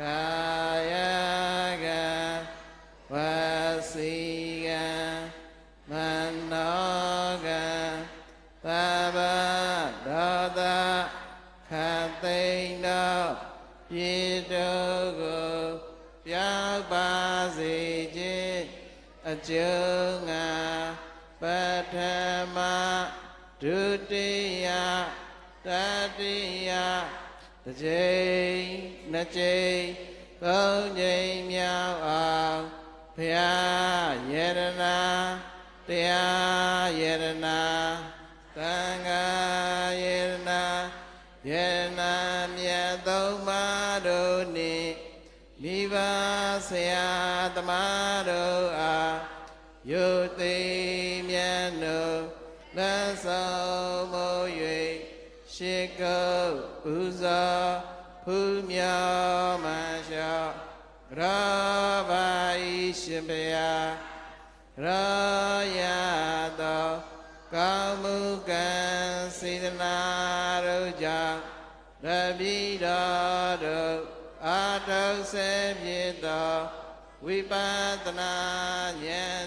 ကာယကဝစီကမနောကသဗ္ဗဒောတခသိဏ္ဍပြေတုကိုပြပါစေခြင်းအကျိုးငါပထမဒုတိယတတိယတကြိမ်နှစ်ကြိမ်သုံးကြိမ်မြောက်အောင်ဘုရားယရနာတရားယရနာသံဃာယရနာယရနာမြတ်သုံးပါးတို့နှင့်မိဘဆရာသမားတို့အားယုတ်သိမြတ်တို့လက်ဆောင်မို့၍ရှ िक ဥဇောဖူးမြော်မှလျှော့ရောပါဤရှင်ဘုရားရောရသောကာမုကံစေတနာတို့ကြောင့်တပိတော်တို့အာတုစေဖြစ်သောဝိပဿနာဉာဏ်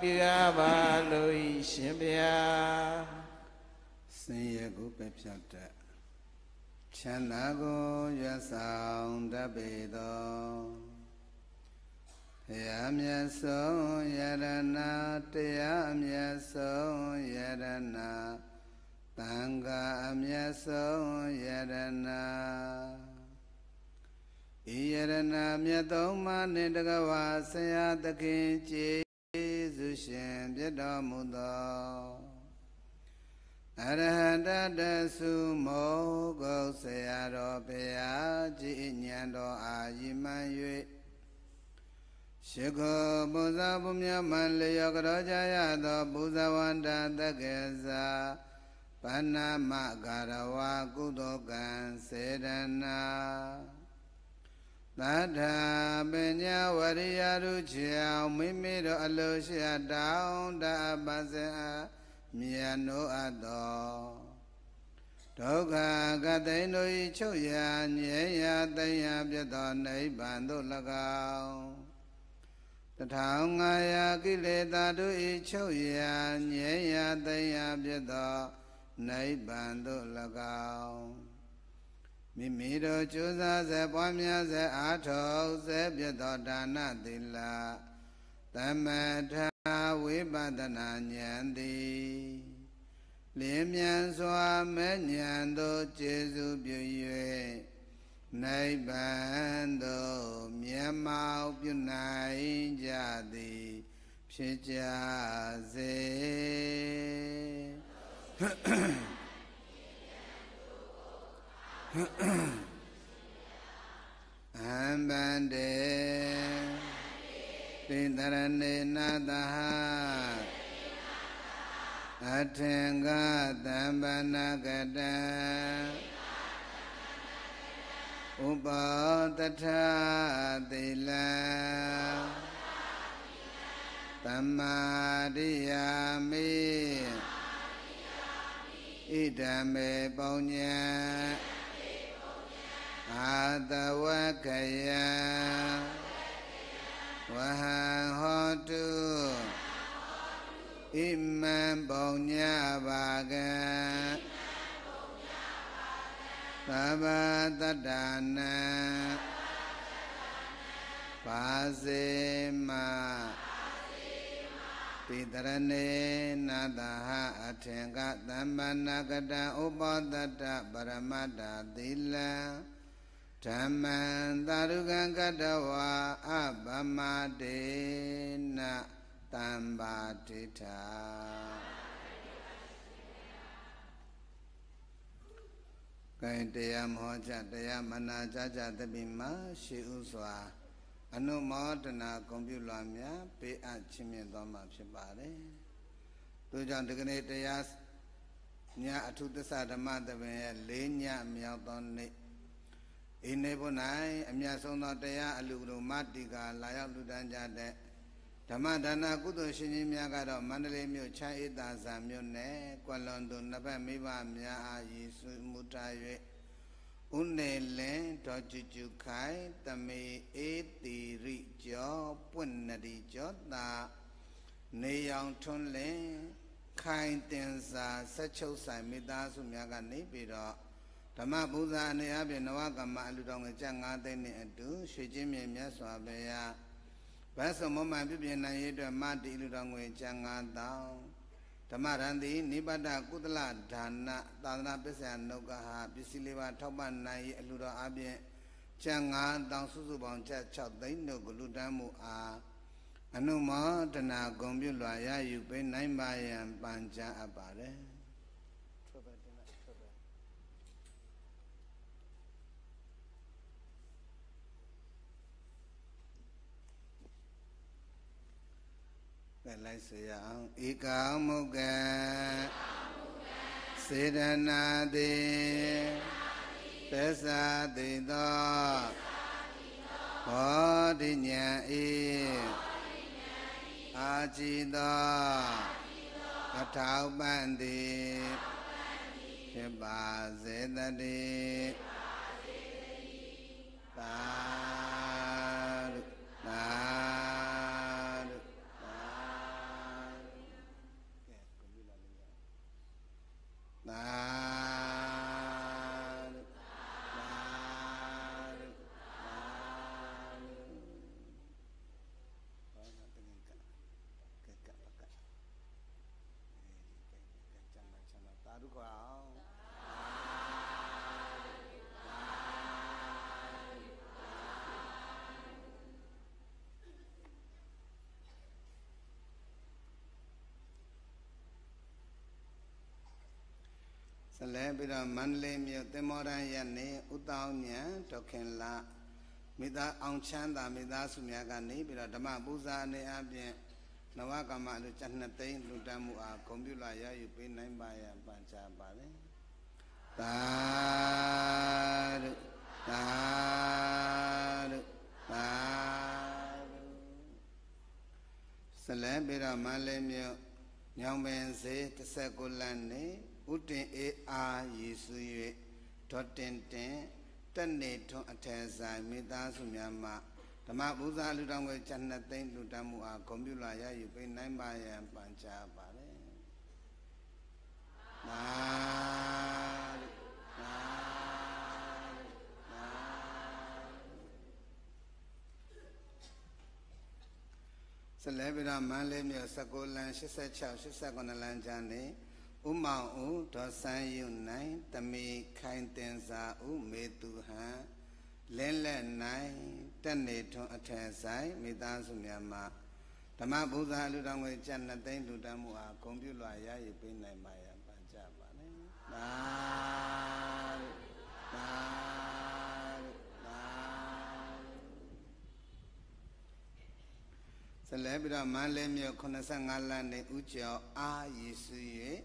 ပြုရပါလို့ရှင်ဗျာဆင်းရဲကိုပဲဖြတ်တတ်ချမ်းသာကိုရွတ်ဆောင်တတ်ပေသောဘုရားမြတ်ဆုံးယရဏတရားမြတ်ဆုံးယရဏတန်ခါအမြတ်ဆုံးယရဏဤယရဏမြတ်သုံးပါးနှင့်တကဝါဆရာသခင်ကြည်ေစုရှင်ပြတ်တော်မူသောအရဟတတဆုမောကုဆရာတော်ဘုရားကြည်ညံတော်အာယိမှန်၍ရှိခောပူဇာပုမြမလျောကတော်ကြရသောပူဇဝန္တတက္ကေဇာပဏ္ဏမကာရဝကုသောကံစေတနာသတ္တပညာဝရိယတို့ချေအောင်မိမိတို့အလိုရှိတောင်းတပစင်အမြတ်နိုးအပ်တော်ဒုက္ခကတိန်တို့၏ချုပ်ရာငြိမ်းရာတိမ်ရာ ပြတ်သော နိဗ္ဗာန်သို့၎င်း1500ကိလေသာတို့၏ချုပ်ရာငြိမ်းရာတိမ်ရာပြတ်သော နိဗ္ဗာန်သို့၎င်းမိမိတို့ကြိုးစားစေပွားများစေအားထုတ်စေပြသောဒါနသီလသမထဝိပဿနာဉာဏ်သည်လင်းမြန်စွာမဲ့ဉာဏ်တို့ကျေစုပြု၍နိဗ္ဗာန်တို့မြတ်မောက်ပြုနိုင်ကြသည် ဖြစ်ကြစေအံပန္တေသင်္တရဏေနာတဟအထင်္ဂသမ္ပနကတံဥပတထသီလံသမ္မာရိယာမိဣဒမေပုံညာအာတဝကယဝဟဟောတုဣမံပုံညပါကံသဗ္ဗတ္တာနံပါစေမတိတရဏေနာတဟအထင်ကသမ္မနာကတ ဥပ္ပတ္တပရမတ္တသီလံဓမ္မံသာဓုကံကတ္တဝါအပမတေနတမ္ပါတိထာကံတရားမဟောကြတရားမနာကြကြသတိမှာရှေးဥစွာ အနုမောဒနာကွန်ပျူတာများပေးအပ်ခြင်းမြင့်သောမှာဖြစ်ပါတယ်။တို့ကြောင့်ဒီကနေ့တရားညအထုသစ္စဓမ္မသဘင်ရဲ့၄ညမြောက်သောနေ့အင်းနေဘုန်း၌အမြတ်ဆုံးသောတရားအလူကလူမတိကာလာရောက်လူတန်းကြတဲ့ဓမ္မဒါနကုသိုလ်ရှင်ကြီးများကတော့မန္တလေးမြို့ချမ်းဧတာဇာမြို့နယ်ကွာလွန်သူနှစ်ဘက်မိဘများအားရည်စွမှုထား၍ဥနေလင်းဒေါ်ကျူကျူခိုင်တမေအေတီရိကျော်ပွင့်နတိကျော်တာနေရောင်ထွန်းလင်းခိုင်တင်စာဆက်ချုပ်ဆိုင်မိသားစုများကနေပြီးတော့ဓမ္မပူဇာအနေအပြင်နဝကမ္မအလူတော်ငယ်ကြက်၅သိန်းနဲ့အတူရွှေချင်းမြေမြတ်စွာဘုရားဘတ်စုံမမှန်ပြပြနိုင်ရေးအတွက်မတီလူတော်ငွေကြက်၅တောင်းဓမ္မရန်တိနိပါဒကုသလဒါနသာသနာပစ္စယနုကဟာပစ္စည်းလေးပါထောက်ပံ့နိုင်ရေးအလူတော်အပြင်ကြက်၅တောင်းစုစုပေါင်းကြက်၆သိန်းတို့ကလူတန်းမှုအားအနုမောဒနာဂုံပြုလွာရယူပေးနိုင်ပါရန်ပန်ကြားအပ်ပါတယ်ကလိုက်စေရအောင်ဧကမုကံစေတနာတိသစ္စာတိသောဘောဓိညာဧအာจิตောအထောက်ပံ့တိဖြစ်ပါစေတတိသာလဲပြီးတော့မန္တလေးမြို့သင်္ဘောတန်းရက်နေဥတောင်းညံဒေါခင်လမိသားအောင်ချမ်းသာမိသားစုများကနေပြီးတော့ဓမ္မပူဇာအနေအချင်းနဝကမ္မလူချက်နှစ်သိန်းလူတမ်းမှုအားဂုံပြုလာရယူပေးနိုင်ပါရပန်ချပါလေသာဓုသာဓုသာဓုဆလဲပြီးတော့မန္တလေးမြို့ညောင်ပင်စေ19လမ်းနေဥတင်အေးအားရည်စူး၍ဒေါ်တင်တင်တက်နေထွန်းအထယ်ဆိုင်မိသားစုများမှဓမ္မပူဇာလူတော်ငွေ7နှစ်သိန်းလူတန်းမှုအားကွန်ပျူတာရယူပေးနိုင်ပါရန်ပန်ကြားပါれ။သာဓုသာဓုသာဆလဲပြမန်းလေးမြို့16လမ်း86 89လမ်းကြားနေဥမောင်ဦးဒေါ်ဆန်းယုနိုင်တမေခိုင်တင်စာဦးမေသူဟံလင်းလက်နိုင်တက်နေထွန်းအထယ်ဆိုင်မိသားစုများမှာဓမ္မဘုရားလူတော်ငွေကျပ်နှစ်သိန်းလူတန်းမှုအားဂုံပြုလွှာရရပေးနိုင်မှာရပါကြပါနဲ့။သာဓုသာဓုသာဓုဆက်လက်ပြီးတော့မန္တလေးမြို့85လမ်းနေဦးကျော်အားရည်စူး၍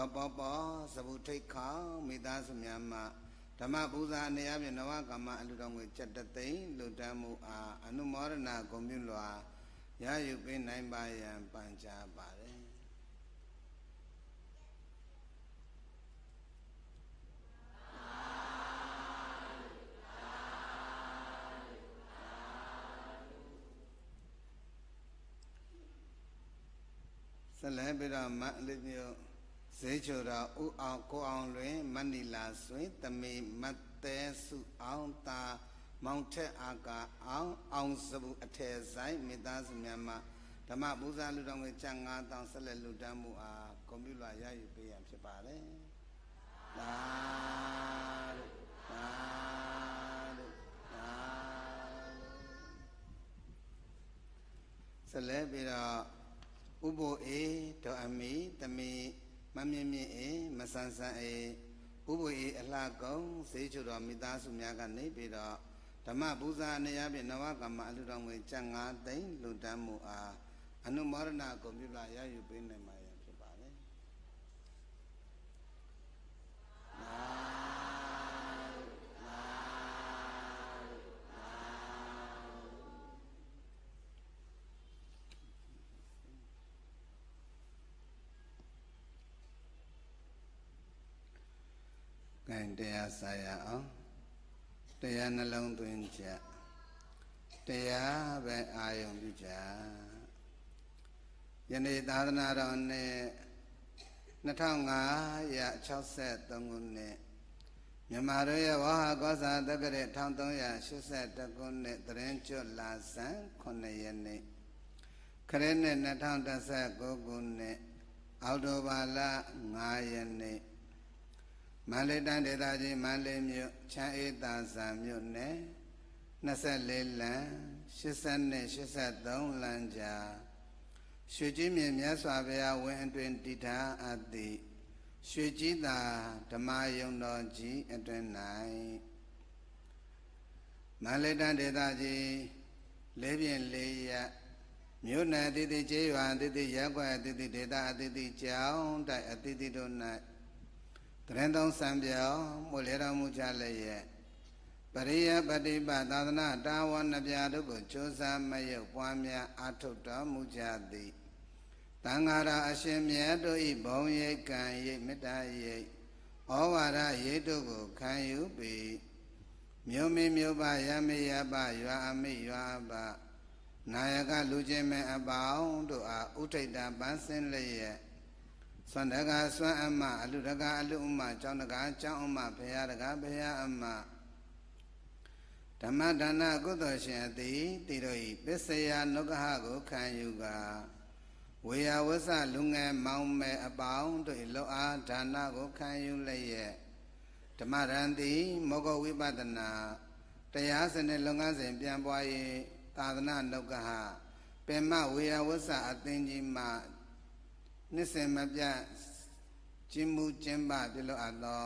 ဒေါ်ပေါပေါသဗုထိတ်ခေါမိသားစုများမှဓမ္မပူဇာအနေအချင်းနဝကမ္မအလူတော်ငွေချက်တသိန်းလူတမ်းမှုအားအနုမောဒနာဂုဏ်ပြုလွာရယူပေးနိုင်ပါရန်ပန်ကြားပါတယ်ဆက်လက်ပြီးတော့မလေးမြို့ဇေချိုတော်ဥအောင်ကိုအောင်လွင်မန္ဒီလာဆွေတမေမတ်တဲစုအောင်တာမောင်ထက်အာကာအောင်အောင်စပုအထယ်ဆိုင်မိသားစုများမှဓမ္မပူဇာလူတော်ငွေကျန်9000ဆက်လက်လူတန်းမှုအားကွန်ပျူတာရယူပေးရန်ဖြစ်ပါတယ်။သာဓုသာဓုသာဓုဆက်လက်ပြီးတော့ဥပိုလ်အေဒေါ်အမီတမီမမြင့်မြင့်အေမဆန်းဆန်းအေဥပ္ပအေအလှကုံဈေးချိုတော်မိသားစုများကနေပြီးတော့ဓမ္မပူဇာအနေအဖြင့်နဝကမ္မအလှတော်ငွေ5သိန်းလူတန်းမှုအားအနုမောဒနာကိုပြုလာရယူပေးနိုင်မှာဖြစ်ပါလေ။နာထိုင်တရားဆာရအောင်တရားနှလုံးသွင်းကြတရားပဲအာယုံပြုကြယနေ့သာသနာတော်နှစ်2563ခုနှစ်မြန်မာတို့ရဲ့ဝါဟာကောစာတက္ကရာ1382ခုနှစ်သရင်ကျွတ်လာဆန်း9ရက်နေ့ခရစ်နှစ်2019ခုနှစ်အောက်တိုဘာလ9ရက်နေ့မန္တလေးတိုင်းဒေသကြီးမန္တလေးမြို့ချမ်းအေးသာဇံမြို့နယ်24လမ်း80နဲ့83လမ်းကြားရွှေကြီးမြမြတ်စွာဘုရားဝင်းအတွင်တည်ထားအပ်သည့်ရွှေကြီးသာဓမ္မယုံတော်ကြီးအတွင်၌မန္တလေးတိုင်းဒေသကြီးလေးပြင်းလေးရမြို့နယ်အသီးသီးကျေးရွာအသီးသီးရပ်ကွက်အသီးသီးဒေသအသီးသီးကျောင်းတိုက်အသီးသီးတို့၌တရင်သုံးစံပြောင်းမွေလေတော်မူကြလည်းရဲ့ပရိယပฏิပသာသနာတာဝနပြတို့ကိုကြိုးစားမရုပ်ပွားများအထုတော်မူကြသည်တန်ဃာရာအရှင်မြတ်တို့ဤဘုံရိတ်ကံရိတ်မေတ္တာရိတ်ဩဝါဒရိတ်တို့ကိုခံယူပြီးမြို့မင်းမြို့ပါရမေရပါရွာအမိရွာပါနာယကလူချင်းမဲအပေါင်းတို့အားဥဋ္ဌိတပန်းစင်းလျက်စွမ်းတကာစွမ်းအမအလူတကာအလူအမကျောင်းတကာကျောင်းအမဘုရားတကာဘုရားအမဓမ္မဒါနကုသိုလ်ရှင်အတိတိတို့ဤပစ္စယနုကဟကိုခံယူက ဝေယဝဆလူငယ်မောင်မယ်အပေါင်းတို့လောအားဒါနကိုခံယူလျက်ဓမ္မရန်တိမောဂဝိပဒနာတရားစနစ်လုပ်ငန်းစဉ်ပြန်ပွားရေးသာသနာနုကဟပင်မဝေယဝဆအသင်ကြီးမှနှစ်စဉ်မပြတ်ကျင်းမှုကျင်းပပြုလုပ်အပ်သော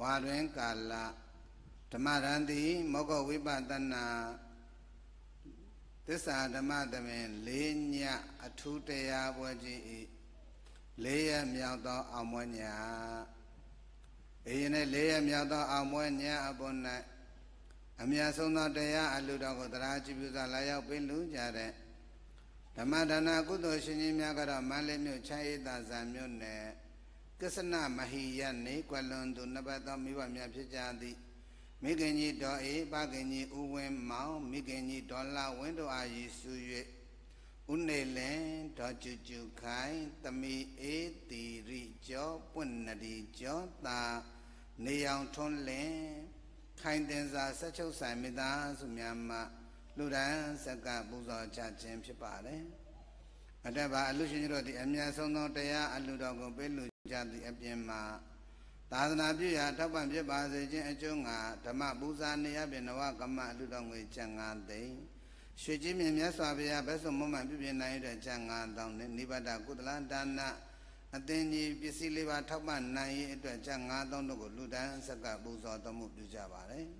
ဝါတွင်ကာလဓမ္မရန်တိမောဂဝိပဿနာသစ္စာဓမ္မသမင်၄ညအထူးတရားပွဲကြီးဤ၄ရက်မြောက်သောအောင်မွေးညအေရင်နဲ့၄ရက်မြောက်သောအောင်မွေးညအပေါ်၌အမြတ်ဆုံးသောတရားအလူတော်ကိုတရားကြည့်ပြုစွာလာရောက်ပင်လူကြတဲ့ဓမ္မဒါနကုသိုလ်ရှင်ကြီးများကတော့မန္တလေးမြို့ချမ်းအေးသာဇံမြို့နယ်ကစ္စနမဟိယနေကွယ်လွန်သူနှစ်ပတ်သောမိဘများဖြစ်ကြသည့်မိခင်ကြီးဒေါ်အေးပခင်ကြီးဦးဝင်းမောင် မိခင်ကြီးဒေါ်လာဝင်းတို့အားရည်စူး၍ဦးနေလင်ဒေါ်ကျူကျူခိုင်တမီအေးတီရိကျော်ပွင့်နဒီကျော်သာနေအောင်ထွန်းလင်ခိုင်တင်စာဆက်ချုပ်ဆိုင်မိသားစုများမှာလူတန်းစက္ကပူဇော်ကြခြင်းဖြစ်ပါတယ်အတ္တဘာအလူရှင်တို့သည်အမြတ်ဆုံးသောတရားအလူတော်ကိုပေးလူကြသည့်အပြင်မှာသာသနာပြုရာထောက်ပံ့ဖြစ်ပါစေခြင်းအကျိုးငါဓမ္မပူဇာနေရပြင်နဝကမအလူတော်ငွေကျန်ငါသိမ့်ရွှေကြီးမြတ်မြတ်စွာဘုရားဘက်ဆုံးမမှန်ပြုပြင်နိုင်တဲ့ကျန်ငါတောင်းနဲ့နိဗ္ဗာန်ကုသလဒါနအသင်ကြီးပစ္စည်းလေးပါထောက်ပံ့နိုင်ရေးအတွက်ကျန်ငါတောင်းတို့ကိုလူတန်းစက္ကပူဇော်တော်မူပြုကြပါရစေ။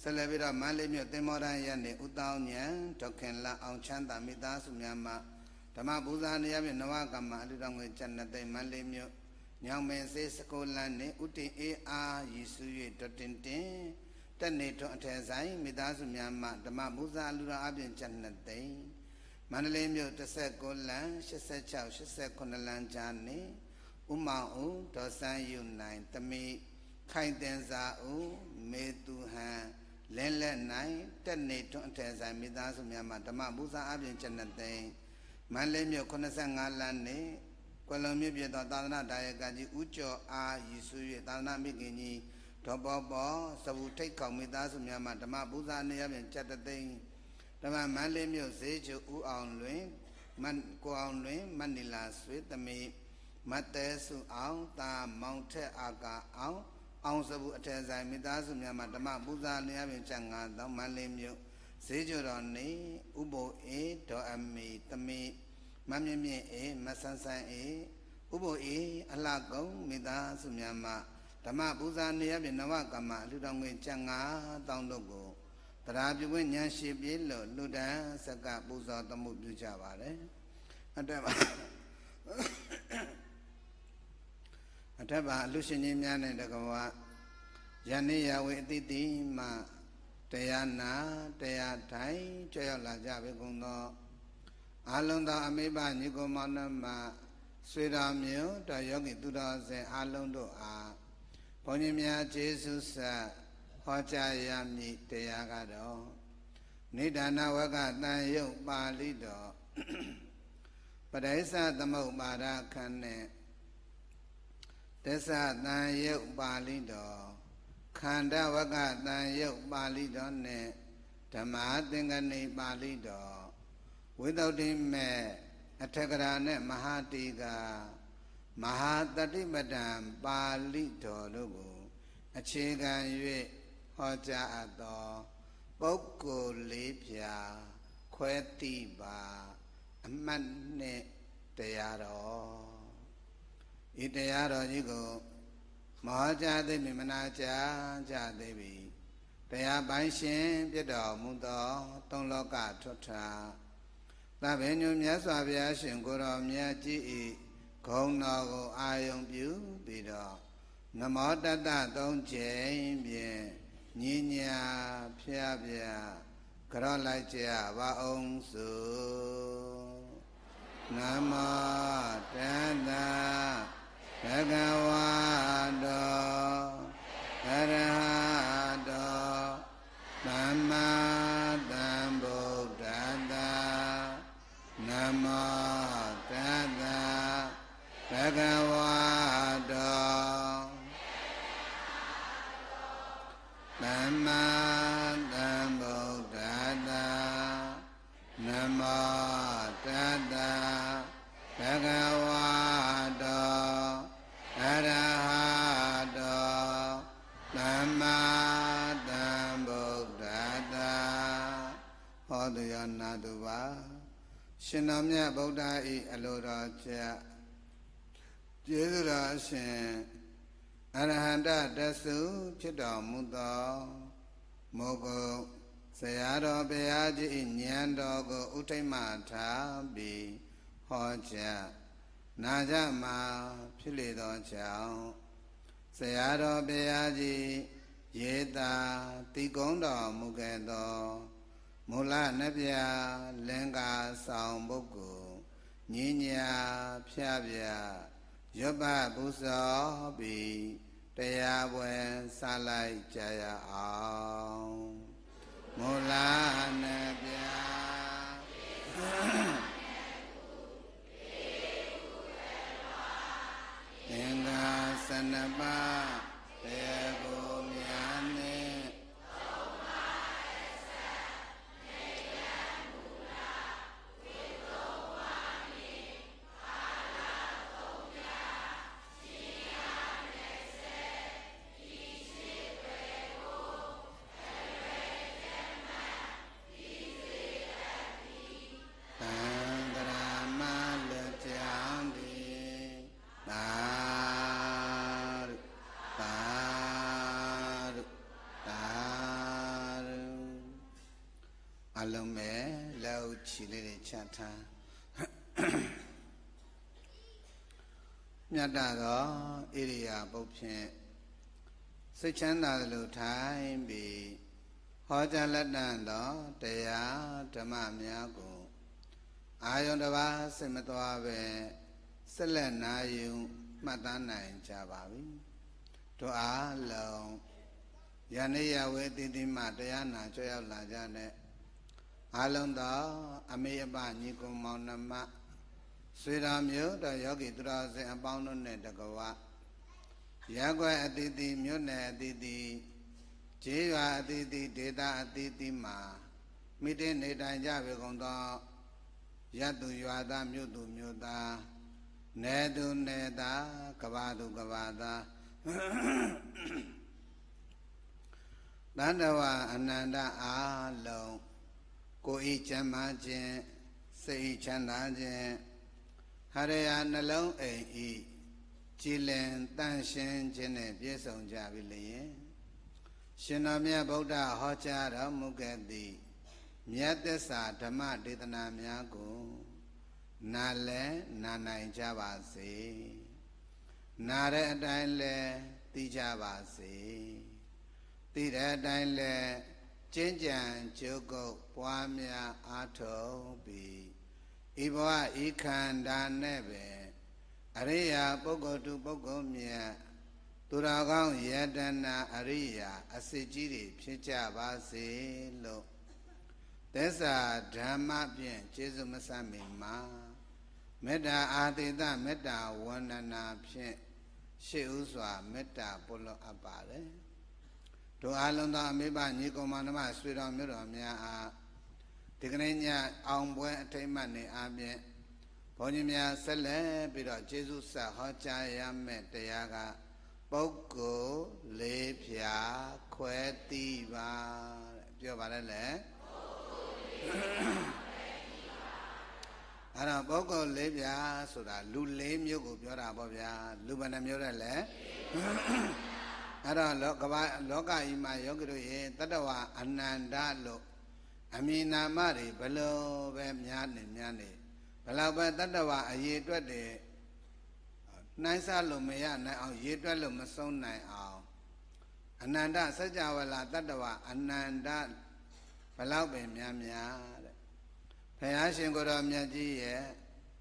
ဆက်လက်ပြီးတော့မန္တလေးမြို့သင်္ဘောတန်းရက်နေဦးတောင်းညံဒေါခင်လအောင်ချမ်းသာမိသားစုများမှဓမ္မပူဇာနေရပြနဝကမ္မအလူတော်ငွေကျပ်နှစ်သိန်းမန္တလေးမြို့ညောင်မင်းစေးစကိုလန်းနေဦးတင်အေးအားရည်စူး၍တတင်တင်တက်နေထွန်းအထယ်ဆိုင်မိသားစုများမှဓမ္မပူဇာအလူတော်အပြင်ကျပ်နှစ်သိန်းမန္တလေးမြို့19လမ်း86 89လမ်းကြားနေဥမောင်ဦးဒေါ်စန်းယူနိုင်တမိခိုင်တင်စာဦးမေသူဟန်လင်းလက်နိုင်တက်နေထွန်းအထယ်ဆိုင်မိသားစုများမှာဓမ္မပူဇာအပြင်ချက်နှစ်သိန်းမန္တလေးမြို့85လမ်းနေကွယ်လွန်မြို့ပြည်တော်သာသနာဒါယကကြီးဦးကျော်အားရည်စူး၍သာသနာမိခင်ကြီးဒေါ်ပေါ်ပေါ်သဘူထိတ်ကောင်မိသားစုများမှာဓမ္မပူဇာနေရာပြင်ချက်တစ်သိန်းဓမ္မမန္တလေးမြို့ဈေးချူဦးအောင်လွင်မန်ကိုအောင်လွင်မန္နီလာဆွေသမီးမတ်တဲစုအောင်တာမောင်ထက်အာကာအောင်အောင်စဘူးအထက်ဆိုင်မိသားစုများမှာဓမ္မပူဇာလျာပင်ချက်ငါသောမန္လေးမြို့ဈေးကျော်တော်နေဥပုပ်အေဒေါ်အမီတမီမမြင့်မြင့်အေမဆန်းဆန်းအေဥပုပ်အေအလှကုံမိသားစုများမှာဓမ္မပူဇာနေရပြင်နဝကမ္မအလှတော်ငွေချက်ငါတောင်းတို့ကိုတရားပြုဝင်ညာရှိပြေလို့လူတန်းစကပူဇော်တမှုပြုကြပါတယ်အတက်ပါအထက်ပါအလူရှင်ကြီးများနဲ့တကဝယနေ့ရဝေအတိတိမှတရားနာတရားထိုင်ကြွရောက်လာကြပြီကုန်သောအာလုံသောအမိဘညီကိုမောင်နှမဆွေတော်မျိုးတော်ယောဂီသူတော်စင်အာလုံတို့အားဘုန်းကြီးများကျေးဇူးဆက်ဟောကြားရမည်တရားကတော့နိဒာနဝကတန်ရုပ်ပါဠိတော်ပရိစ္ဆသမုပ္ပါဒခဏ်နဲ့သစ္စာတန်ယုတ်ပါဠိတော်ခန္ဓဝကတန်ယုတ်ပါဠိတော်နဲ့ဓမ္မသင်္ကနိပါဠိတော်ဝိသုဒ္ဓိမဲ့အထက်ကရာနဲ့မဟာတေကမဟာတတိပဒံပါဠိတော်တို့ကိုအခြေခံ၍ဟောကြားအပ်သောပုဂ္ဂိုလ်လေးပြာခွဲတိပါအမှတ်နှင့်တရားတော်ဤတရားတော်ကြီးကိုမောကြသိမိမနာကြကြသိပြီတရားပိုင်းရှင် ပြစ်တော်မူသော သုံးလောကထွဋ္ဌာသဗ္ဗညုမြတ်စွာဘုရားရှင်ကိုတော်မြတ်ကြီးဤဂုဏ်တော်ကို အာယုံပြုပြီးတော့နမောတတသုံးချိန်ဖြင့်ညဉ့်ညာဖျားဖျားကြောလိုက်ကြပါအောင်စုနမောတတဘဂဝါတော်ရဟရှင်တော်မြတ်ဗုဒ္ဓဤအလိုတော်ဖြင့်ကျေးဇူးတော်ရှင်အရဟတတသုဖြစ်တော်မူသောမောဂုဆရာတော်ဘုရားကြီးဉာဏ်တော်ကိုဥထိမ့်မှထားပြီးဟောကြားနာကြမှာဖြစ်လေသောကြောင့်ဆရာတော်ဘုရားကြီးရေတာတိကုံတော်မူခဲ့သောမူလနပြလင်္ကာဆောင်ပုဂ္ဂိုလ်ညင်ညာဖြာဖြာရွတ်ပပုဇောပြီးတရားပွဲစလိုက်ကြရအောင်မူလနပြသင်္ဃာစနပါတေကိုလုံးမဲ့လက်ဥချီလေးတွေချထားမြတ်တာသောဣရိယာပုတ်ဖြင့်စိတ်ချမ်းသာလိုထိုင်ပြီးဟောကြားလက်တန်သောတရားဓမ္မများကိုအာယုန်တစ်ပါးစိတ်မသွားပဲဆက်လက်နာယူမှတ်သားနိုင်ကြပါပြီတို့အားလုံးယနေ့ရဝဲတည်တည်မှတရားနာကြွရောက်လာကြတဲ့အားလုံးသောအမေအပညီကိုမောင်နှမဆွေတော်မျိုးတော်ယောဂီသူတော်စင်အပေါင်းတို့နဲ့တကွာရက်ွက်အသီးသီးမြို့နယ်အသီးသီးခြေရွာအသီးသီးဒေသအသီးသီးမှာမိတင်းနေတိုင်ကြပေကုန်သောရတုရွာသားမြို့သူမြို့သားနေသူနေသားကဘာသူကဘာသားတန်တဝအနန္တအာလုံးကိုယ်ဤချမ်းသာခြင်းစိတ်ဤချမ်းသာခြင်းဟာရယာနှလုံးအိမ်ဤကြည်လင်တန်ရှင်းခြင်းနဲ့ပြည့်စုံကြပြီလျင်ရှင်တော်မြတ်ဗုဒ္ဓဟောကြားတော်မူခဲ့သည့်မြတ်သစ္စာဓမ္မဒေသနာများကိုနာလဲနာနိုင်ကြပါစေနာတဲ့အတိုင်းလဲသိကြပါစေသိတဲ့အတိုင်းလဲကျင့်ကြံကြုတ်ကုတ်ပွားများအားထုတ်ပြီးဤဘဝဤခန္ဓာနဲ့ပဲအရိယာပုဂ္ဂိုလ်သူပုဂ္ဂိုလ်မြတ်သူတော်ကောင်းယတနာအရိယာအစစ်ကြီးတွေဖြစ်ကြပါစေလို့သစ္စာဓမ္မဖြင့်ကျေးဇူးမဆတ်မိမှာမေတ္တာအာတိတမေတ္တာဝန္ဒနာဖြင့်ရှေးဥစွာမေတ္တာပို့လို့အပ်ပါတယ်တို့အားလုံးသောအမိဘညီကောင်မနှမဆွေတော်မျိုးတော်များအားဒီကနေ့ညအောင်ပွဲအထိမ့်မှတ်နေအပြင်ဘုန်းကြီးများဆက်လက်ပြီးတော့ကျေးဇူးဆက်ဟောကြားရမယ့်တရားက ပုဂ္ဂိုလ်လေးဖြာ ခွဲတိပါတဲ့ပြောပါလဲလေအဲ့တော့ပုဂ္ဂိုလ်လေးဖြာဆိုတာလူလေးမျိုးကို ပြောတာပေါ့ဗျာလူဘယ်နှမျိုးလဲလေအဲ့တော့လောကဘာလောကကြီးမှာယောဂီတို့ရဲ့တတဝအနန္တလို့အမည်နာမတွေဘလို့ပဲများနေများနေဘလောက်ပဲတတဝအရေတွက်တယ်နှိုင်းစားလို့မရနိုင်အောင် ရေတွက်လို့မဆုံးနိုင်အောင်အနန္တစัจ java လာတတဝအနန္တဘလောက်ပင်များများတဲ့ဘုရားရှင်ကိုယ်တော်မြတ်ကြီးရဲ့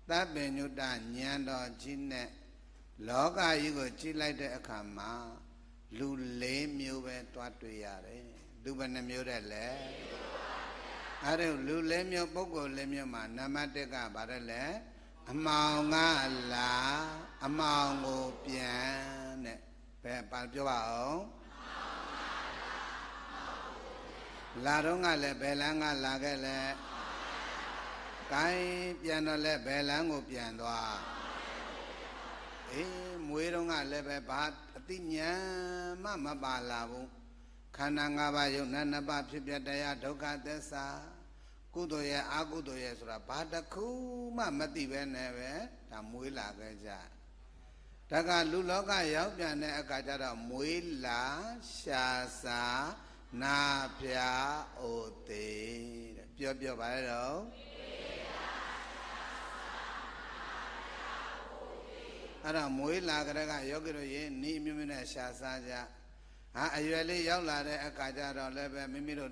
သဗ္ဗညုတဉာဏ်တော်ကြီးနဲ့လောကကြီးကိုကြည့်လိုက်တဲ့အခါမှာလူ၄မျိုးပဲတွားတွေ့ရတယ်လူဘယ်နှမျိုးတဲ့လဲအဲ့ဒါလူ၄မျိုးပုဂ္ဂိုလ်၄မျိုးမှာနံပါတ်၁ကဘာတဲ့လဲအမောင်ကလာအမောင်ကိုပြန်တဲ့ဘယ်ပါပြောပါအောင်လာတော့ကလည်းဘယ်လန်းကလာခဲ့လဲကိုင်းပြန်တော့လဲဘယ်လန်းကိုပြန်သွားအေးမွေးတော့ကလည်းပဲဘာအတိညာမမပါလာဘူးခန္ဓာ၅ပါးယုံနာ၅ပါးဖြစ်ပြတရားဒုက္ခသစ္စာကုသိုလ်ရဲ့အကုသိုလ်ရဲ့ဆိုတာဘာတစ်ခုမှမသိပဲနဲ့ပဲဒါမွေးလာခဲ့ကြဒါကလူလောကရောက်ပြန်တဲ့အခါကျတော့မွေးလာရှာစာနာပြအိုသေးတဲ့ပြောပြောပါလေတော့အဲ့ဒါမွေးလာကြတဲ့ကယောဂီတို့ရဲ့ဤမျိုးမျိုးနဲ့ရှာစားကြဟာအရွယ်လေးရောက်လာတဲ့အခါကျတော့လည်းပဲမိမိတို့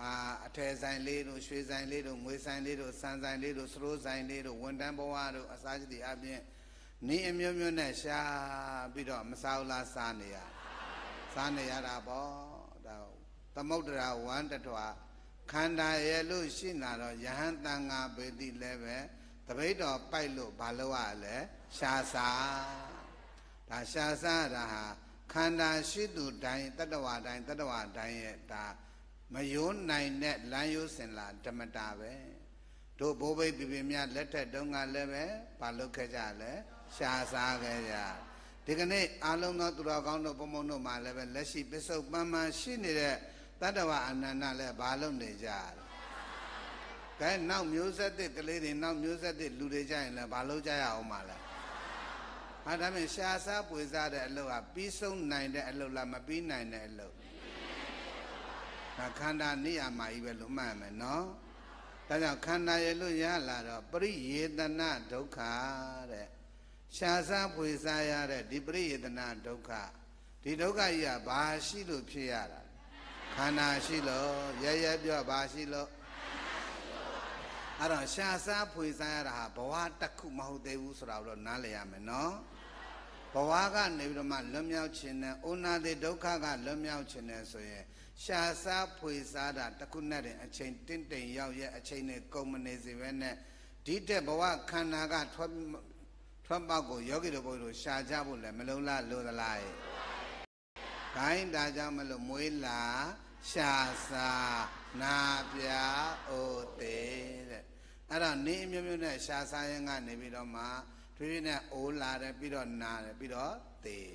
အာအထယ်ဆိုင်လေးတို့ရွှေဆိုင်လေးတို့ငွေဆိုင်လေးတို့စံဆိုင်လေးတို့စရိုးဆိုင်လေးတို့ဝန်တန်းဘဝတို့အစားရှိသည့်အပြင်ဤအမျိုးမျိုးနဲ့ရှာပြီးတော့မစားလားစားနေရစားနေရတာပေါ့ဒါသမုဒ္ဒရာဝမ်းတထွာခန္ဓာရဲ့လို့ရှိနာတော့ယဟန်တန်ငါပေတိလည်းပဲတပိတ်တော်ပိုက်လို့ဘာလို့ရလဲရှာစာဒါရှာစာတာဟာခန္ဓာရှိသူတိုင်းတတ္တဝါတိုင်းတတ္တဝါတိုင်းရဲ့ဒါမယိုးနိုင်တဲ့လမ်းယိုးစင်လာဓမ္မတာပဲတို့ဘိုးဘိတ်ပြပြမြလက်ထက်တုန်းကလည်းပဲဘာလုပ်ခဲ့ကြလဲရှာစားခဲ့ကြဒီကနေ့အားလုံးသောသူတော်ကောင်းတို့ဘုံဘုံတို့မှာလည်းပဲလက်ရှိပစ္စုပန်မှာရှိနေတဲ့တတ္တဝအနန္တလည်းဘာလုပ်နေကြလဲကဲနောက်မျိုးဆက်တဲ့ကလေးတွေနောက်မျိုးဆက်တဲ့လူတွေကြရင်လည်းမလုပ်ကြရအောင်ပါလားဟာဒါမင်းရှာစားပွေစားတဲ့အလုပ်ကပြီးဆုံးနိုင်တဲ့အလုပ်လားမပြီးနိုင်တဲ့အလုပ်ဒါခန္ဓာနိယာမကြီးပဲလို့မှတ်ရမယ်နော်ဒါကြောင့်ခန္ဓာရလို့ရလာတော့ပရိယေတနာဒုက္ခတဲ့ရှာစားပွေစားရတဲ့ဒီပရိယေတနာဒုက္ခဒီဒုက္ခကြီးကဘာရှိလို့ဖြစ်ရတာခန္ဓာရှိလို့ရရပြောဘာရှိလို့အဲ့တော့ရှာစားဖွေစားရတာဟာဘဝတစ်ခုမဟုတ်သေးဘူးဆိုတာကိုတော့နားလည်ရမယ်နော်ဘဝကနေပြီးတော့မှလွတ်မြောက်ခြင်းနဲ့အိုနာတိဒုက္ခကလွတ်မြောက်ခြင်းနဲ့ဆိုရင်ရှာစားဖွေစားတာတစ်ခုနဲ့တည်းအချိန်တင့်တယ်ရောက်ရဲ့အချိန်နဲ့ကုန်မနေစေပဲနဲ့ဒီတဲ့ဘဝခန္ဓာကထွက်ထွက်ပေါက်ကိုယောဂီတို့ဘုရားတို့ရှာကြဖို့လည်းမလုံလားလိုသလားရဲ့ gain ဒါကြောင့်မလို့မွေးလာရှာစားနာပြအိုသေးတဲ့အဲ့တော့နေအမျိုးမျိုးနဲ့ရှားစားရင်ကနေပြီးတော့မှထွေးထွေးနဲ့အိုးလာတယ်ပြီးတော့နာတယ်ပြီးတော့သေး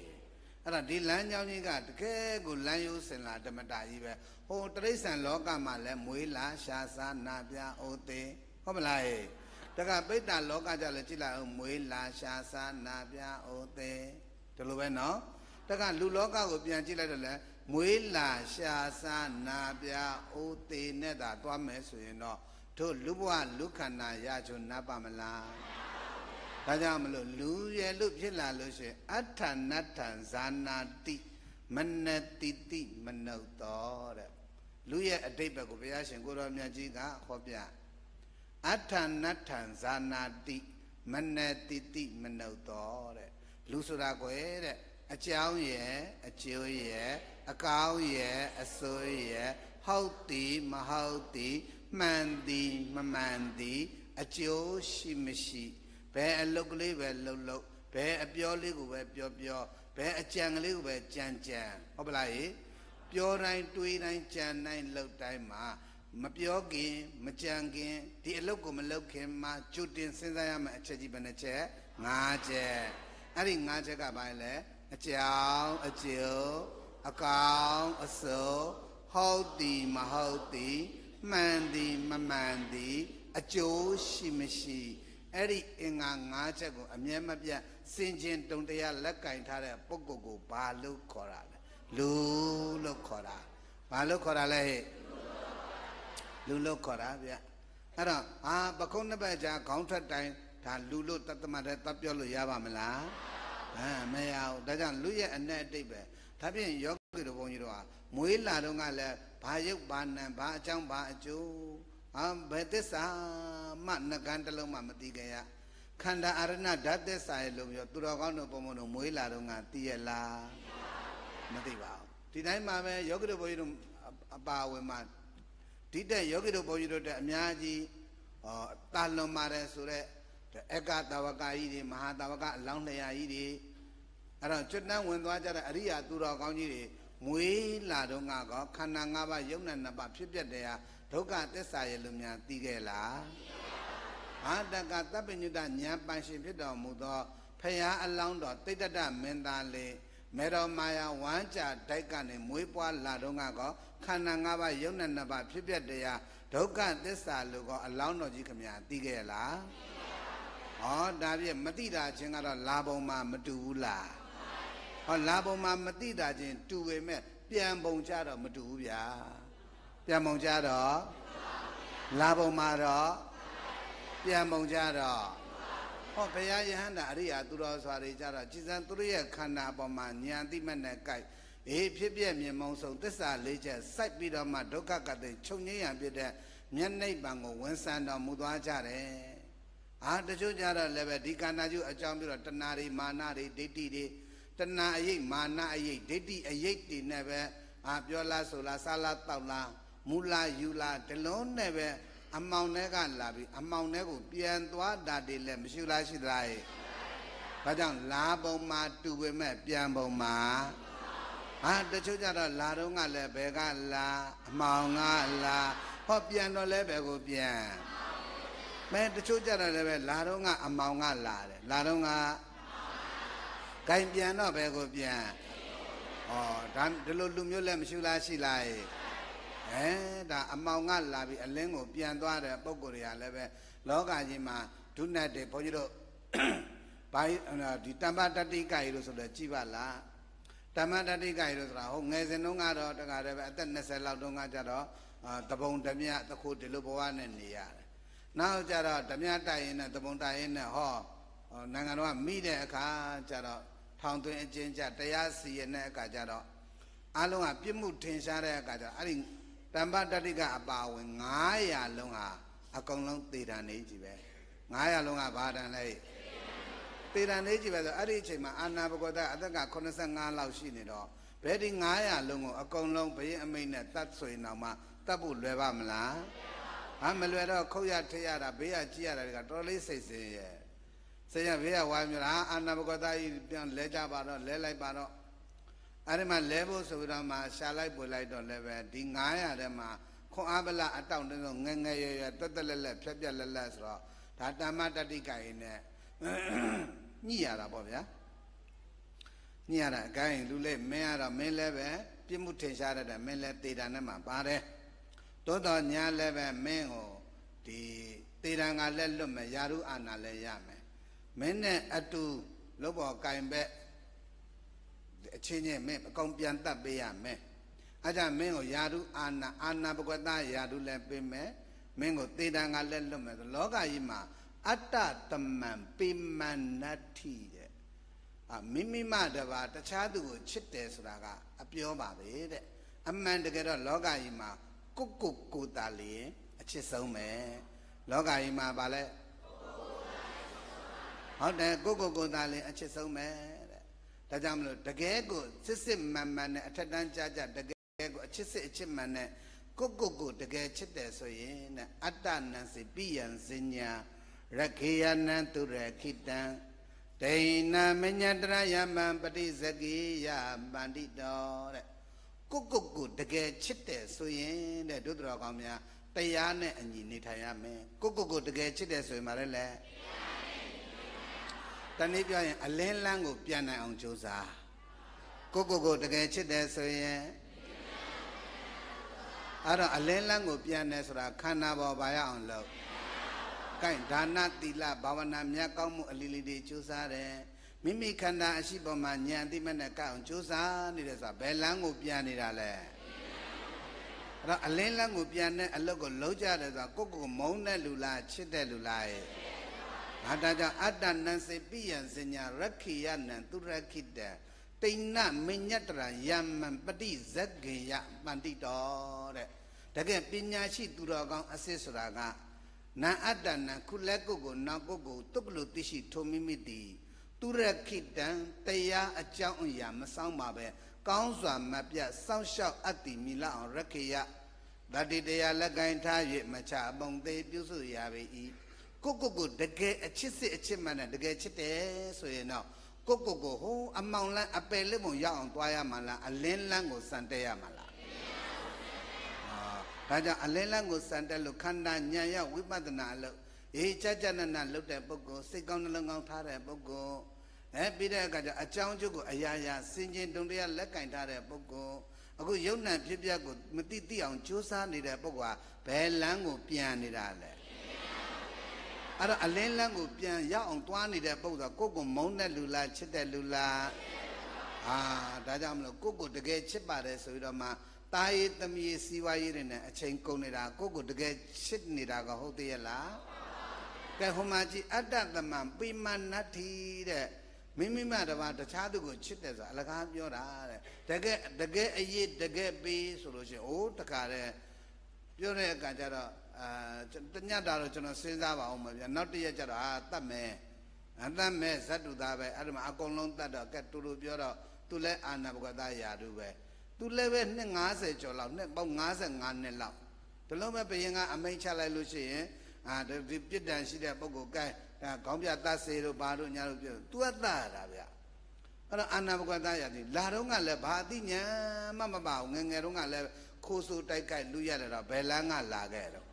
အဲ့တော့ဒီလမ်းကြောင်းကြီးကတကယ်ကိုလမ်းရိုးစင်လာဓမ္မတာကြီးပဲဟိုတရိษံလောကမှာလည်းမွေးလာရှားစားနာပြအိုးသေးဟုတ်မလားဟဲ့တကပိတ္တလောကကြလည်းကြည့်လိုက်အောင်မွေးလာရှားစားနာပြအိုးသေးဒီလိုပဲနော်တကလူလောကကိုပြန်ကြည့်လိုက်တော့လည်းမွေးလာရှာစားနာပြအိုသေးနဲ့သာသွားမယ်ဆိုရင်တော့တို့လူဘဝလူခန္ဓာရချုံနပ်ပါမလားဒါကြောင့်မလို့လူရယ်လို့ဖြစ်လာလို့ရှိရင်အဋ္ဌနတ္ထဇာနာတိမနတိတိမနုတ်တော်တဲ့လူရဲ့အတိတ်ဘက်ကိုဘုရားရှင်ကိုတော်မြတ်ကြီးကဟောပြအဋ္ဌနတ္ထဇာနာတိမနတိတိမနုတ်တော်တဲ့လူဆိုတာကွယ်တဲ့အကြောင်းရဲ့အကျိုးရဲ့အကောင်းရဲ့အဆိုးရဲ့ဟုတ်သည်မဟုတ်သည်မှန်သည်မမှန်သည်အကျိုးရှိမရှိဘယ်အလုပ်ကလေးပဲလုပ်လုပ်ဘယ်အပြောလေးကိုပဲပြောပြောဘယ်အကြံကလေးကိုပဲကြံကြံဟုတ်ပလားရေပြောတိုင်းတွေးတိုင်းကြံတိုင်းလုပ်တိုင်းမှာမပြောခင်မကြံခင်ဒီအလုပ်ကိုမလုပ်ခင်မှာကြိုတင်စဉ်းစားရမယ့်အချက်ကြီးဘယ်နှချက်၅ချက်အဲ့ဒီ၅ချက်ကဘာလဲအကြောင်းအကျိုးအကောင်အစိုးဟုတ်သည်မဟုတ်သည်မှန်သည်မမှန်သည်အကျိုးရှိမရှိအဲ့ဒီအင်္ဂါ၅ချက်ကိုအမြဲမပြတ်စင်ကျင်တုံတရားလက်ကင်ထားတဲ့ပုဂ္ဂိုလ်ကိုဘာလို့ခေါ်တာလဲလူလို့ခေါ်တာဘာလို့ခေါ်တာလဲဟဲ့လူလို့ခေါ်တာဗျအဲ့တော့အာပခုံးနှစ်ပတ်ကြာခေါင်းထွက်တိုင်းဒါလူလို့တတ်သမတ်တဲ့တတ်ပြောလို့ရပါမလားဟမ်မရဘူးဒါကြောင့်လူရဲ့အနဲ့အတိတ်ပဲဒါဖြင့်ယောဂီတို့ဘုန်းကြီးတို့ဟာမွေးလာတော့ကလည်းဘာရုပ်ဘာနာဘာအကြောင်းဘာအကျိုးအဘယ်သစ္စာမှငကန်တလုံးမှမသိကြရခန္ဓာအရဏဓာတ်သစ္စာရဲ့လို့ပြောသူတော်ကောင်းတို့ပုံပုံတို့မွေးလာတော့ကသိရလားမသိပါဘူးဒီတိုင်းမှာပဲယောဂီတို့ဘုန်းကြီးတို့အပါဝင်မှာဒီတဲ့ယောဂီတို့ဘုန်းကြီးတို့တဲ့အများကြီးဩတာလွန်ပါတယ်ဆိုတော့အက္ကတဝကကြီးတွေမဟာတဝကအလောင်းတရားကြီးတွေအဲ့တော့ကျွတ်တန်းဝင်သွားကြတဲ့အရိယာသူတော်ကောင်းကြီးတွေမွေးလာတော့ငါကခန္ဓာ၅ပါးယုံနဲ့၅ပါးဖြစ်ပျက်တယ်ဟာဒုက္ခသစ္စာရဲ့လူများသိခဲ့လားအာတကသဗ္ဗညုတဉာဏ်ပန်ရှင်ဖြစ်တော်မူသောဖရာအလောင်းတော်တိတ္တတမင်းသားလေးမေတော်မာယာဝမ်းကြဒိုက်ကနေမွေးပွားလာတော့ငါကခန္ဓာ၅ပါးယုံနဲ့၅ပါးဖြစ်ပျက်တယ်ဟာဒုက္ခသစ္စာလို့ကအလောင်းတော်ကြီးခမညာသိခဲ့လားဩဒါပြည့်မတိတာချင်းကတော့လာပုံမှာမတူဘူးလားဟောလာပုံမှာမတိတာချင်းတူပေမဲ့ပြန်ပုံကြတော့မတူဘူးဗျာပြန်ပုံကြတော့လာပုံမှာတော့ပြန်ပုံကြတော့ဟောဘုရားယဟန္တာအရိယာသူတော်စွာတွေကြတော့ကြည်စံသူတို့ရဲ့ခန္ဓာပေါ်မှာဉာဏ်သိမဲ့နဲ့ကြိုက်အေးဖြစ်ပြမြင်မုံဆုံးသစ္စာလေးချက်စိုက်ပြီးတော့မှဒုက္ခကတဲ့ချုပ်ငြိမ်းရဖြစ်တဲ့မျက်နှိပ်ပံကိုဝန်ဆန်တော်မူသွားကြတယ်။အာတချို့ကြတော့လည်းပဲဒီကန္နာကျုအကြောင်းပြီးတော့တဏှာတွေမာနတွေဒိဋ္ဌိတွေတဏှာအယိတ်မာနအယိတ်ဒိဋ္ဌိအယိတ်တွေနဲ့ပဲအာပြောလားဆိုလားစားလားတောက်လားမူလားယူလားဒလုံးနဲ့ပဲအမောင်တွေကလာပြီးအမောင်တွေကို ပြန်သွားတာတွေလည်းမရှိလားရှိသလားဟဲ့ဒါကြောင့်လာပုံမှာတူပေမဲ့ပြန်ပုံမှာဟာတချို့ကြတော့လာတော့ကလည်းဘယ်ကလာ အမောင်ကလာဟောပြန်တော့လဲဘယ်ကိုပြန်မဲတချို့ကြတော့လည်းပဲလာတော့ကအမောင်ကလာတယ်လာတော့ကဂိုင်ပြန်တော့ဘယ်ကိုပြန်ဩဒါဒီလိုလူမျိုးလည်းမရှိလားရှိလားဟဲ့အဲဒါအမောင်ကလာပြီးအလင်းကိုပြန်သွားတဲ့ပုံကိုယ်တွေကလည်းပဲလောကကြီးမှာဒုနတ်တွေဘုန်းကြီးတို့ဘာဒီတမ္ပတတိကကြီးလို့ဆိုတော့ကြည်ပါလားတမ္ပတတိကကြီးလို့ဆိုတာဟိုငယ်စဉ်တုန်းကတော့တခါတည်းပဲအသက်20လောက်တုန်းကကြတော့တပုံဓမြတခုဒီလိုဘဝနဲ့နေရတယ်နောက်ကြတော့ဓမြတိုက်ရင်နဲ့တပုံတိုက်ရင်နဲ့ဟောနိုင်ငံတော်ကမိတဲ့အခါကြတော့ထောင်သွင်းအကျဉ်းချတရားစီရင်တဲ့အခါကျတော့အလုံးဟာပြစ်မှုထင်ရှားတဲ့အခါကျတော့အဲ့ဒီတမ္ပတတိကအပါဝင်900လုံးဟာအကုန်လုံးသေတံနေကြီးပဲ900လုံးကဘာတန်လဲသေတံနေကြီးပဲဆိုအဲ့ဒီအချိန်မှာအာနာဘဂဝတအသက်က85လောက်ရှိနေတော့ဘယ်ဒီ900လုံးကိုအကုန်လုံးဘယင်းအမိတ်နဲ့တတ်ဆိုရင်တော့မှတတ်ဖို့လွယ်ပါမလားဟာမလွယ်တော့ခုတ်ရထရတာဘေးရကြည့်ရတာတွေကတော်တော်လေးစိတ်ဆင်းရဲစေရဘေးကဝါမျိုးလားအာနာဘကတာကြီးပြန်လဲကြပါတော့လဲလိုက်ပါတော့အဲ့ဒီမှာလဲဖို့ဆိုတော့မှရှာလိုက်ပွေလိုက်တော့လည်းပဲဒီ900ထဲမှာခွန်အားပလအတောင့်တင်းဆုံးငငယ်ရရတက်တက်လက်လက်ဖြက်ဖြက်လက်လက်ဆိုတော့ဒါတမ္မတတိကရင်နဲ့ညှိရတာပေါ့ဗျာညှိရတာအကိုင်းလူလေးမင်းရတော့မင်းလည်းပဲပြစ်မှုထင်ရှားရတဲ့မင်းလည်းတေတာနဲ့မှပါတယ်သို့တော်ညာလည်းပဲမင်းကိုဒီတေတာကလည်းလွတ်မယ်ယာရုအာနာလည်းရမယ်မင်းနဲ့အတူလုပ်ပေါ်ကင်ဘက်အချင်းချင်းမင်းအကောင်ပြန်တတ်ပေးရမယ်အဲ့ဒါမင်းကိုယာတုအာနာအာနာပကတယာတုလည်းပေးမယ်မင်းကိုသေတံကလည်းလွတ်မယ်လောကကြီးမှာအတ္တတမံပေမန္နတ္ထိတဲ့အာမိမိမတပါတခြားသူကိုချစ်တယ်ဆိုတာကအပြောပါပဲတဲ့အမှန်တကယ်တော့လောကကြီးမှာကိုကိုကိုတာလျင်အချစ်ဆုံးပဲလောကကြီးမှာဗာလဲဟုတ်တယ်ကိုကိုကိုသားလည်းအချစ်ဆုံးပဲတဲ့ဒါကြောင့်မလို့တကယ်ကိုစစ်စစ်မှန်မှန်နဲ့အထက်တန်းကြကြတကယ်ကိုအချစ်စစ်အချစ်မှန်နဲ့ကိုကိုကိုတကယ်ချစ်တယ်ဆိုရင်တဲ့အတ္တနံစီပိယံစဉ္ညာရခေယနံသူရခိတံဒိဏမညတရယမံပฏิဇကိယပန္တိတောတဲ့ကိုကိုကိုတကယ်ချစ်တယ်ဆိုရင်တဲ့ဒုသရကောင်းများတရားနဲ့အညီနေထိုင်ရမယ်ကိုကိုကိုတကယ်ချစ်တယ်ဆိုရင်မလည်းလေတရားတနည်းပြောရင်အလင်းလန်းကိုပြန်နိုင်အောင်ကြိုးစားကိုကိုကိုတကယ်ချစ်တယ်ဆိုရင်အဲ့တော့အလင်းလန်းကိုပြန်တယ်ဆိုတာခန္ဓာပေါ်ပါရအောင်လုပ်ကဲဒါနသီလဘာဝနာမြတ်ကောင်းမှုအလီလီတွေကြိုးစားတယ်မိမိခန္ဓာအရှိပေါ်မှာဉာဏ်အတိမတ်နဲ့ကအောင်ကြိုးစားနေတယ်ဆိုတာဘယ်လန်းကိုပြန်နေတာလဲအဲ့တော့အလင်းလန်းကိုပြန်တဲ့အလုပ်ကိုလုံးကြတယ်ဆိုတာကိုကိုမုန်းတဲ့လူလားချစ်တဲ့လူလားရဲ့။ငါဒါကြောင့်အတ္တနံစေပိယံစညာရခိယနံသူရခိတံတိဏမဉ္ညတရယမံပฏิဇဂ္ဂေယပန္တိတောတဲ့။တကယ်ပညာရှိသူတော်ကောင်းအစစ်ဆိုတာကနာအတ္တနံခုလက်ကိုကိုနောက်ကိုကိုတုက္ကလုတိရှိထုံမိမိတိသူရခိတံတရားအကြောင်းအရာမဆောင်ပါပဲကောင်းစွာမပြတ်စောင့်ရှောက်အတ္တိမိလအောင်ရခေယတတိတရားလက်ကင်ထား၍မချအပုံသေးပြုစုရပေ၏ကိုကိုကိုတကယ်အချစ်စစ်အချစ်မှန်တဲ့တကယ်ချစ်တယ်ဆိုရင်တော့ကိုကိုကိုဟိုအမောင်လန်းအပယ်လက်ပုံရောက်အောင်သွားရမှာလားအလင်းလန်းကိုစံတက်ရမှာလားဒါကြောင့်အလင်းလန်းကိုစံတက်လို့ခန္ဓာဉာဏ်ရောက်ဝိပဿနာလို့အေးကြကြနနလုတ်တဲ့ပုဂ္ဂိုလ်စိတ်ကောင်းနှလုံးကောင်းထားတဲ့ပုဂ္ဂိုလ်အဲပြီးတဲ့အခါကျအကြောင်းကျုပ်ကိုအရာရာစင်ကျင်တုံတရားလက်ကင်ထားတဲ့ပုဂ္ဂိုလ်အခုယုံ nant ဖြစ်ပြကိုမတိတိအောင်ကြိုးစားနေတဲ့ပုဂ္ဂိုလ်ဟာဘယ်လန်းကို ပြန်နေတာလဲအဲ့တော့အလင်းလန်းကိုပြန်ရောက်အောင်တွားနေတဲ့ပုံစံကိုကိုမုန်းတဲ့လူလားချစ်တဲ့လူလားဟာဒါကြောင့်မလို့ကိုကိုတကယ်ချစ်ပါတယ်ဆိုပြီးတော့မှတာရည်သမီးစီဝါရေးတွေနဲ့အချိန်ကုန်နေတာကိုကိုတကယ်ချစ်နေတာကဟုတ်သေးရဲ့လားကဲဟိုမှာကြည့်အတ္တသမံပိမနတ္ထိတဲ့မိမိမတပါတခြားသူကိုချစ်တယ်ဆိုတာအလကားပြောတာတဲ့တကယ်တကယ်အရေးတကယ်ပေးဆိုလို့ရှိရင်အိုးတခါတဲ့ပြောတဲ့အခါကျတော့အာတညတာတော့ကျွန်တော်စဉ်းစားပါအောင်မဗျာနောက်တရက်ကျတော့ဟာတတ်မယ်အတတ်မဲ့ဇတ်တူသားပဲအဲ့ဒါမှအကုန်လုံးတတ်တော့ကဲတူတူပြောတော့သူလည်းအာနာဘဂတရာတူပဲသူလည်းပဲနှစ်90ကျော်လောက်နှစ်ပေါင်း55နှစ်လောက်ဒီလိုပဲဘယင်ကအမိန်ချလိုက်လို့ရှိရင်အာဒီပြစ်ဒဏ်ရှိတဲ့ပုဂ္ဂိုလ်ကဲဒါခေါင်းပြတတ်စေတို့ဘာတို့ညာတို့ပြောသူကတတ်ရတာဗျအဲ့တော့အာနာဘဂတရာဒီလာတော့ကလည်းဘာအသိဉာဏ်မှမပါဘူးငငယ်တော့ကလည်းခိုးဆိုးတိုက်ခိုက်လူရတယ်တော့ဘယ်လန်းကလာခဲ့တော့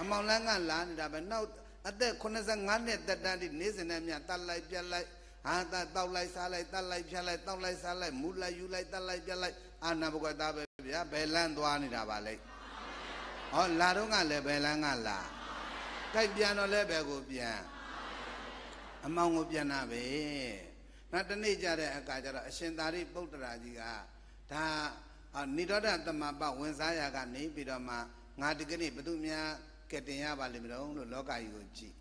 အမောင်လန်းကလာနေတာပဲနောက်အသက်85နှစ်သက်တမ်းဒီနေစဉ်နဲ့မြတ်တတ်လိုက်ပြတ်လိုက်ဟာတာတောက်လိုက်စားလိုက်တတ်လိုက်ဖြတ်လိုက်တောက်လိုက်စားလိုက်မူလိုက်ယူလိုက်တတ်လိုက်ပြတ်လိုက်အာနာဘုကတာပဲဗျာဘယ်လန်းသွားနေတာပါလဲဟောလာတော့ကလည်းဘယ်လန်းကလာတိုက်ပြန်တော့လည်းဘယ်ကိုပြန်အမောင်ကိုပြန်တာပဲနောက်တနေ့ကြတဲ့အခါကျတော့အရှင်သာရိပုတ္တရာကြီးကဒါနိရောဓသမပဝင်စားရာကနေပြီးတော့မှငါဒီကနေ့ဘုသူများကတင်ရပါလိမ့်မလို့လို့လောကကြီးကိုကြည်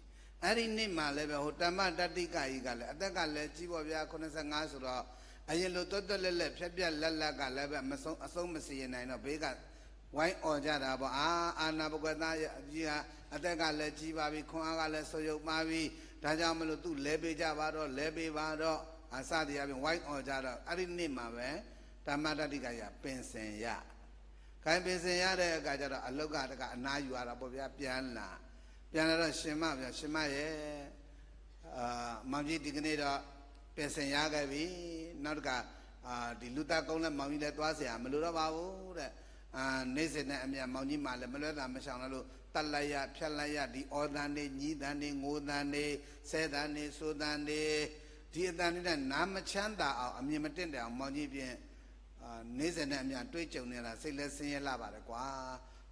အဲ့ဒီနေ့မှာလည်းပဲဟိုတမ္မတတိကကြီးကလည်းအသက်ကလည်းကြီးပေါ့ဗျာ85ဆိုတော့အရင်လိုတွတ်တွတ်လက်လက်ဖြက်ဖြက်လက်လက်ကလည်းပဲမဆုံးအဆုံးမစီရင်နိုင်တော့ဘေးကဝိုင်းអော်ကြတာပေါ့အာအာနာပကသရဲ့အကြီးဟာအသက်ကလည်းကြီးပါပြီခွန်အားကလည်းဆုပ်ယုပ်ပါပြီဒါကြောင့်မလို့သူ့လဲပေးကြပါတော့လဲပေးပါတော့အစတရားပြင်ဝိုင်းអော်ကြတော့အဲ့ဒီနေ့မှာပဲဓမ္မတတိကရပင်စင်ရခိုင်ပင်စင်ရတဲ့အခါကျတော့အလုတ်ကတကအနာယူရတာပေါ့ဗျာပြန်လာပြန်လာတော့ရှင်မဗျာရှင်မရဲ့အာမောင်ကြီးဒီကနေ့တော့ပင်စင်ရခဲ့ပြီနောက်တကအာဒီလူသားကောင်းတဲ့မောင်ကြီးလည်းသွားเสียမလို့တော့ပါဘူးတဲ့အာနေစင်နဲ့အမြမောင်ကြီးမှလည်းမလွဲတာမရှောင်လို့တတ်လိုက်ရဖြတ်လိုက်ရဒီအော်တန်နေညီးတန်နေငိုတန်နေဆဲတန်နေဆိုတန်နေဒီအတန်နဲ့နားမချမ်းသာအောင်အမြင်မတင့်တယ်အောင်မောင်ကြီးပြင်အာနေစဉ်နဲ့အမျှတွေးကြုံနေတာစိတ်လည်းဆင်းရဲလာပါတယ်ကွာ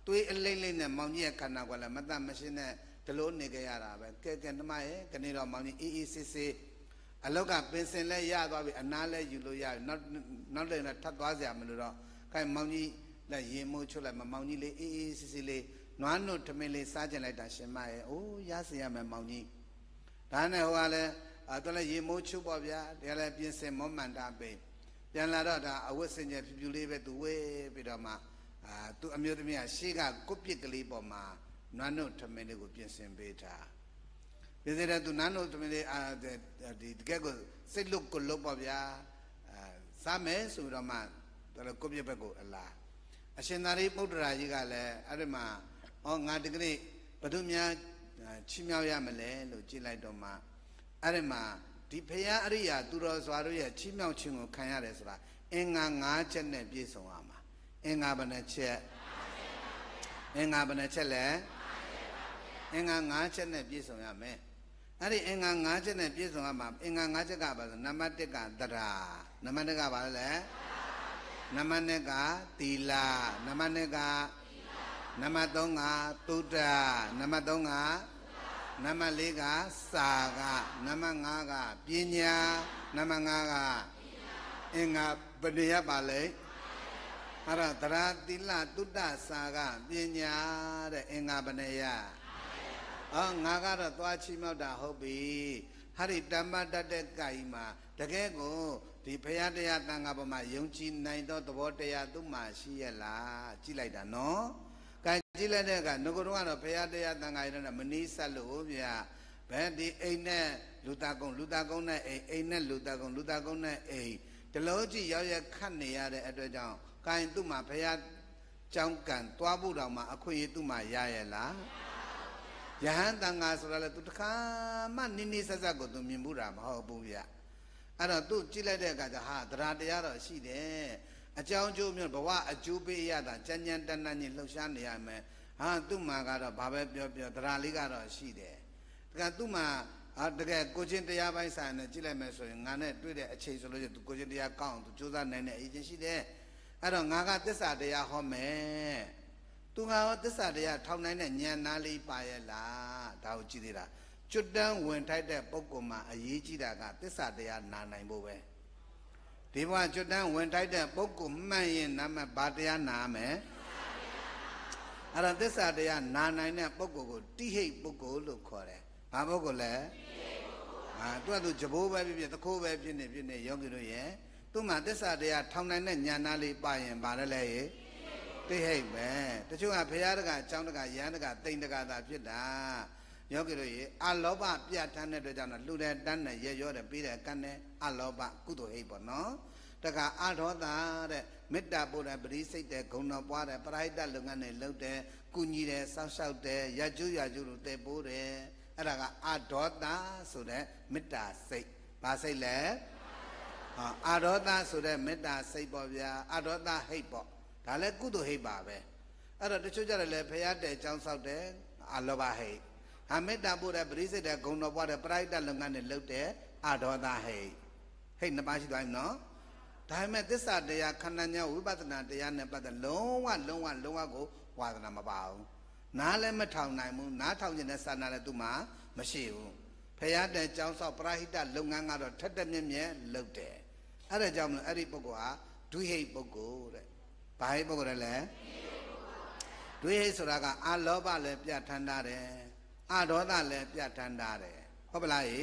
တွေးအလိမ့်လိမ့်နဲ့မောင်ကြီးရဲ့ခန္ဓာကလည်းမတတ်မရှင်းနဲ့ဒီလိုနေကြရတာပဲကဲကဲနှမရဲ့ကနေတော့မောင်ကြီးအေးအေးဆေးဆေးအလောက်ကပင်စင်လည်းရသွားပြီအနာလည်းယူလို့ရပြီနောက်နောက်လည်းထပ်သွားစရာမလိုတော့ခိုင်မောင်ကြီးလက်ရင်မိုးချွတ်လိုက်မောင်ကြီးလေးအေးအေးဆေးဆေးလေးနွားနုတ်ထမင်းလေးစားကျင်လိုက်တာရှင်မရဲ့အိုးရစီရမယ်မောင်ကြီးဒါနဲ့ဟိုကလည်းအဲတော့လည်းရေမိုးချွတ်ပေါ့ဗျာတရားလည်းပြင်စင်မောမှန်တာပဲပြန်လာတော့ဒါအဝတ်စင်ကြယ်ဖြူဖြူလေးပဲသူဝဲပြီးတော့မှအာသူအမျိုးသမီးကရှေ့ကကုတ်ပစ်ကလေးပေါ်မှာနွမ်းနှုတ်ထမင်းလေးကိုပြင်ဆင်ပေးတာပြင်ဆင်တဲ့သူနွမ်းနှုတ်ထမင်းလေးအာဒီတကယ်ကိုစိတ်လုတ်ကိုလုတ်ပါဗျာအာစားမယ်ဆိုတော့မှတော်ကုတ်ပစ်ဘက်ကိုအလားအရှင်သာရိပုတ္တရာကြီးကလည်းအဲ့ဒီမှာဩငါဒီကနေ့ဘုသူများချီးမြှောက်ရမလဲလို့ကြည်လိုက်တော့မှအဲ့ဒီမှာဒီဘုရားအရိယာသူတော်စွာတို့ရဲ့ချီးမြှောက်ခြင်းကိုခံရတယ်ဆိုတာအင်္ဂါ၅ချက်နဲ့ပြည့်စုံရမှာအင်္ဂါဘယ်နှချက်အင်္ဂါဘယ်နှချက်လဲအင်္ဂါ၅ချက်နဲ့ပြည့်စုံရမယ်အဲ့ဒီအင်္ဂါ၅ချက်နဲ့ပြည့်စုံရမှာအင်္ဂါ၅ချက်ကဘာလဲနံပါတ်၁ကသရာနံပါတ်၂ကဘာလဲနံပါတ်၂ကသီလနံပါတ်၂ကနံပါတ်၃ကသုဒ္ဓနံပါတ်၃ကနံပါတ်၄ကစာကနံပါတ်၅ကပညာနံပါတ်၅ကအင်္ဂါပရိယပါလေအဲ့ဒါသရတိလတုတ္တစာကပညာတဲ့အင်္ဂါပရိယအော်ငါကတော့သွားချီမောက်တာဟုတ်ပြီဟာဒီတမ္မတတ်တဲ့ကာယီမှာ တကယ်ကိုဒီဘုရားတရားတန်ခါပေါ်မှာယုံကြည်နိုင်သောသဘောတရားသူ့မှာရှိရလားကြည့်လိုက်တာနော်ကြီးလက်တဲ့ကငကုတော့ကတော့ဘုရားတရားတန်ခါရတဲ့မနီးဆက်လို့ဗျာဘယ်ဒီအိမ်နဲ့လူသားကုန်းလူသားကုန်းနဲ့အိမ်အိမ်နဲ့လူသားကုန်းလူသားကုန်းနဲ့အိမ်တလုံးကြီးရောက်ရခတ်နေရတဲ့အတွက်ကြောင့်ကိုင်သူ့မှာဘုရားကြောင်းကန်သွားဖို့တောင်မှအခွင့်အရေးသူ့မှာရရဲ့လားယဟန်တန်ဃာဆိုတာလေသူတခါမှနိနိဆက်ဆက်ကိုသူမြင်ဘူးတာမဟုတ်ဘူးဗျအဲ့တော့သူကြည့်လိုက်တဲ့အခါကျဟာတရားတရားတော့ရှိတယ်အကြောင်းကျိုးမျိုးဘဝအကျိုးပေးရတာကြမ်းကြမ်းတန်းတန်းကြီးလှုပ်ရှားနေရမယ်ဟာသူ့မှာကတော့ဘာပဲပြောပြောတရားလေးကတော့ရှိတယ်ဒါကသူ့မှာတကယ်ကိုချင်းတရားပိုင်းဆိုင်နဲ့ကြည့်လိုက်မယ်ဆိုရင်ငါနဲ့တွေ့တဲ့အချိန်ဆိုလို့ရှိရင်သူကိုချင်းတရားကောင်းသူစူးစမ်းနိုင်တဲ့အချင်းရှိတယ်အဲ့တော့ငါကသစ္စာတရားဟောမယ်သူကရောသစ္စာတရားထောက်နိုင်တဲ့ဉာဏ်နာလေးပါရဲ့လားဒါကိုကြည့်သေးတာကျွတ်တန်းဝင်ထိုက်တဲ့ပုံကမှာအရေးကြီးတာကသစ္စာတရားနာနိုင်ဖို့ပဲဒီဘဝကျွတ်တန်းဝင်တိုက်တဲ့ပုဂ္ဂိုလ်မှန်ရင်နာမဘာတရားနာမယ်အဲ့ဒါသစ္စာတရားနာနိုင်တဲ့ပုဂ္ဂိုလ်ကိုတိဟိတ်ပုဂ္ဂိုလ်လို့ခေါ်တယ်ဘာပုဂ္ဂိုလ်လဲဟာသူကသူကြဘိုးပဲဖြစ်ဖြစ်သခိုးပဲဖြစ်နေဖြစ်နေယောဂီတို့ရဲ့သူ့မှာသစ္စာတရားထောင်နိုင်တဲ့ညာနာလေးပါရင်ဘာလဲလဲရေတိဟိတ်ပဲတချို့ကဘုရားတကအကြောင်းတကရဟန်းတကတိန်တကသာဖြစ်တာယောဂီတို့ရေအလောဘပြတ်ထန်းတဲ့အတွက်ကြောင့်လှူတဲ့တန်းနဲ့ရရောတဲ့ပြီးတဲ့ကန်းနဲ့အလောဘကုသိုလ်ဟိတ်ပေါ့နော်တခါအာဒောတာတဲ့မေတ္တာပို့တဲ့ပရိစိတ်တဲ့ဂုဏတော်ပွားတဲ့ပရဟိတလုပ်ငန်းတွေလုပ်တဲ့ကုညီတဲ့စောက်ရှောက်တဲ့ရကျွရကျွလို့တည်ပိုးတယ်အဲ့ဒါကအာဒောတာဆိုတဲ့မေတ္တာစိတ်ဘာစိတ်လဲဟာအာဒောတာဆိုတဲ့မေတ္တာစိတ်ပေါ့ဗျာအာဒောတာဟိတ်ပေါ့ဒါလည်းကုသိုလ်ဟိတ်ပါပဲအဲ့တော့တချို့ကြတယ်လေဖရာတဲ့ចောင်းဆောက်တယ်အလောဘဟိတ်အမေတ္တာပို့တဲ့ပရိစ္ဆေတဲ့ဂုံတော်ပွားတဲ့ပရိဒတ်လုပ်ငန်းတွေလုပ်တဲ့အဒေါသဟိတ်ဟိတ်နှစ်ပါးရှိသွားပြီနော်ဒါပေမဲ့သစ္စာတရားခန္ဓာညာဝိပဿနာတရားနဲ့ပတ်သက်လုံးဝလုံးဝလုံးဝကိုဝါသနာမပါဘူးနားလည်းမထောင်နိုင်ဘူးနားထောင်ခြင်းနဲ့စာနာလည်းသူ့မှာမရှိဘူးဖရာတဲ့ကြောင်းဆောက်ပရာဟိတလုပ်ငန်းကတော့ထက်တက်မြက်မြက်လုပ်တယ်အဲ့ဒါကြောင့်မလို့အဲ့ဒီပုဂ္ဂိုလ်ဟာဒွိဟိတ်ပုဂ္ဂိုလ်တဲ့ဘာဟိတ်ပုဂ္ဂိုလ်လဲလဲဒွိဟိတ်ဆိုတာကအလောဘလည်းပြဋ္ဌာန်းထားတယ်အာဒေါသလည်းပြတ်တန်းတာတယ်ဟုတ်ပလားယေ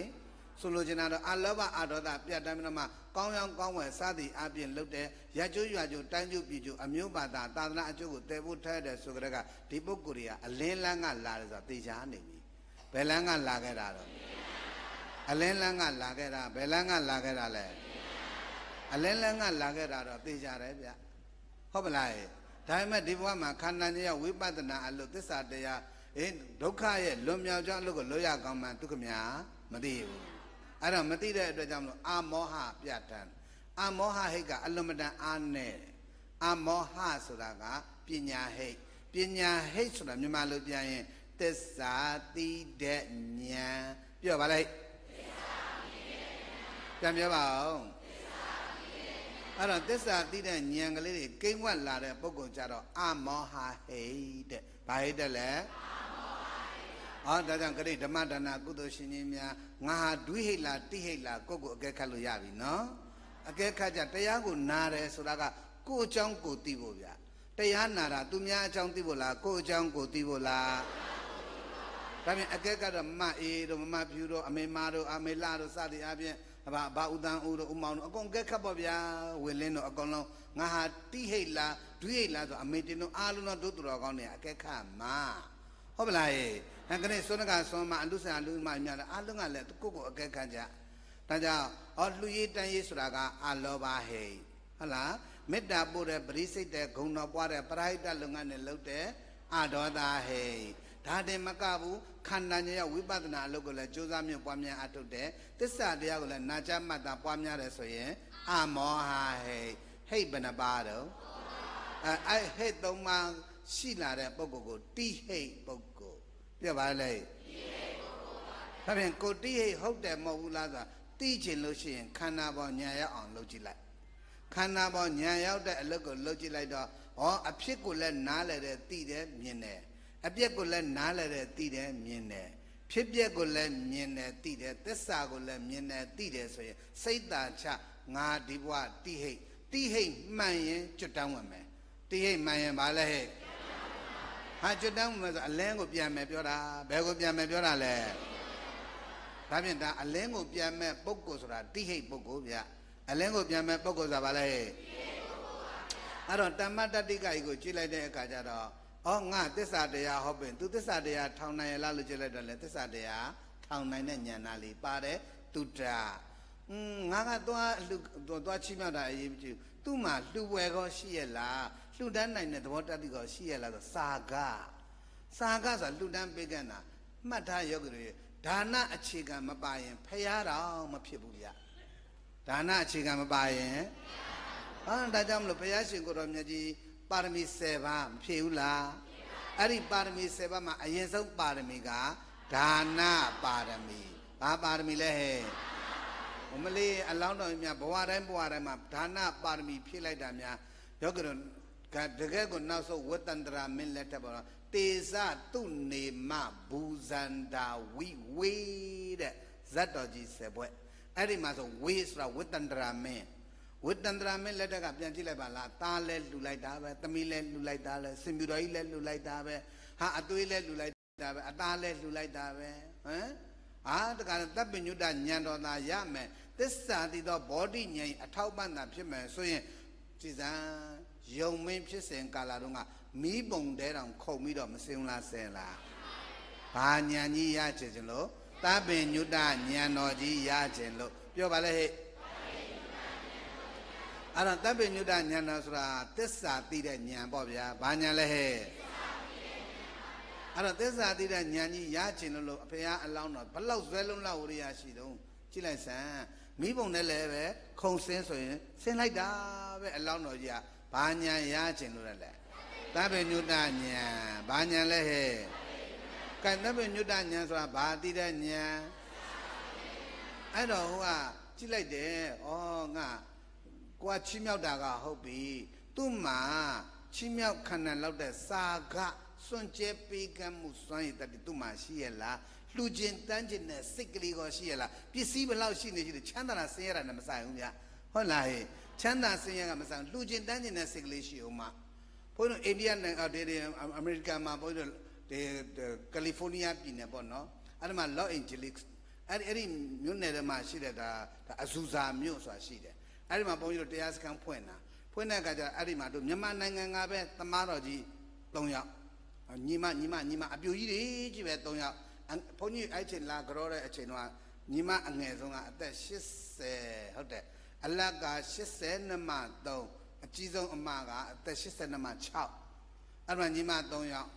ဆိုလိုချင်တာတော့အလောဘအာဒေါသပြတ်တမ်းပြီးတော့မှကောင်းရောင်းကောင်းဝယ်စသည်အပြင်လုပ်တယ်ရကျွရွာကျွတိုင်းကျွပြည်ကျွအမျိုးဘာသာသာသနာအကျိုးကိုတည်ဖို့ထားတယ်ဆိုကြတဲ့ကဒီပုဂ္ဂိုလ်တွေကအလင်းလန်းကလာတယ်ဆိုတာသိချာနေပြီဘယ်လန်းကလာခဲ့တာတော့အလင်းလန်းကလာခဲ့တာဘယ်လန်းကလာခဲ့တာလဲအလင်းလန်းကလာခဲ့တာတော့သိချာတယ်ဗျဟုတ်ပလားဒါပေမဲ့ဒီဘဝမှာခန္ဓာညေရဝိပဿနာအလို့သစ္စာတရားအေးဒုက္ခရဲ့လွန်မြောက်ကြောင်းအလုပ်ကိုလွတ်ရကောင်းမှသူခမညာမသိဘူးအဲ့တော့မသိတဲ့အတွက်ကြောင့်မလို့အာမောဟပြတ်တန်းအာမောဟဟိတ်ကအလွန်မတန်အားနဲ့အာမောဟဆိုတာကပညာဟိတ်ပညာဟိတ်ဆိုတာမြန်မာလိုပြန်ရင်သစ္စာတိတဲ့ဉာဏ်ပြောပါလိုက်ပြန်ပြောပါအောင်အဲ့တော့သစ္စာတိတဲ့ဉာဏ်ကလေးတွေကိမ့်ဝတ်လာတဲ့ပုဂ္ဂိုလ်ကြတော့အမောဟဟိတ်တဲ့ဘာဟိတ်တဲ့လဲ။အော်ဒါကြောင့်ဂရိဓမ္မဒါနကုသိုလ်ရှင်ကြီးများငါဟာဒွိဟိတ်လာတိဟိတ်လာကိုယ့်ကိုအကဲခတ်လို့ရပြီနော်။အကဲခတ်ကြတရားကိုနာတယ်ဆိုတာကကိုယ်အကြောင်းကိုသိဖို့ဗျ။တရားနာတာသူများအကြောင်းသိဖို့လားကိုယ်အကြောင်းကိုသိဖို့လား။ဒါပြင်အကဲကတော့မအေးတို့မမဖြူတို့အမေမာတို့အမေလာတို့စသည်အပြင်အဘဘာဥတန်းဦးတို့ဥမောင်တို့အကုန်ကဲခတ်ပေါ့ဗျာဝေလင်းတို့အကုန်လုံးငါဟာတိဟိတ်လားဒွိဟိတ်လားဆိုအမေတင်တို့အားလုံးတော့တို့သူတော်ကောင်းတွေအကဲခတ်မှာဟုတ်ပလားရဲ့အဲကနေ့စွန်းကစွန်းမအလူဆန်အလူမများလားအလုံးကလည်းကိုယ့်ကိုအကဲခံကြဒါကြောင့်အော်လှူရေးတန်းရေးဆိုတာကအလောဘဟိဟုတ်လားမေတ္တာပို့တဲ့ပရိစိတ်တဲ့ဂုဏ်တော်ပွားတဲ့ပရဟိတလုပ်ငန်းတွေလုပ်တဲ့အဒေါသဟိဒါတင်မကဘူးခန္ဓာညရဝိပဿနာအလုပ်ကိုလည်းကြိုးစားမြင့်ပွားများအထုတ်တဲ့တစ္ဆာတရားကိုလည်းနာကြမှတ်တာပွားများတယ်ဆိုရင်အမောဟဟိဟိတ်ဘယ်နှပါတော့အဲဟိတ်သုံးပါရှိလာတဲ့ပုဂ္ဂိုလ်ကိုတိဟိတ်ပုဂ္ဂပြပါလေဒါဖြင့်ကိုတိဟိတ်ဟုတ်တယ်မဟုတ်ဘူးလားဆိုတာသိချင်လို့ရှိရင်ခန္ဓာပေါ်ညာရောက်အောင်လုပ်ကြည့်လိုက်ခန္ဓာပေါ်ညာရောက်တဲ့အလုပ်ကိုလုပ်ကြည့်လိုက်တော့ဟောအဖြစ်ကိုလည်းနားလည်တယ်သိတယ်မြင်တယ်အပြက်ကိုလည်းနားလည်တယ်သိတယ်မြင်တယ်ဖြစ်ပျက်ကိုလည်းမြင်တယ်သိတယ်သစ္စာကိုလည်းမြင်တယ်သိတယ်ဆိုရင်စိတ်တာချငါဒီဘဝတိဟိတ်တိဟိတ်မှန်ရင် ကျွတ်တောင်းဝင်မယ်တိဟိတ်မှန်ရင်ဘာလဲဟဲ့ဟာကျွတ်တမ်းမှုဆိုအလင်းကိုပြန်မယ်ပြောတာဘယ်ကိုပြန်မယ်ပြောတာလဲဒါဖြင့်ဒါအလင်းကိုပြန်မဲ့ပုဂ္ဂိုလ်ဆိုတာတိဟိတ်ပုဂ္ဂိုလ်ဗျအလင်းကိုပြန်မဲ့ပုဂ္ဂိုလ်ဆိုတာဗာလဲအဲ့တော့တမ္မတတ္တိကကြီးကိုကြည့်လိုက်တဲ့အခါကျတော့အော်ငါသစ္စာတရားဟောပင် तू သစ္စာတရားထောင်နိုင်ရလားလို့ကြည့်လိုက်တော့လေသစ္စာတရားထောင်နိုင်တဲ့ဉာဏ်သားလေးပါတယ်သူတာอืมငါကသွားလှူသွားချီးမြှောက်တာအရေးမကြီးသူ့မှာလှူွယ်ကောရှိရလားလှူဒန်းနိုင်တဲ့သဘောတတိကောရှိရလားဆိုစာကစာကဆိုလှူဒန်းပေးကန်တာမှတ်ထားယောဂတွေဒါနအခြေခံမပါရင်ဖျားတော်မဖြစ်ဘူးဗျဒါနအခြေခံမပါရင်ဟာဒါကြောင့်မလို့ဘုရားရှင်ကိုတော်မြတ်ကြီးပါရမီ7ပါးမဖြစ်ဘူးလားအဲ့ဒီပါရမီ7ပါးမှာအရင်ဆုံးပါရမီကဒါနပါရမီဘာပါရမီလဲဟဲ့မလေးအလောင်းတော်မြတ်ဘဝတိုင်းဘဝတိုင်းမှာဒါနပါရမီဖြည့်လိုက်တာများယောဂရုကတကယ်ကိုနောက်ဆုံးဝတ္တန္တရာမင်းလက်ထက်ပေါ်တော့တေဇသူနေမဘူဇန္တာဝိဝေတဲ့ဇတ်တော်ကြီး၁၀ဘွဲ့အဲ့ဒီမှာဆိုဝေဆိုတာဝတ္တန္တရာမင်းဝတ္တန္တရာမင်းလက်ထက်ကပြန်ကြည့်လိုက်ပါလားသားလဲလှူလိုက်တာပဲသမီးလဲလှူလိုက်တာလဲစင်ပြူတော်ကြီးလဲလှူလိုက်တာပဲဟာအသွေးလဲလှူလိုက်တာပဲအသားလဲလှူလိုက်တာပဲဟမ်အာတကတပ်ပညုတညံတော်သာရမယ်တစ္ဆာတိသောဗောဓိဉာဏ်အထောက်ပံ့တာဖြစ်မယ်ဆိုရင်ကြည်စမ်းယုံမင်းဖြစ်စဉ်ကာလာတော့ကမိပုံတဲတောင်ခုံပြီးတော့မစင်လားဆဲလားဘာညာကြီးရချင်ချင်လို့သဗ္ဗညုတညာတော်ကြီးရချင်လို့ပြောပါလေဟဲ့အဲ့တော့သဗ္ဗညုတညာတော်ဆိုတာသစ္စာသိတဲ့ညာပေါ့ဗျာဘာညာလဲဟဲ့အဲ့တော့သစ္စာသိတဲ့ညာကြီးရချင်လို့လို့အဖေကအလောင်းတော်ဘလောက်ဇွဲလုံးလောက်ဝရိယရှိတုံးကြည့်လိုက်စမ်းမိဘုံနဲ့လည်းပဲခုံစင်းဆိုရင်ဆင်းလိုက်တာပဲအလောင်းတော်ကြီးကဘာညာရခြင်းလို့လည်းသဗ္ဗညုတညာဘာညာလဲဟဲ့ကဲသဗ္ဗညုတညာဆိုတာဘာတိတဲ့ညာအဲ့တော့ဟိုကကြည့်လိုက်တယ်ဩငါကိုကချီးမြောက်တာကဟုတ်ပြီသူ့မှာချီးမြောက်ခန္ဓာလောက်တဲ့စာကစွန့်ကြဲပေးကမ်းမှုစွန့်ရတတ်တယ်သူ့မှာရှိရလားလှူကျင်တန်းကျင်တဲ့စိတ်ကလေးကောရှိရလားပစ္စည်းဘလောက်ရှိနေရှိတယ်ချမ်းသာတာဆင်းရဲတာနဲ့မဆိုင်ဘူးဗျာဟုတ်လားဟဲ့ချမ်းသာဆင်းရဲကမဆန်လှူကျင်တန်းကျင်တဲ့စိတ်ကလေးရှိအောင်မှဘုန်းကြီးတို့အိန္ဒိယနိုင်ငံဒေဒီအမေရိကန်မှာဘုန်းကြီးတို့ဒီကယ်လီဖိုးနီးယားပြည်နယ်ပေါ့နော်အဲ့ဒါမှာ Los Angeles အဲ့ဒီအဲ့ဒီမြို့နယ်တွေမှာရှိတဲ့ဒါအဇူဇာမြို့ဆိုတာရှိတယ်အဲ့ဒီမှာဘုန်းကြီးတို့တရားစခန်းဖွင့်တာဖွင့်တဲ့အခါကျအဲ့ဒီမှာတို့မြန်မာနိုင်ငံကပဲသမားတော်ကြီး၃ယောက်ညီမညီမညီမအပြူကြီးတွေကြီးပဲ၃ယောက်ဘုန်းကြီးအဲ့ချိန်လာကြောတဲ့အချိန်တော့ညီမအငယ်ဆုံးကအသက်80ဟုတ်တယ်အလက်က82မှ3အကြီးဆုံးအမကအသက်82မှ6အဲ့မှာညီမ3ယောက်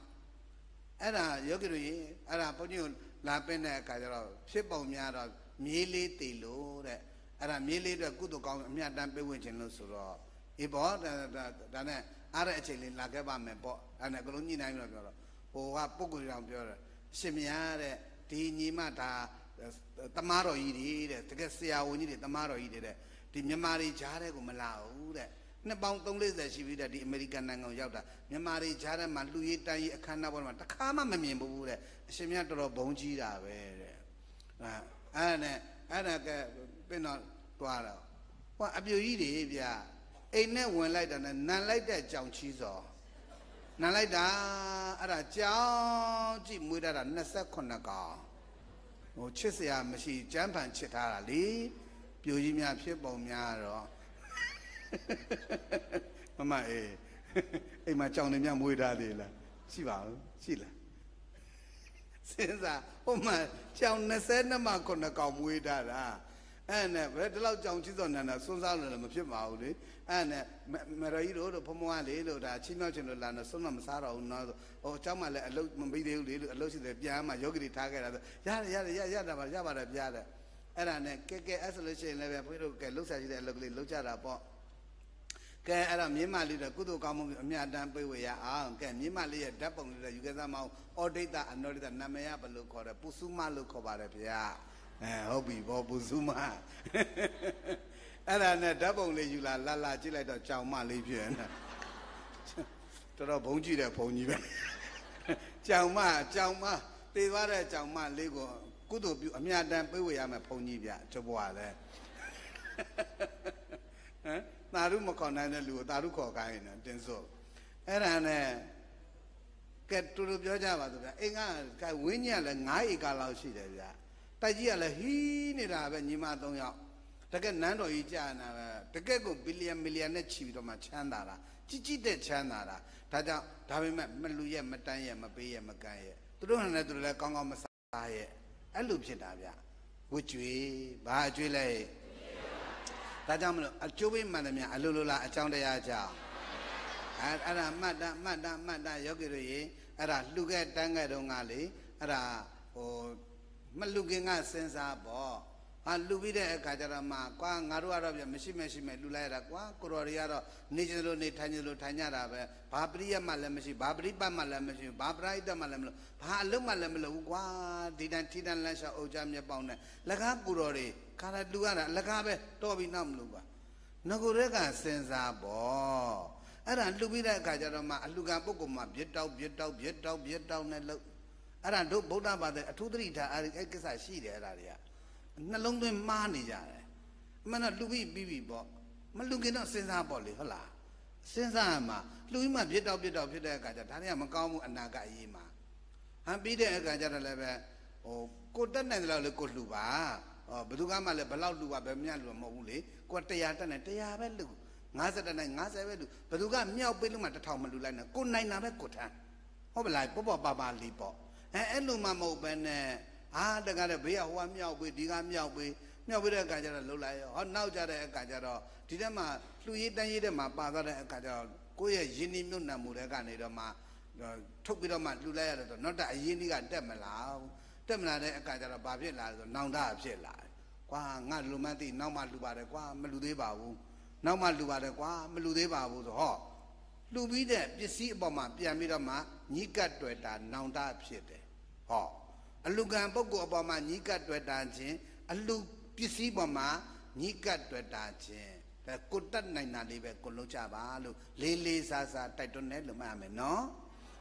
အဲ့ဒါယောဂီတို့ရေအဲ့ဒါဘုန်းကြီးလာပင်းတဲ့အခါကျတော့ဖြစ်ပုံများတော့မြေးလေးတည်လို့တဲ့အဲ့ဒါမြေးလေးအတွက်ကုသိုလ်ကောင်းအမြတ်တမ်းပေးဝင်ခြင်းလို့ဆိုတော့အေးပေါ့ဒါနဲ့အားတဲ့အချိန်လေးလာခဲ့ပါမယ်ပေါ့ဒါနဲ့ကလုံးညှိနှိုင်းပြီးတော့ပြောတော့ဟိုကပုဂ္ဂိုလ်ရောင်ပြောတယ်ရှင်မရတဲ့ဒီညီမဒါတမားတော်ကြီးတွေတဲ့တကယ်ဆရာဝန်ကြီးတွေတမားတော်ကြီးတွေတဲ့ဒီမြန်မာတွေကြားတဲ့ကိုမလာဘူးတဲ့နှစ်ပေါင်း340ရှိပြီတဲ့ဒီအမေရိကန်နိုင်ငံကိုရောက်တာမြန်မာတွေကြားထဲမှာလူရည်တန်းရည်အခမ်းအနားပေါ်မှာတခါမှမမြင်ဘူးတဲ့အရှင်မြတ်တော်တော်ဘုံကြီးတာပဲတဲ့အဲအဲ့နဲ့အဲ့ဒါကပြင်းတော့တွားတော့ဟိုအပြူကြီးတွေဗျအိမ်နဲ့ဝင်လိုက်တာနဲ့နန်လိုက်တဲ့ကြောင်ချီစော်နန်လိုက်တာအဲ့ဒါကြောင်ကြည့်မွေးတာ28កောင်ဟိုချစ်စရာမရှိကြမ်းဖန်ချစ်ထားတာလေပြိုကြီးများဖြစ်ပုံများတော့မမအေးအိမ်မှာကြောင်နေမြမွေးထားသေးလားရှိပါဘူးရှိလားစဉ်းစားဟိုမှာကြောင်22မှ9ကောင်မွေးထားတာအဲ့နဲ့ဘယ်ဒီလောက်ကြောင်ချစ်စော်နန္ဒစွန်းစားလို့လည်းမဖြစ်ပါဘူးလေအဲ့နဲ့မရကြီးတို့တို့ဖမွားလေလို့ဒါချင်းမြောက်ချင်လို့လာတော့စွန်းတော့မစားတော့ဘူးနော်ဆိုဟိုအเจ้าမှလည်းအလုတ်မပြီးသေးဘူးလေလို့အလုတ်ရှိတယ်ပြန်မှယောဂီတွေထားခဲ့တာဆိုရတယ်ရတယ်ရရတာပါရပါတယ်ပြရတယ်အဲ့ဒါနဲ့ကဲကဲအဲ့ဆိုလို့ရှိရင်လည်းပဲဘုရားတို့ကဲလှုပ်ရှားကြည့်တဲ့အလုပ်ကလေးလှုပ်ကြတာပေါ့ကဲအဲ့တော့မြင်းမလေးတော့ကုသိုလ်ကောင်းမှုအမြတ်တမ်းပေးဝေရအောင်ကဲမြင်းမလေးရဲ့ဓာတ်ပုံလေးတော့ယူကဲသားမအောင်အော်ဒိတာအနောဒိတာနာမည်ကဘယ်လိုခေါ်တယ်ပုစုမလို့ခေါ်ပါတယ်ဗျာအဲဟုတ်ပြီဗောပုစုမအဲ့ဒါနဲ့ဓာတ်ပုံလေးယူလာလာလာကြည့်လိုက်တော့ကြောင်မလေးဖြစ်နေတော်တော်ဘုံကြည့်တဲ့ဘုံကြီးပဲကြောင်မကြောင်မတေသွားတဲ့ကြောင်မလေးကိုကုသိုလ်ပြုအမြတ်တမ်းပြေးဝေရမယ်ဘုံကြီးဗျတဘွားလဲဟမ်သာဓုမခေါ်နိုင်တဲ့လူကိုသာဓုခေါ်ခိုင်းနေတင်စို့အဲ့ဒါနဲ့ကဲတူတူပြောကြပါသူဗျအိမ်ကကဝင်းကြီးကလည်း9ဧကလောက်ရှိတယ်ဗျတိုက်ကြီးကလည်းဟီးနေတာပဲညီမ3ယောက်တကယ်နန်းတော်ကြီးကြာနာပဲတကယ်ကိုဘီလီယံမီလီယံနဲ့ချီပြီးတော့မှချမ်းသာတာကြီးကြီးတဲ့ချမ်းသာတာဒါကြောင့်ဒါပေမဲ့မလူရဲ့မတန်းရဲ့မပေးရဲ့မကန်းရဲ့သူတို့ဟန်နဲ့သူတို့လည်းကောင်းကောင်းမစားရဲ့အဲ့လိုဖြစ်တာဗျဝတ်ကြွေဘာအကျွေးလဲဒါကြောင့်မလို့အကျိုးပေးမှန်သမျှအလိုလိုလားအကြောင်းတရားကြောင့်အဲ့အဲ့ဒါမှတ်တာမှတ်တာမှတ်တာယောဂီတို့ရေအဲ့ဒါလှူခဲ့တန်းခဲ့တုန်းကလေအဲ့ဒါဟိုမလှူခင်ကစဉ်းစားပေါ့ဟာလူပြီးတဲ့အခါကျတော့မှကွာငါတို့ကတော့ပြမရှိမရှိမဲ့လူလိုက်ရတာကွာကိုရော်တွေကတော့နေချင်လို့နေထိုင်ချင်လို့ထိုင်ကြတာပဲဘာပရိယတ်မှလည်းမရှိဘာပရိပတ်မှလည်းမရှိဘာပရိဒတ်မှလည်းမလုပ်ဘာအလုပ်မှလည်းမလုပ်ဘူးကွာဒီတန်ထီတန်လန့်လျှောက်အုပ်ချမျက်ပေါင်းနဲ့လကားကိုရော်တွေခါလာလူရတာလကားပဲတော်ပြီးနောက်မလုပ်ပါငကိုရက်ကစဉ်းစားပေါ့အဲ့ဒါလူပြီးတဲ့အခါကျတော့မှအလူကပုဂ္ဂိုလ်မှပြစ်တောက်ပြစ်တောက်ပြစ်တောက်ပြစ်တောက်နဲ့လို့အဲ့ဒါတို့ဗုဒ္ဓဘာသာအထူးသတိထားအဲ့ဒီကိစ္စရှိတယ်အဲ့ဒါတွေကနှလုံးသွင်းမှားနေကြတယ်အမှန်တော့လူပြီးပြီးပြီပေါ့မလူခင်တော့စဉ်းစားပေါ့လေဟုတ်လားစဉ်းစားရမှာလူကြီးမှပြစ်တော့ပြစ်တော့ဖြစ်တဲ့အခါကျဒါတွေကမကောင်းဘူးအနာကအရေးမှာဟန်ပြီးတဲ့အခါကျတော့လည်းပဲဟိုကိုတက်နိုင်တယ်လို့လေကိုလှူပါဟောဘယ်သူကမှလည်းဘလောက်လှူပါဘယ်မြတ်လှူမဟုတ်ဘူးလေကိုက100တက်နိုင်100ပဲလှူ50တက်နိုင်50ပဲလှူဘယ်သူကမြောက်ပေးလို့မှ1000မလှူလိုက်နဲ့ကိုနိုင်တာပဲကိုထမ်းဟုတ်ပလားပေါ့ပေါ့ပါပါလေးပေါ့အဲအဲ့လိုမှမဟုတ်ပဲနဲ့အာတကားတဲ့ဘေးကဟိုကမြောက်ပေးဒီကမြောက်ပေးမြောက်ပေးတဲ့အခါကျတော့လှုပ်လိုက်ရောဟောနောက်ကြတဲ့အခါကျတော့ဒီထဲမှာလှူရည်တန်းရည်ထဲမှာပါသွားတဲ့အခါကျတော့ကိုယ့်ရဲ့ယင်းနှမြုပ်နှံမှုတွေကနေတော့မှထုတ်ပြီးတော့မှလှူလိုက်ရတော့နောက်တအရင်းကြီးကတက်မလာဘူးတက်မလာတဲ့အခါကျတော့ဘာဖြစ်လာလဲဆိုနောင်တဖြစ်လာတယ်။ကွာငါလူမသိနောက်မှလူပါတယ်ကွာမလူသေးပါဘူး။နောက်မှလူပါတယ်ကွာမလူသေးပါဘူးဆိုဟောလူပြီးတဲ့ပစ္စည်းအပေါ်မှာပြန်ပြီးတော့မှညှိကပ်တွေ့တာနောင်တဖြစ်တယ်။ဟောအလူကံပုဂ္ဂိုလ်အပေါ်မှာညီကပ်တွေ့တာခြင်းအလူပစ္စည်းပေါ်မှာညီကပ်တွေ့တာခြင်းဒါကိုတတ်နိုင်တာလေးပဲကိုလုံးကြပါလို့လေးလေးစားစားတိုက်တွန်းတယ်လို့မှတ်ရမယ်နော်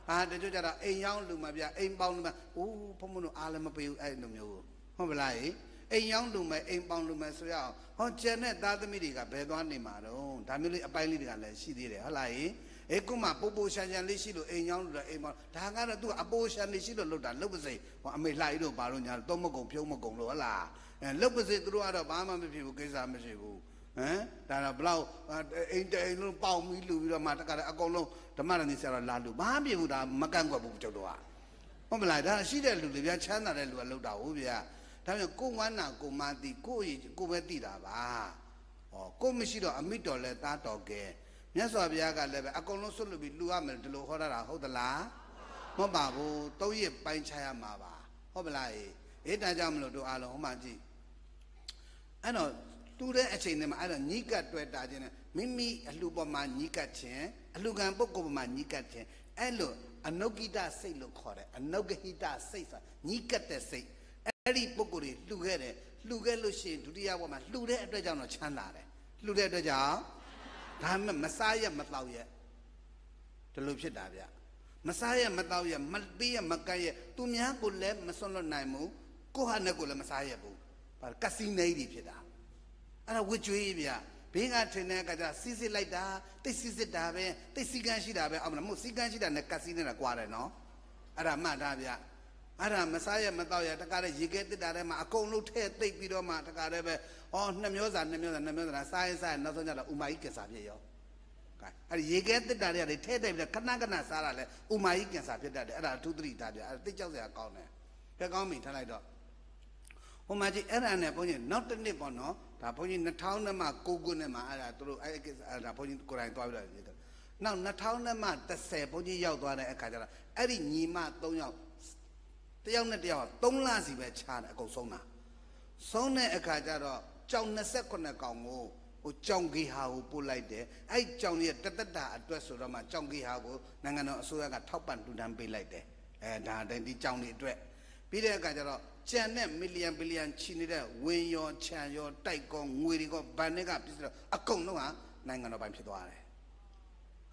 အာတချို့ကြတော့အိမ်ရောက်လူမပြအိမ်ပေါင်းလူမအိုးဖုံဖုံတို့အားလည်းမပေးဘူးအဲ့လိုမျိုးဟုတ်ပလားအိမ်ရောက်လူမအိမ်ပေါင်းလူမဆိုရအောင်ဟောကျန်တဲ့သားသမီးတွေကဘယ်သွားနေမှာတော့ဒါမျိုးလေးအပိုင်းလေးတွေကလည်းရှိသေးတယ်ဟုတ်လားအဲခုမှပိုပိုရှန်ရှန်လေးရှိလို့အိမ်ကြောင်းလို့တာအိမ်မှာဒါကတော့သူကအပိုရှန်လေးရှိလို့လုပ်တာလုပ်ပစိဟောအမေလှိုက်လို့ပါတော့ညာတော့မကုံဖြုံးမကုံလို့ဟလားအဲလုပ်ပစိသူတို့ကတော့ဘာမှမဖြစ်ဘူးကိစ္စမရှိဘူးဟမ်ဒါတော့ဘလောက်အိမ်တိုင်လုံးပေါင်ပြီးလူပြီးတော့မှတခါတည်းအကုန်လုံးဓမ္မရဏီဆရာတော်လာလူဘာဖြစ်ဘူးဒါမကန့်ကွက်ဘူးကြောက်တော့ဟုတ်မလားဒါရှိတဲ့လူတွေဗျာချမ်းသာတဲ့လူကလုပ်တာဟုတ်ဗျာဒါပြန်ကိုဝမ်းနာကိုမသိကိုကိုပဲသိတာပါဟောကိုမရှိတော့အမိတော်လဲသားတော်ကဲမြတ်စွာဘုရားကလည်းပဲအကုန်လုံးဆွတ်လွတ်ပြီးလှူရမယ်ဒီလိုဟောတာတာဟုတ်သလားမဟုတ်ပါဘူးသုံးရပိုင်းခြားရမှာပါ ဟုတ်ပလားအေးဒါကြောင့်မလို့တို့အားလုံးဟောမှကြည့်အဲ့တော့တူတဲ့အချိန်တည်းမှာအဲ့တော့ညီကပ်တွေ့တာခြင်းနဲ့မိမိအလှပေါ်မှာညီကပ်ခြင်းအလှကံပုဂ္ဂိုလ်ပေါ်မှာညီကပ်ခြင်းအဲ့လိုအနုကိတစိတ်လို့ခေါ်တယ်အနုဂဟိတစိတ်ဆိုတာညီကပ်တဲ့စိတ်အဲ့ဒီပုဂ္ဂိုလ်တွေလှူခဲ့တယ်လှူခဲ့လို့ရှိရင်ဒုတိယဘဝမှာလှူတဲ့အတွက်ကြောင့်တော့ချမ်းသာတယ်လှူတဲ့အတွက်ကြောင့်ဒါမှမစားရမတော့ရဒီလိုဖြစ်တာဗျမစားရမတော့ရမပေးရမကတ်ရသူများကိုလည်းမစွန့်လွတ်နိုင်ဘူးကိုဟာနဲ့ကိုလည်းမစားရဘူးဘာကစီနေတွေဖြစ်တာအဲ့ဒါဝစ်ကြွေးဗျဘေးကထင်တဲ့ကကြစစ်စစ်လိုက်တာတိတ်စစ်စစ်တာပဲတိတ်စီကန်းရှိတာပဲအောင်မလားမဟုတ်စီကန်းရှိတာနဲ့ကစီနေတာကွာတယ်နော်အဲ့ဒါမှတ်သားဗျအဲ့ဒါမစားရမတော့ရတကားတဲ့ရေခဲတစ်တာထဲမှာအကုန်လုံးထည့်သိပ်ပြီးတော့မှတကားတဲ့ပဲဟောနှစ်မျိုးစာနှစ်မျိုးစာနှစ်မျိုးစာစားရင်စားရင်နောက်ဆုံးကျတော့ဥမာကြီးကင်ဆာဖြစ်ရောကဲအဲ့ဒီရေခဲတစ်တာတွေကလေထည့်သိပ်ပြီးခဏခဏစားတာလေဥမာကြီးကင်ဆာဖြစ်တတ်တယ်အဲ့ဒါအထူးသတိထားပြအဲ့ဒါသိကြောက်စရာကောင်းတယ်ဖက်ကောင်းပြီထားလိုက်တော့ဟိုမှာကြီးအဲ့ဒါနဲ့ဘုန်းကြီးနောက်တစ်နှစ်ပေါ့နော်ဒါဘုန်းကြီး2000နဲ့မှ6ခုနဲ့မှအဲ့ဒါသူတို့အဲ့ဒါဘုန်းကြီးကိုယ်တိုင်သွားပြီးတော့ရေးတယ်နောက်2000နဲ့မှ30ဘုန်းကြီးရောက်သွားတဲ့အခါကျတော့အဲ့ဒီညီမ3ယောက်ယောက်နဲ့တယောက်3လစီပဲခြားတယ်အကုန်ဆုံးတာဆုံးတဲ့အခါကျတော့ကြောင်28ကောင်ကိုဟိုကြောင်ဂေဟာကိုပို့လိုက်တယ်အဲ့ကြောင်ရဲ့တသက်တာအတွက်ဆိုတော့မှကြောင်ဂေဟာကိုနိုင်ငံတော်အစိုးရကထောက်ပံ့တူတန်းပေးလိုက်တယ်အဲဒါအတိုင်းဒီကြောင်တွေအတွက်ပြီးတဲ့အခါကျတော့ကြံတဲ့မီလီယံဘီလီယံချီနေတဲ့ဝင်းရောခြံရောတိုက်ကောငွေတွေကဗန်တွေကပြစ်တော့အကုန်လုံးဟာနိုင်ငံတော်ပိုင်ဖြစ်သွားတယ်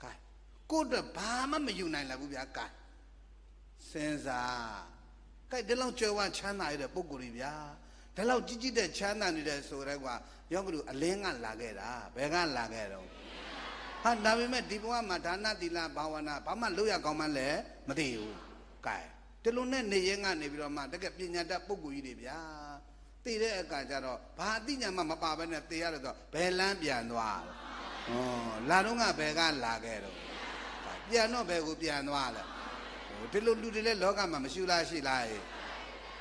ခိုင်းကိုယ့်အတွက်ဘာမှမယူနိုင်လာဘူးဗျာခိုင်းစဉ်းစားကဲဒီလောက်ကြွယ်ဝချမ်းသာရတဲ့ပုံကိုယ်ကြီးဗျာဒီလောက်ကြီးကြီးတဲ့ချမ်းသာနေတဲ့ဆိုတော့ကွာယောဂလူအလင်းကလာခဲ့တာဘယ်ကလာခဲ့တော့ဟာဒါပေမဲ့ဒီဘဝမှာဒါနသီလဘာဝနာဘာမှလုပ်ရကောင်းမှလည်းမသိဘူးကဲဒီလိုနဲ့နေရင်ကနေပြီးတော့မှတကယ်ပညာတတ်ပုံကိုယ်ကြီးတွေဗျာသိတဲ့အခါကျတော့ဘာအသိဉာဏ်မှမပါဘဲနဲ့သိရတယ်ဆိုတော့ဘယ်လမ်းပြန်သွားလဲဟောလာတော့ကဘယ်ကလာခဲ့တော့ပြန်တော့ဘယ်ကိုပြန်သွားလဲဒီလိုလူတွေလည်းလောကမှာမရှိလားရှိလားဟဲ့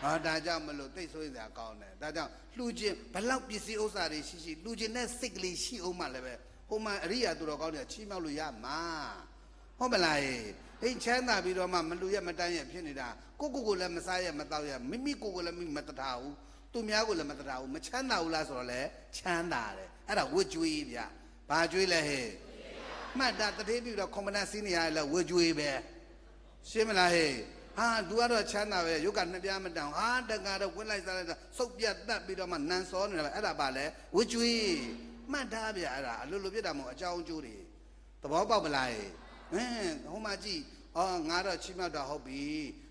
ဟောဒါကြောင့်မလို့သိဆိုးစရာကောင်းတယ်ဒါကြောင့်လှူခြင်းဘလောက်ပစ္စည်းဥစ္စာတွေရှိရှိလှူခြင်းနဲ့စိတ်ကလေးရှိအောင်မှလည်းပဲဟိုမှာအရိယာသူတော်ကောင်းတွေချီးမြှောက်လို့ရမှာဟုတ်မလားဟဲ့အိမ်ချမ်းသာပြီးတော့မှမလူရမတန်းရဖြစ်နေတာကိုကိုကိုလည်းမစားရမတောက်ရမိမိကိုကိုလည်းမတထားဘူးသူများကိုလည်းမတထားဘူးမချမ်းသာဘူးလားဆိုတော့လေချမ်းသာတယ်အဲ့ဒါဝတ်ကြွေးဗျာဘာကြွေးလဲဟဲ့မှတ်တာတတိပြုတော့ကွန်မနစီနေရလဲဝတ်ကြွေးပဲရှင်းမလားဟဲ့ဟာသူကတော့ချမ်းသာပဲယုတ်ကနှစ်ပြားမတောင်ဟာတက္ကတော့ဝင်လိုက်စားလိုက်တာစုပ်ပြတ်တတ်ပြီးတော့မှနန်စောနေတာပဲအဲ့ဒါပါလေဝကျွေးမှတ်ထားဗျာအဲ့ဒါအလိုလိုပြစ်တာမဟုတ်အကြောင်းအကျိုးတွေသဘောပေါက်မလားဟဲ့ဟင်းဟိုမှာကြည့်အော်ငါတော့ချိမြောက်တာဟုတ်ပြီ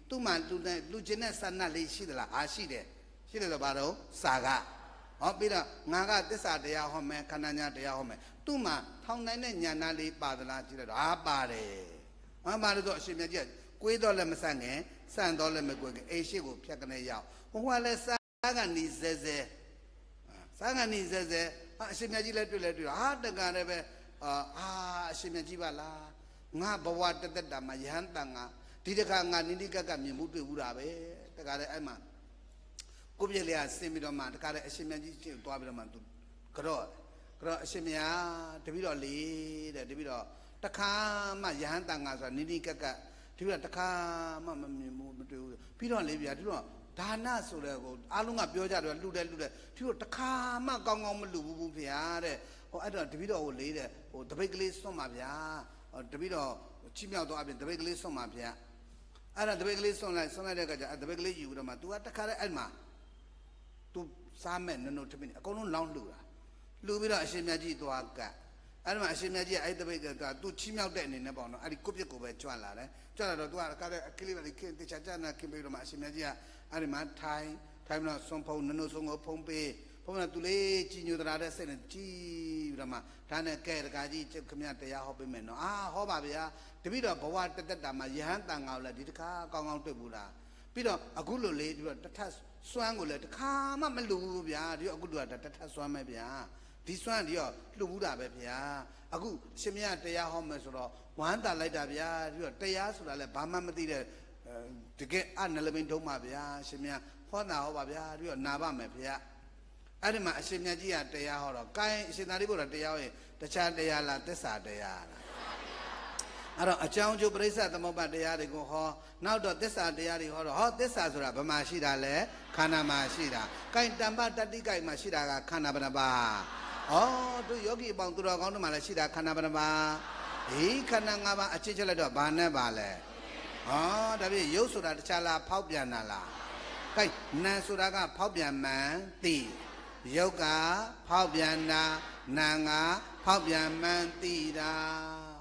သူ့မှာလူနဲ့လူချင်းနဲ့ဆန္ဒလေးရှိသလားအာရှိတယ်ရှိတယ်ဆိုဘာတော့စာကဟောပြီးတော့ငါကသစ္စာတရားဟောမယ်ခန္ဓာညာတရားဟောမယ်သူ့မှာထောင်တိုင်းနဲ့ညာနာလေးပါသလားကြည့်လိုက်တော့အာပါတယ်ဟောပါတယ်ဆိုအရှင်မြတ်ကြီးကကွေးတော့လည်းမဆန့်ခင်ဆန့်တော့လည်းမကွေးခင်အိမ်ရှိကိုဖြတ်ကနေရောက်ဟိုကလည်းစားကန်နီဇဲဇဲစားကန်နီဇဲဇဲအရှင်မြတ်ကြီးလည်းတွေ့လည်းတွေ့ဟာတက္ကလည်းပဲအာအရှင်မြတ်ကြီးပါလားငါဘဝတသက်တာမှာယဟန်တန်ကဒီတခါငါနိတိကကမြင်မှုတွေ့ဘူးတာပဲတခါလည်းအဲ့မှာကိုပြည့်လေးကဆင်းပြီးတော့မှတခါလည်းအရှင်မြတ်ကြီးရှင်းသွားပြီးတော့မှသူကြော့ကြော့အရှင်မြတ်တပိတော့လေတဲ့တပိတော့တခါမှယဟန်တန်ကဆိုတာနိတိကကဒီကတခါမှမမြင်ဘူးမတွေ့ဘူးပြီးတော့လေဗျာဒီတော့ဒါနဆိုတဲ့ကိုအားလုံးကပြောကြတယ်လှူတယ်လှူတယ်ဒီတော့တခါမှကောင်းကောင်းမလှူဘူးဗျာတဲ့ဟောအဲ့တော့တပိတော့ဟိုလေးတဲ့ဟိုတပိတ်ကလေးစွန့်ပါဗျာဟောတပိတော့ချီမြောက်တော့အပြင်တပိတ်ကလေးစွန့်ပါဗျာအဲ့ဒါတပိတ်ကလေးစွန့်လိုက်စွန့်လိုက်တဲ့အခါကျအဲ့တပိတ်ကလေးယူတော့မှ तू ကတခါတည်းအဲ့မှာ तू စားမဲ့နုံနုံတပိတ်အကုန်လုံးလောင်းလှူတာလှူပြီးတော့အရှင်မြတ်ကြီးသွားကတ်အဲ့မှာအရှင်မြတ်ကြီးကအဲ့တပိတ်ကသူချီးမြှောက်တဲ့အနေနဲ့ပေါ့နော်အဲ့ဒီကိုပြစ်ကိုပဲကြွလာတယ်ကြွလာတော့သူကကားတဲ့အကလေးပါလေးခင်တေချာချာနာခင်ပြီးတော့မှအရှင်မြတ်ကြီးကအဲ့ဒီမှာထိုင်ထိုင်ပြီးတော့ဆွန်ဖုံနုနုဆုံးကိုဖုံးပေးဖုံးတော့သူလေးကြီးညိုတရာတဲ့စိတ်နဲ့ကြီးပြီးတော့မှဒါနဲ့ကဲတကာကြီးခမရတရားဟောပေးမယ်နော်အာဟောပါဗျာတပိတော့ဘဝတက်တက်တာမှာယဟန်တန်ကောင်လည်းဒီတစ်ခါကောင်းကောင်းတွေ့ဘူးလားပြီးတော့အခုလိုလေးပြီးတော့တထစွမ်းကိုလည်းတစ်ခါမှမလူဘူးဗျာဒီအခုလိုကတထစွမ်းပဲဗျာဒီစွမ်းဒီတော့လှုပ်ဘူးတာပဲဗျာအခုအရှင်မရတရား ဟောမယ်ဆိုတော့ဝမ်းတာလိုက်တာဗျာပြီးတော့တရားဆိုတာလည်းဘာမှမသိတဲ့တကယ်အနလမင်းဒုံးပါဗျာအရှင်မရဟောတာဟောပါဗျာပြီးတော့နာပါမယ်ဗျာအဲ့ဒီမှာအရှင်မြတ်ကြီးကတရားဟောတော့ကိုင်းအရှင်သာရိပုတ္တရာတရားဟောရင်တခြားတရားလားသစ္စာတရားလားအဲ့တော့အကြောင်းကျိုးပြိဿသမုပ္ပါတရားတွေကိုဟောနောက်တော့သစ္စာတရားတွေဟောတော့ဟောသစ္စာဆိုတာဗမာရှိတာလဲခန္ဓာမှာရှိတာကိုင်တမ္ပတတ္တိကိုင်မှာရှိတာကခန္ဓာဘယ်နှပါးဩတို့ယောဂီအပေါင်းသူတော်ကောင်းတို့မှလည်းရှိတာခန္ဓာပရမဒီခန္ဓာ၅ပါးအချင်းချင်းလိုက်တော့ဘာနဲ့ပါလဲဩဒါပြည့်ရုပ်ဆိုတာတခြားလားဖောက်ပြန်တာလားကဲနာဆိုတာကဖောက်ပြန်မှန်သိယုတ်ကဖောက်ပြန်တာနာငါဖောက်ပြန်မှန်သိတာ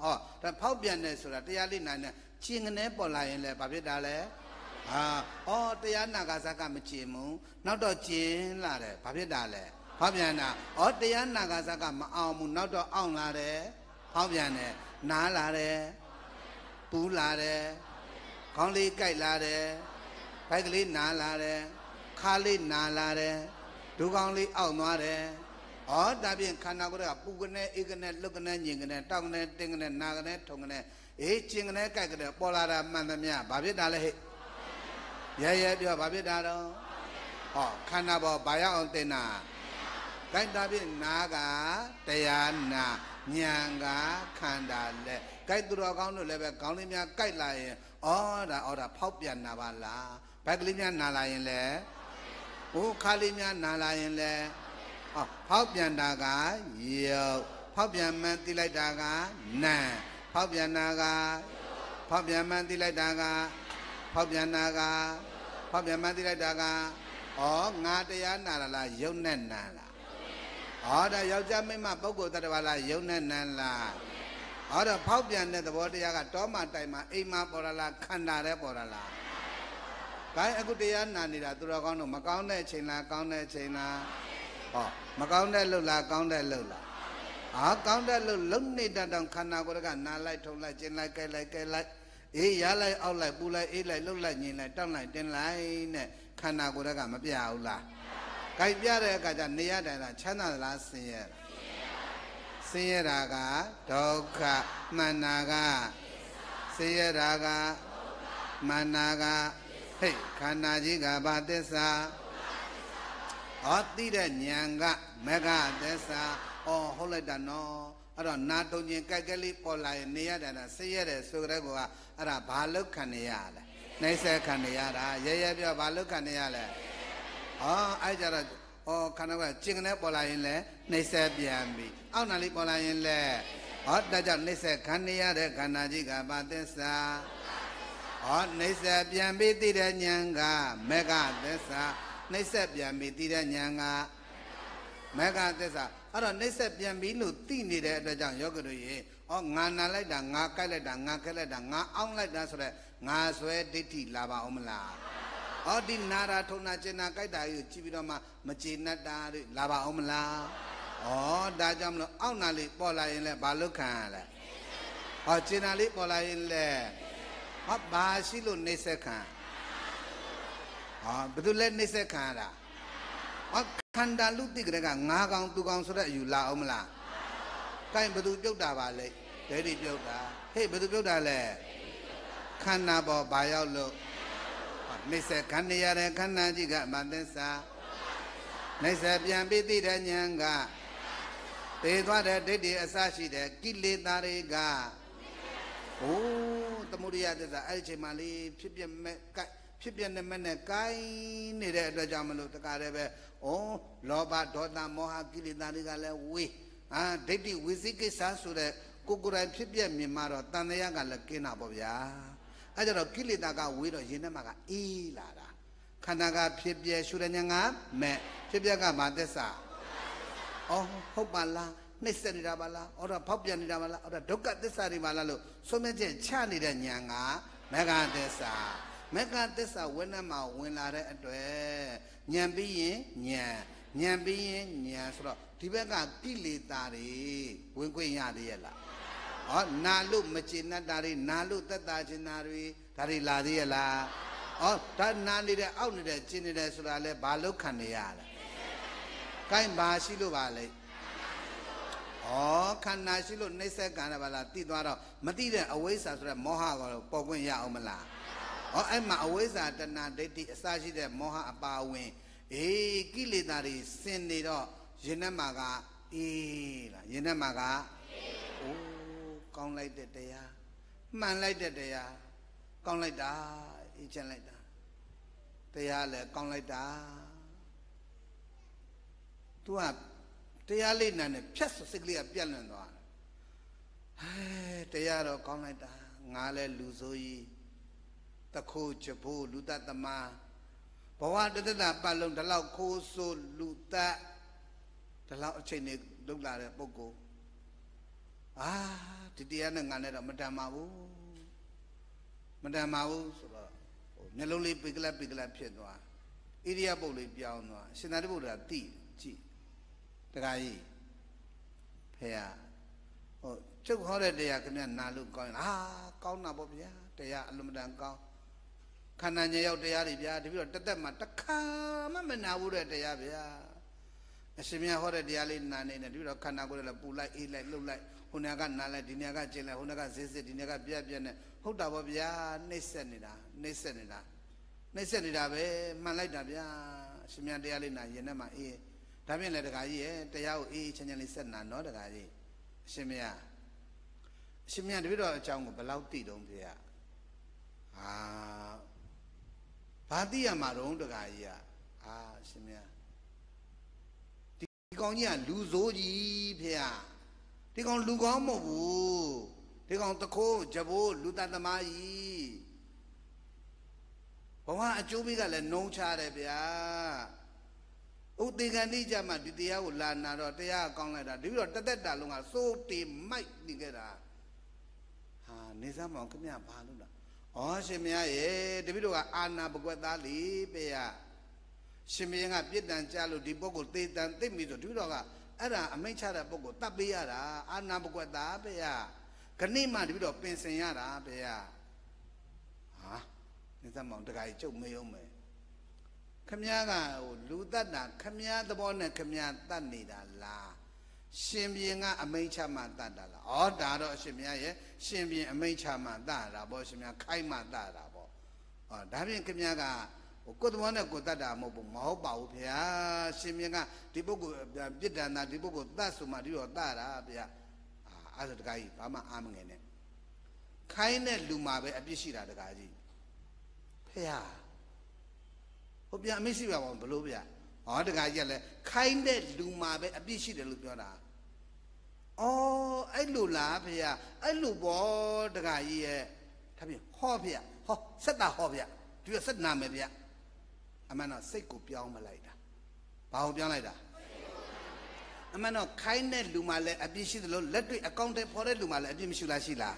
ဟောဒါဖောက်ပြန်တယ်ဆိုတာတရားလေးနာနေချင်းငနဲပေါ်လာရင်လည်းဘာဖြစ်တာလဲဟာဩတရားနာကစားကမကျင်ဘူးနောက်တော့ကျင်လာတယ်ဘာဖြစ်တာလဲဟောပြန်တာဩတရားနာကစားကမအောင်ဘူးနောက်တော့အောင်လာတယ်ဟောပြန်တယ်နားလာတယ်ပူလာတယ်ခေါင်းလေးကြိုက်လာတယ်ဘိုက်ကလေးနားလာတယ်ခါလေးနားလာတယ်ဒူကောင်လေးအောင့်သွားတယ်ဩဒါဖြင့်ခန္ဓာကိုယ်ကပူကနေဧကနေလုကနေညင်ကနေတောင်းကနေတင်းကနေနာကနေထုံကနေအေးကျင်ကနေကြိုက်ကနေပေါ်လာတာမှန်သမျှဘာဖြစ်တာလဲဟဲ့ရဲရဲပြောဘာဖြစ်တာတော့ဟောခန္ဓာပေါ်ဘာရောက်အောင်တင်တာဂိုက်တာဖြင့်နာကတရားနာဉာဏ်ကခန္ဓာလက်ဂိုက်သူတော်ကောင်းတို့လည်းပဲခေါင်းလေးများကြိုက်လာရင် အော်ဒါအော်ဒါဖောက်ပြန်နာပါလားဘိုက်ကလေးများနာလာရင်လည်းဟိုခါလေးများနာလာရင်လည်းအော်ဖောက်ပြန်တာကယုတ်ဖောက်ပြန်မှန်သိလိုက်တာကနာဖောက်ပြန်နာကဖောက်ပြန်မှန်သိလိုက်တာကဖောက်ပြန်နာကဖောက်ပြန်မှန်သိလိုက်တာကဩငါတရားနာလာလားယုတ်နဲ့နာလားဟောဒါယောက်ျားမိန်းမပုဂ္ဂိုလ်တ attva လားယုံနဲ့နန်းလားဟောတော့ဖောက်ပြန်တဲ့သဘောတရားကတောမတိုင်မှာအိမ်မှာပေါ်လာလားခန္ဓာထဲပေါ်လာလားခိုင်းအခုတရားနာနေတာသူတော်ကောင်းတို့မကောင်းတဲ့အချိန်လားကောင်းတဲ့အချိန်လားဟောမကောင်းတဲ့လှုပ်လားကောင်းတဲ့လှုပ်လားအာကောင်းတဲ့လှုပ်လှုပ်နေတတ်တော့ခန္ဓာကိုယ်ကနာလိုက်ထုံလိုက်ကျင်လိုက်ကြိုက်လိုက်ကြဲလိုက်အေးရလိုက်အောက်လိုက်ပူလိုက်အေးလိုက်လှုပ်လိုက်ညင်လိုက်တောက်လိုက်တင်းလိုက်နဲ့ခန္ဓာကိုယ်ကမပြဘူးလားဂိုက်ပြတဲ့အခါကျနေရတိုင်းလားချမ်းသာလားဆင်းရဲလားဆင်းရဲတာကဒုက္ခမှန်နာကဆင်းရဲတာကမှန်နာကဟိတ်ခန္ဓာကြီးကဘာသစ္စာဟောတိတဲ့ဉာဏ်ကမကသစ္စာအော်ဟုတ်လိုက်တာနော်အဲ့တော့နာတုံခြင်းကြိုက်ကလေးပေါ်လာရင်နေရတာဆင်းရဲတယ်ဆိုကြတဲ့ကောအဲ့ဒါဘာလောက်ခံနေရလဲနှိမ့်ဆက်ခံနေရတာရဲရဲပြောဘာလောက်ခံနေရလဲအော်အဲ့ကြတော့အော်ခန္ဓာကကျင်ကနေပေါ်လာရင်လည်းနှိမ့်ဆက်ပြန်ပြီအောက်နာလေးပေါ်လာရင်လည်းဟောဒါကြောင့်နှိမ့်ဆက်ခံရတဲ့ခန္ဓာကြီးကပါသစ္စာဟောနှိမ့်ဆက်ပြန်ပြီးသိတဲ့ဉာဏ်ကမေဃသစ္စာနှိမ့်ဆက်ပြန်ပြီးသိတဲ့ဉာဏ်ကမေဃသစ္စာအဲ့တော့နှိမ့်ဆက်ပြန်ပြီးလို့သိနေတဲ့အတွက်ကြောင့်ယောဂတို့ရေဩငါနာလိုက်တာငါကိုက်လိုက်တာငါခက်လိုက်တာငါအောင်းလိုက်တာဆိုတော့ငါဆွဲဒိဋ္ဌိလာပါအောင်မလားအော်ဒီနာတာထုံနာကျင်နာကြိုက်တာကြီးကိုကြည့်ပြီးတော့မှမကျေနပ်တာတွေလာပါအောင်မလားဩဒါကြောင့်မလို့အောက်နာလေးပေါ်လာရင်လည်းဘာလုပ်ခံရလဲဟောကျင်နာလေးပေါ်လာရင်လည်းဟောဘာရှိလို့နေဆက်ခံဟောဘယ်သူလဲနေဆက်ခံရတာဟောခန္ဓာလူတိကရကငါးကောင်သူကောင်ဆိုတဲ့အယူလာအောင်မလားကိုင်ဘယ်သူပြုတ်တာပါလဲဒိဋ္ဌိပြုတ်တာဟေ့ဘယ်သူပြုတ်တာလဲခန္ဓာပေါ်ဘာရောက်လို့နိစ္စခန္ဓရတဲ့ခန္ဓာကြီးကမသစ္စာနိစ္စပြန်ပြီးသိတဲ့ဉာဏ်ကသေသွားတဲ့ဒိဋ္ဌိအစရှိတဲ့ကိလေသာတွေကဘိုးသမုဒိယသစ္စာအဲ့ဒီအချိန်မှလေးဖြစ်ပြမဲ့ကဲ့ဖြစ်ပြနေမဲ့နဲ့ကိုင်းနေတဲ့အတွက်ကြောင့်မလို့တခါတည်းပဲဩလောဘဒေါသမောဟကိလေသာတွေကလည်းဝေးအာဒိဋ္ဌိဝိသိကိစ္စဆိုတဲ့ကိုယ်ကိုယ်တိုင်ဖြစ်ပြမြင်မှတော့တန်တရားကလည်းကင်းတာပေါ့ဗျာအဲကြတော့ကိလေသာကဝေးတော့ရင်ထဲမှာကအေးလာတာခန္ဓာကဖြစ်ပြရှုတဲ့ဉာဏ်ကမဲ့ဖြစ်ပြကမာသစ္စာအော်ဟုတ်ပါလားနှိမ့်ဆက်နေတာပါလားအော်တော့ဖောက်ပြန်နေတာပါလားအော်တော့ဒုက္ခသစ္စာတွေပါလားလို့ဆုံးဖြတ်ချက်ချနေတဲ့ဉာဏ်ကမေဃသစ္စာမေဃသစ္စာဝိနတ်မှာဝင်လာတဲ့အတွက်ဉာဏ်ပြီးရင်ဉာဏ်ဉာဏ်ပြီးရင်ဉာဏ်ဆိုတော့ဒီဘက်ကကိလေသာတွေဝင်ခွင့်ရသေးရဲ့လားဟောနာလို့မကျေနပ်တာတွေနာလို့တက်တာချင်တာတွေဒါတွေလာသေးရလားဟောဒါနာနေတယ်အောက်နေတယ်ကျင်နေတယ်ဆိုတာလဲဘာလောက်ခံနေရလဲကိုင်းဘာရှိလို့ပါလဲဩခန္ဓာရှိလို့နှိစ္စကံရပါလားတိသွားတော့မတိတဲ့အဝိဇ္ဇာဆိုတဲ့မောဟကိုပေါ်ခွင့်ရအောင်မလားဩအဲ့မှာအဝိဇ္ဇာတဏ္ဍဒိဋ္ဌိအစရှိတဲ့မောဟအပါဝင်အေးကိလေသာတွေဆင်နေတော့ယင်းနဲ့မှာကအေးလားယင်းနဲ့မှာကကောင်းလိုက်တဲ့တရားမှန်လိုက်တဲ့တရားကောင်းလိုက်တာအေးချမ်းလိုက်တာတရားလည်းကောင်းလိုက်တာ तू ကတရားလေးနာနဲ့ဖြတ်စိတ်ကလေးကပြတ်လွန်သွားတယ်ဟဲတရားတော့ကောင်းလိုက်တာငါလည်းလူဆိုကြီးတခိုးချဖို့လူတတ်သမားဘဝတသက်တာပတ်လုံးဒီလောက်ခိုးဆိုးလူတတ်ဒီလောက်အချိန်နေလုံလာတဲ့ပုဂ္ဂိုလ်အာဒီတရားနဲ့ငါနဲ့တော့မတန်ပါဘူးမတန်ပါဘူးဆိုတော့ဟိုမျက်လုံးလေးပိကလပ်ပိကလပ်ဖြစ်သွားဣရိယာပုတ်လေးပြောင်းသွားရှင်သာရိပုတ္တရာတိကြည့်တခါကြီးဖေရဟိုချုပ်ခေါ်တဲ့တရားခင်ဗျနာလို့ကောင်းရင်ဟာကောင်းတာပေါ့ဗျာတရားအလွန်တန်ကောင်းခန္ဓာဉာဏ်ရောက်တရားတွေဗျာတပြီးတော့တသက်မှာတခါမှမနာဘူးတဲ့တရားဗျာအရှင်မြတ်ဟောတဲ့တရားလေးနာနေတယ်ပြီးတော့ခန္ဓာကိုယ်လည်းပူလိုက်အေးလိုက်လှုပ်လိုက်ဟိုနေရာကနာလိုက်ဒီနေရာကကျင်လိုက်ဟိုနေရာကဈေးစစ်ဒီနေရာကပြက်ပြက်နဲ့ဟုတ်တာပေါ့ဗျာနှိမ့်ဆက်နေတာနှိမ့်ဆက်နေတာနှိမ့်ဆက်နေတာပဲမှန်လိုက်တာဗျာအရှင်မြတ်တရားလေးနာရင်နဲ့မှအေးဒါပြင်လည်းတခါကြီးရဲ့တရားကိုအေးအေးချမ်းချမ်းလေးဆက်နာနော်တခါကြီးအရှင်မြတ်အရှင်မြတ်တပည့်တော်အကြောင်းကိုဘယ်လောက်သိတုံးဗျာဟာဘာသိရမှာတော့တခါကြီးอ่ะအာအရှင်မြတ်ဒီကောင်ကြီးကလူဆိုးကြီးဖေဟာဒီကောင်လူကောင်းမဟုတ်ဘူးဒီကောင်တခိုးကြဘိုးလူတတ်သမားကြီးဘဝအကျိုးပေးကလည်းနှုံချတယ်ဗျာဥတေကဏိကြမှာဒီတရားကိုလာနာတော့တရားကောင်းလိုက်တာတပြီးတော့တသက်တာလုံးကစိုးတေမိုက်နေခဲ့တာဟာနေစမ်းမအောင်ခမရဘာလို့လားဩရှင်မရရဲ့တပြီးတော့ကအာနာပကွက်သားလေးပေရရှင်မင်းကပြစ်ဒဏ်ကြလို့ဒီပုဂ္ဂိုလ်သေတံသိပြီဆိုတပည့်တော်ကအဲ့ဒါအမိန့်ချတဲ့ပုဂ္ဂိုလ်တတ်ပေးရတာအာနာပကွက်တာဗျာခဏိမှတပည့်တော်ပင်စင်ရတာဗျာဟာနေသမအောင်တခါကြီးကျုပ်မေးအောင်မယ်ခမည်းကဟိုလူတတ်တာခမည်းသဘောနဲ့ခမည်းတတ်နေတာလားရှင်ဘင်းကအမိန့်ချမှတတ်တာလားဩဒါတော့အရှင်မြတ်ရဲ့ရှင်ဘင်းအမိန့်ချမှတတ်တာပေါ့ရှင်မြတ်ခိုင်းမှတတ်တာပေါ့ဩဒါဖြင့်ခမည်းကဟိုကိုယ်သဘောနဲ့ကိုယ်တတ်တာမဟုတ်ဘူးမဟုတ်ပါဘူးဗျာရှင်မြင်းကဒီပုဂ္ဂိုလ်ပြစ်ဒဏ်တာဒီပုဂ္ဂိုလ်တတ်ဆိုမှဒီတော့တတ်တာဗျာအာအဲ့ဒါတကားကြီးဘာမှအာမငယ်နဲ့ခိုင်းတဲ့လူမှာပဲအပြစ်ရှိတာတကားကြီးဖေဟာဟိုဗျာအမိရှိပါဘောဘလို့ဗျာဟောတကားကြီးကလည်းခိုင်းတဲ့လူမှာပဲအပြစ်ရှိတယ်လို့ပြောတာအော်အဲ့လိုလားဖေဟာအဲ့လိုဘောတကားကြီးရဲ့ဒါပြင်ဟောဖေဟာဟောဆက်တာဟောဗျာဒီကဆက်နာမယ်ဗျာအမှန်တော့စိတ်ကိုပြောင်းမလိုက်တာဘာကိုပြောင်းလိုက်တာအမှန်တော့ခိုင်းတဲ့လူမှလည်းအပြစ်ရှိသလိုလက်တွေ့အကောင့်တွေဖော်တဲ့လူမှလည်းအပြစ်မရှိလားရှိလား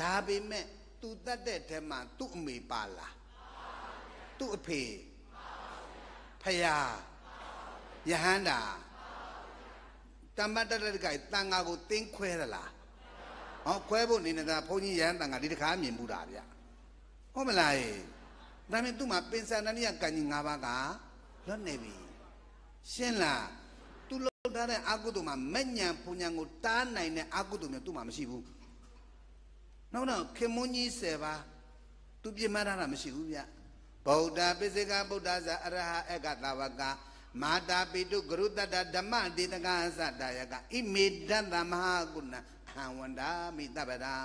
ဒါပေမဲ့သူတတ်တဲ့ထဲမှာသူ့အမေပါလားသူ့အဖေဖယားယဟန္တာတမ္ပတ္တတကဲတန်ဃာကိုတင်းခွဲသလားဟောခွဲဖို့နေနေတာဘုန်းကြီးယဟန်တန်ဃာဒီတခါမြင်မှုတာဗျဟုတ်မလားဟေ့ဒါမင်းသူ့မှာပင်စန္ဒနိယကံကြီး၅ပါးကလွတ်နေပြီရှင်းလားသူလောက်ထားတဲ့အကုသိုလ်မှာမညံပူညံကိုတားနိုင်တဲ့အကုသိုလ်မျိုးသူ့မှာမရှိဘူးနောက်တော့ခင်မွန်းကြီး၁၀ပါးသူပြင်းမထားတာမရှိဘူးဗျဗုဒ္ဓပိစိကဗုဒ္ဓဇာအရဟဧကသဝကမာတာပိတုဂရုတတဓမ္မဒေတကသတ္တယကဣမေတ္တမဟာကုဏဟံဝန္တာမိတ္တပဒါ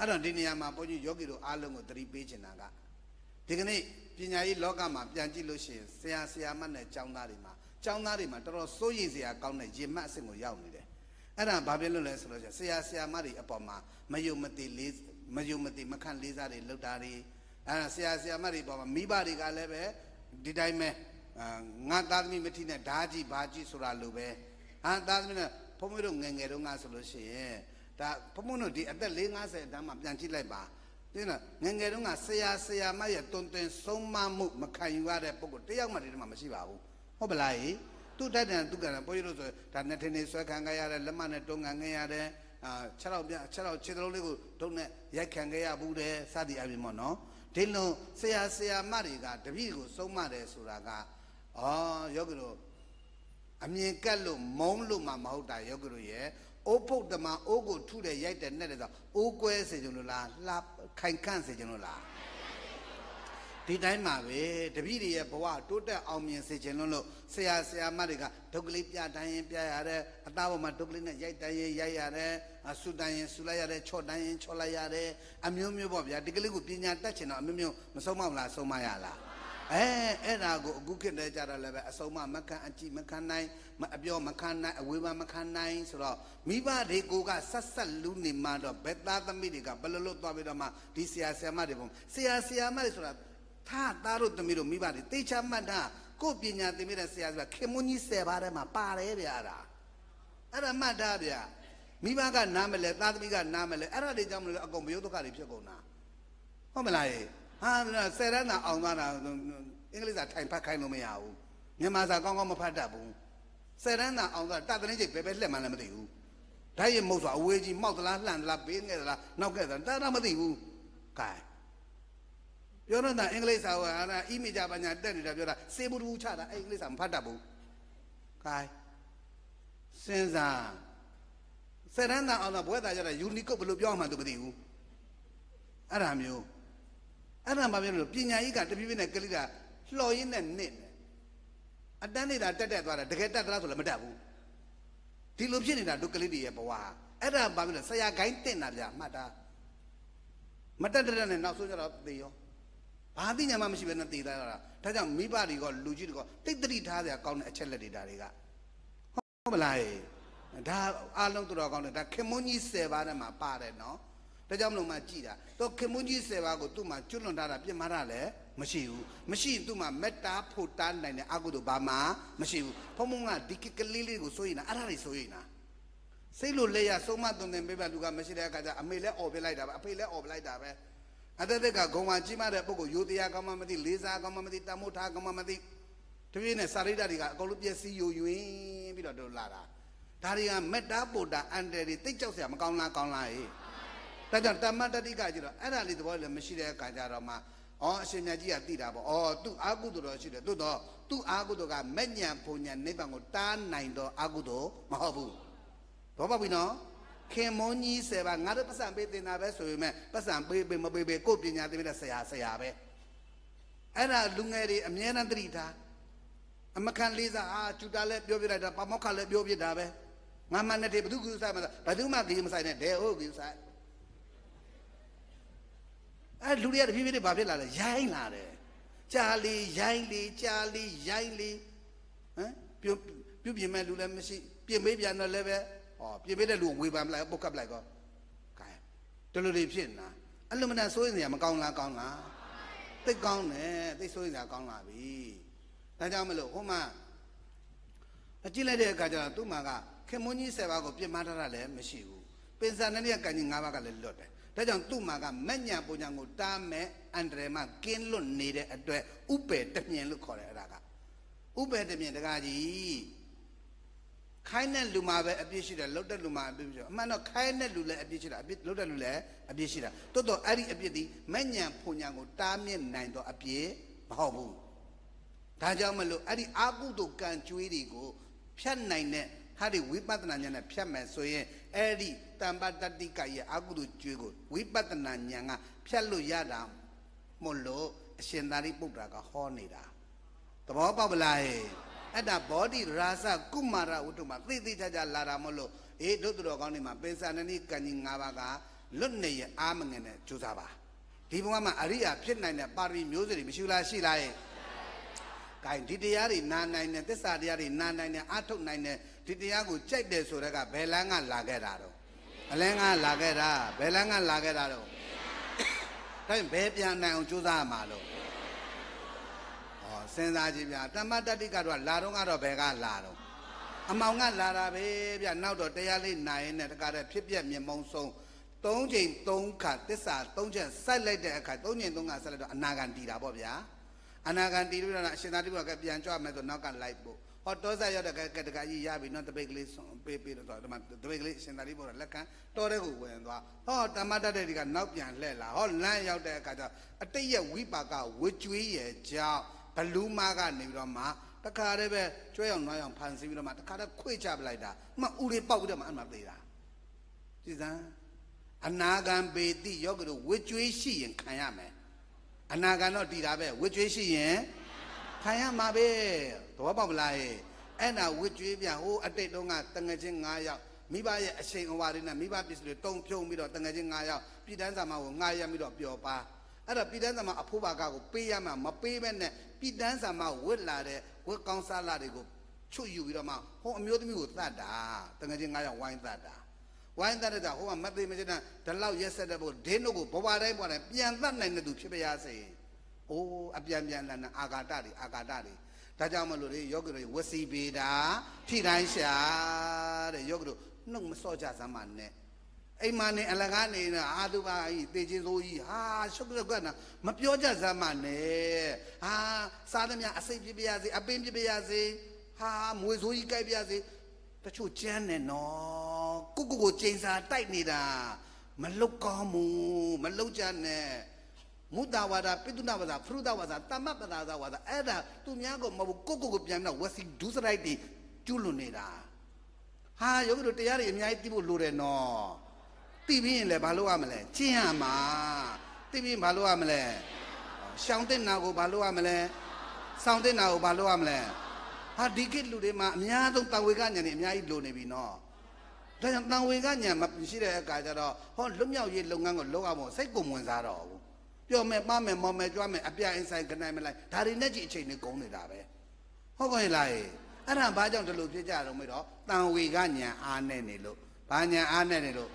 အဲ့တော့ဒီနေရာမှာဘုန်းကြီးယောဂီတို့အားလုံးကိုသတိပေးချင်တာကဒီကနေ့ပညာရေးလောကမှာပြန်ကြည့်လို့ရှိရင်ဆရာဆရာမနဲ့ကျောင်းသားတွေမှာကျောင်းသားတွေမှာတော်တော်စိုးရိမ်စရာကောင်းတဲ့ရင်မှတ်အဆင့်ကိုရောက်နေတယ်အဲ့ဒါဘာဖြစ်လို့လဲဆိုလို့ရှိရင်ဆရာဆရာမတွေအပေါ်မှာမယုံမသိလေးမယုံမသိမခံလေးစားတွေလောက်တာတွေအဲ့ဒါဆရာဆရာမတွေအပေါ်မှာမိဘတွေကလည်းပဲဒီတိုင်းပဲငါသားသမီးမထီနဲ့ဓာကြီးဘာကြီးဆိုတာလိုပဲဟာသားသမီးနဲ့ဖုံးမွေးတို့ငငယ်တုန်းကဆိုလို့ရှိရင်ဒါဘုံဘုံတို့ဒီအသက်၄50အတန်းမှာပြန်ကြည့်လိုက်ပါသိလားငငယ်တုန်းကဆရာဆရာမရဲ့တွင်တွင်ဆုံးမမှုမခံယူရတဲ့ပုဂ္ဂိုလ်တယောက်မှဒီမှာမရှိပါဘူးဟုတ်ပလားသူတတ်တယ်သူကလည်းဘုရားတို့ဆိုဒါနဲ့ထင်းနေဆွဲခံခဲ့ရတယ်လက်မနဲ့တွန်းခံခဲ့ရတယ်အာ6လောက်ပြ6လောက်ခြေသလုံးလေးကိုဒုံနဲ့ရိုက်ခံခဲ့ရဘူးတယ်စသည်အပြင်ပေါ့နော်ဒီလုံဆရာဆရာမတွေကတပည့်ကိုဆုံးမတယ်ဆိုတာကအော်ယောဂီတို့အမြင်ကက်လို့မုန်းလို့မှမဟုတ်တာယောဂီတို့ရဲ့အိုးပုတ်တမအိုးကိုထုတယ်ရိုက်တယ်နဲ့တယ်ဆိုအိုးကွဲစေကြလို့လားလှခိုင်ခန့်စေကြလို့လားဒီတိုင်းမှာပဲတပည့်တွေရဲ့ဘဝတိုးတက်အောင်မြင်စေခြင်းလို့ဆရာဆရာမတွေကဒုက္ခလေးပြတိုင်းရင်ပြရတဲ့အသားပေါ်မှာဒုက္ခလေးနဲ့ရိုက်တိုင်းရင်ရိုက်ရတဲ့ဆူတိုင်းရင်ဆူလိုက်ရတဲ့ချော့တိုင်းရင်ချော့လိုက်ရတဲ့အမျိုးမျိုးပေါ့ဗျာဒီကလေးကိုပညာတတ်ချင်တော့အမျိုးမျိုးမဆုံးမလားဆုံးမရလားအဲအဲ့ဒါကိုအခုခေတ်လဲကြတော့လည်းပဲအစုံမမခံအကြည့်မခံနိုင်အပြောမခံနိုင်အဝေးမမခံနိုင်ဆိုတော့မိဘတွေကိုကဆက်ဆက်လူနေမှတော့ဘယ်သားသမီးတွေကဘလလွတ်သွားပြီးတော့မှဒီဆရာဆရာမတွေပုံဆရာဆရာမတွေဆိုတာသာသားတို့သမီးတို့မိဘတွေတေချာမှတ်တာကိုပညာသင်မိတဲ့ဆရာဆိုတာခင်မွန်းကြီး၁၀ပါးထဲမှာပါတယ်ဗျာအဲ့ဒါအဲ့ဒါမှတ်တာဗျာမိဘကနားမလဲသားသမီးကနားမလဲအဲ့ဒါတွေကြောင့်မလို့အကုန်မယုတ်ဒုက္ခတွေဖြစ်ကုန်တာဟုတ်မလားရေဟာဆယ်တန်းသာအောင်သွားတာအင်္ဂလိပ်စာထိုင်ဖတ်ခိုင်းလို့မရဘူးမြန်မာစာကောင်းကောင်းမဖတ်တတ်ဘူးဆယ်တန်းသာအောင်သွားတာတတင်းချိတ်ဘယ်ပဲလှက်မှန်းလည်းမသိဘူးဓာတ်ရည်မဟုတ်ဆိုအဝေးကြီးမောက်သလားလှန်သလားပေးငဲ့သလားနောက်ကဲ့သလားတာတာမသိဘူးကဲပြောတော့တာအင်္ဂလိပ်စာဟာအဲ့ဒါအီမီဂျာပညာတက်နေတာပြောတာစေဘူးတူချတာအဲ့အင်္ဂလိပ်စာမဖတ်တတ်ဘူးကဲစဉ်းစားဆယ်တန်းသာအောင်သွားဘွဲသားကြတာယူနီကုတ်ဘယ်လိုပြောမှန်းသူမသိဘူးအဲ့ဒါမျိုးအဲ့ဒါမှပြောလို့ပညာရေးကတဖြည်းဖြည်းနဲ့ကလေးကလှော်ရင်းနဲ့နစ်တယ်အတန်းနေတာတက်တက်သွားတာတကယ်တက်သလားဆိုလည်းမတက်ဘူးဒီလိုဖြစ်နေတာတို့ကလေးတွေရဲ့ဘဝအဲ့ဒါဘာဖြစ်လဲဆရာဂိုင်းတင်တာဗျာမှတ်တာမတက်တက်နဲ့နောက်ဆုံးကျတော့သေရောဘာသိညာမှမရှိဘဲနဲ့သေသားတာဒါကြောင့်မိဘတွေကလူကြီးတွေကတိတ်တတိထားစရာကောင်းတဲ့အချက်လက်တွေဒါတွေကဟုတ်မလားဒါအားလုံးတို့တော်ကောင်းတယ်ဒါခင်မွန်းကြီး၁၀ပါးထဲမှာပါတယ်နော်ဒါကြောင့်မလို့မှကြည်တာတော့ခင်မွန်းကြီး7ပါးကိုသူ့မှာကျွလွန်ထားတာပြင်မာတာလည်းမရှိဘူးမရှိရင်သူ့မှာမေတ္တာဖို့တားနိုင်တဲ့အကုသို့ဘာမှမရှိဘူးဖုံဖုံကဒီကကလေးလေးကိုစိုးရင်တာအဲ့ဒါတွေစိုးရင်တာစိတ်လိုလက်ရဆုံးမသွန်သင်ပေးပါလူကမရှိတဲ့အခါကျအမေလည်းអော်ပြလိုက်တာပဲအဖေလည်းអော်ပြလိုက်တာပဲအတတက်ကဂုံဝါကြီးမတဲ့ပုဂ္ဂိုလ်ယိုတရားကောင်းမှမသိလေးစားကောင်းမှမသိတမို့ထားကောင်းမှမသိတပြည့်နဲ့စာရိတ္တတွေကအကုန်လုံးပြည့်စည်ယိုယွင်းပြီးတော့တို့လာတာဒါတွေကမေတ္တာပို့တာအန္တရာယ်တိတ်ကြောက်စရာမကောင်းလားကောင်းလားဟေ့ဒါကြောင့်တမန်တတိကကြည့်တော့အဲ့ဒါလေးသဘောလည်းမရှိတဲ့အခါကျတော့မှအော်အရှင်မြတ်ကြီးကသိတာပေါ့အော်သူအာဟုတတော်ရှိတယ်သို့တော့သူအာဟုတကမညံဖုန်ညံနိဗ္ဗာန်ကိုတားနိုင်တော့အာဟုတမဟုတ်ဘူးဘောပေါက်ပြီနော်ခင်မုန်းကြီးဆယ်ပါငါတို့ပတ်စံပေးတင်တာပဲဆိုပေမဲ့ပတ်စံပေးပေးမပေးပေးကိုပညာသိတဲ့ဆရာဆရာပဲအဲ့ဒါလူငယ်တွေအမြဲတမ်းသတိထားအမခံလေးစားအာကျူတာလည်းပြောပြလိုက်တာပါမောက္ခလည်းပြောပြတာပဲငါမှန်တဲ့ဘယ်သူကူဆိုင်မှာဘယ်သူမှဂိမ်းမဆိုင်နဲ့ဒဲဟုတ်ဂိမ်းဆိုင်အဲလူတွေကတဖြည်းဖြည်းနဲ့ဘာဖြစ်လာလဲရိုင်းလာတယ်ကြာလေရိုင်းလေကြာလေရိုင်းလေဟမ်ပြုတ်ပြုတ်ပြင်မဲ့လူလည်းမရှိပြင်မေးပြန်တော့လည်းပဲဟောပြင်မေးတဲ့လူကိုဝေဖန်ပလိုက်ပုတ်ကပ်လိုက်ကောကဲတလူတွေဖြစ်နေတာအလုံးမနဲ့စိုးရင်စရာမကောင်းလားကောင်းလားသိကောင်းတယ်သိစိုးရင်စရာကောင်းလာပြီဒါကြောင့်မလို့ဟိုမှာအကြည့်လိုက်တဲ့အခါကျတော့သူ့မှာကခင်မွန်းကြီးဆယ်ပါးကိုပြင်မထားတာလည်းမရှိဘူးပင်စံနဲ့ကံကြီး၅ပါးကလည်းလွတ်တယ်ဒါကြောင့်သူ့မှာကမညံပုံညာကိုတားမဲ့အန္တရာယ်မှကင်းလွတ်နေတဲ့အတွက်ဥပယ်တမြင်လို့ခေါ်တယ်အဲ့ဒါကဥပယ်တမြင်တကားကြီးခိုင်းတဲ့လူမှာပဲအပြစ်ရှိတယ်လှုပ်တဲ့လူမှာအပြစ်ရှိတယ်အမှန်တော့ခိုင်းတဲ့လူလည်းအပြစ်ရှိတာအပြစ်လှုပ်တဲ့လူလည်းအပြစ်ရှိတာတိုးတော့အဲ့ဒီအပြစ်ဒီမညံဖုန်ညာကိုတားမြစ်နိုင်တော့အပြစ်မဟုတ်ဘူးဒါကြောင့်မလို့အဲ့ဒီအာကုတုကံကြွေးတွေကိုဖြတ်နိုင်တဲ့ဟာဒီဝိပဿနာဉာဏ်နဲ့ဖြတ်မယ်ဆိုရင်အဲ့ဒီတမ္ပတ္တိကရဲ့အကုသိုလ်ကျွေးကိုဝိပဿနာဉာဏ်ကဖြတ်လို့ရတာမလို့အရှင်သာရိပုတ္တရာကဟောနေတာသဘောပေါက်ပလားဟဲ့အဲ့ဒါဘောဓိရာဇကုမာရဝတ္ထုမှာသိသိချာချာလာတာမလို့အေးတို့သူတော်ကောင်းတွေမှာပေစာနနိကံကြီး၅ပါးကလွတ်နေရအာမငင်နဲ့ကြိုးစားပါဒီဘဝမှာအရိယာဖြစ်နိုင်တဲ့ပါရမီမျိုးစုံတွေမရှိလားရှိလားဟဲ့ဂိုင်ဒီတရားတွေနာနိုင်တယ်သစ္စာတရားတွေနာနိုင်တယ်အာထုတ်နိုင်တယ်ဒီတရားကိုကြိုက်တယ်ဆိုတော့ကဘယ်လန်းကလာခဲ့တာတော့အလန်းကလာခဲ့တာဘယ်လန်းကလာခဲ့တာတော့ဒါဘယ်ပြန်နိုင်အောင်ကြိုးစားရမှာလို့ဟောစဉ်းစားကြည့်ဗျာတမ္မတတ္တိကတော့လာတော့ကတော့ဘယ်ကလာတော့အမောင်ကလာတာပဲဗျနောက်တော့တရားလေးနိုင်ရင်တကားတဲ့ဖြစ်ပြမြင်မုံဆုံး၃ချိန်၃ခါတစ္ဆာ၃ချက်ဆိုက်လိုက်တဲ့အခါ၃ချိန်၃ခါဆိုက်လိုက်တော့အနာဂံတည်တာပေါ့ဗျာအနာဂံတီးလို့တော့အရှင်သာတိဘုရားကပြန်ကြွမယ်ဆိုနောက်ကလိုက်ဖို့ဟောတောဆက်ရောက်တဲ့ကကတကကြီးရပြီနော်တပိတ်ကလေးဆွန်ပေးပေးတော့ဒီမှာတပိတ်ကလေးအရှင်သာတိဘုရားလက်ခံတော်တဲ့ကိုဝင်သွားဟောတမတတ်တဲ့ဒီကနောက်ပြန်လှည့်လာဟောလမ်းရောက်တဲ့အခါကျအတိတ်ရဲ့ဝိပါကဝကျွေးရဲ့ကြောင့်ဘလူးမားကနေပြီးတော့မှတခါတည်းပဲကျွဲအောင်နွားအောင်ဖန်ဆင်းပြီးတော့မှတခါတည်းခွေချပလိုက်တာမှဥတွေပေါက်ပြီးတော့မှအမှသေးတာကြည်စမ်းအနာဂံပေတိယောဂတို့ဝကျွေးရှိရင်ခံရမယ်အနာဂံတော့တည်တာပဲဝစ်ကြွေးရှိရင်ခံရမှာပဲသဘောပေါက်မလားဟဲ့အဲ့နာဝစ်ကြွေးပြန်ဟိုအတိတ်တုန်းကတငချင်း9ယောက်မိဘရဲ့အချိန်အဝါတွေနဲ့မိဘပစ္စည်းတွေတုံဖြုံပြီးတော့တငချင်း9ယောက်ပြည်တန်းစာမကို9ရက်ပြီးတော့ပျော်ပါအဲ့တော့ပြည်တန်းစာမအဖိုးပါကကိုပေးရမှမပေးဘဲနဲ့ပြည်တန်းစာမဝစ်လာတဲ့ဝစ်ကောင်းစားလာတွေကိုချွတ်ယူပြီးတော့မှဟိုအမျိုးသမီးကိုသတ်တာတငချင်း9ယောက်ဝိုင်းသတ်တာဝိုင်းတတ်တဲ့ဟိုကမသေးမချင်တာဒီလောက်ရက်ဆက်တဲ့ဘုဒင်းတို့ကိုဘဝတိုင်းဘဝတိုင်းပြန်တတ်နိုင်တဲ့သူဖြစ်ပါရစေ။အိုးအပြန်ပြန်လန်အာဂါတတွေအာဂါတတွေဒါကြောင့်မလို့လေယောဂီတို့ဝစီပေတာထိတိုင်းရှာတဲ့ယောဂီတို့နှုတ်မစော့ကြစမ်းပါနဲ့အိမ်မနေအလကားနေတာအာသူပါကြီးတေချင်းစိုးကြီးဟာရှုပ်ရက်ကွက်နာမပြောကြစမ်းပါနဲ့ဟာစားသမျှအစိပ်ပြပြရစေအပင်ပြပြရစေဟာမွေစိုးကြီးကြိုက်ပြရစေတချို့ကြမ်းနေနော်ကိုကိုကိုချိန်စာတိုက်နေတာမလုတ်ကောင်းဘူးမလုတ်ကြနဲ့မုဒ္ဒဝါဒပိတုဏဝါဒဖရုဒဝါဒတမပဒါဇဝါဒအဲ့ဒါသူများကိုမဟုတ်ကိုကိုကိုပြန်တော့ဝစီဒုစရိုက်တီကျွလွန်နေတာဟာယောဂီတို့တရားတွေအများကြီးသိဖို့လိုတယ်နော်သိပြီးရင်လည်းဘာလုပ်ရမလဲကျင့်ရမှာသိပြီးရင်ဘာလုပ်ရမလဲရှောင်းတဲ့နာကိုဘာလုပ်ရမလဲဆောင်းတဲ့နာကိုဘာလုပ်ရမလဲဟာဒီကိလူတွေမှာအများဆုံးတန်ဝေကညာနေအများကြီးလိုနေပြီနော်ဒါကြောင့်တန်ဝေကညာမရှိတဲ့အခါကျတော့ဟောလွတ်မြောက်ရေးလုပ်ငန်းကိုလုပ်အောင်စိတ်ကိုဝင်စားတော့ဘူးပြောမယ်ပမယ်မော်မယ်ကြွမယ်အပြအင်းဆိုင်ခနိုင်မလိုက်ဒါတွေနဲ့ကြည့်အချိန်နဲ့ကုန်နေတာပဲဟုတ်ကဲ့လားအဲ့ဒါဘာကြောင့်ဒီလိုဖြစ်ကြတော့မေးတော့တန်ဝေကညာအားနဲ့နေလို့ဘာညာအားနဲ့နေလို့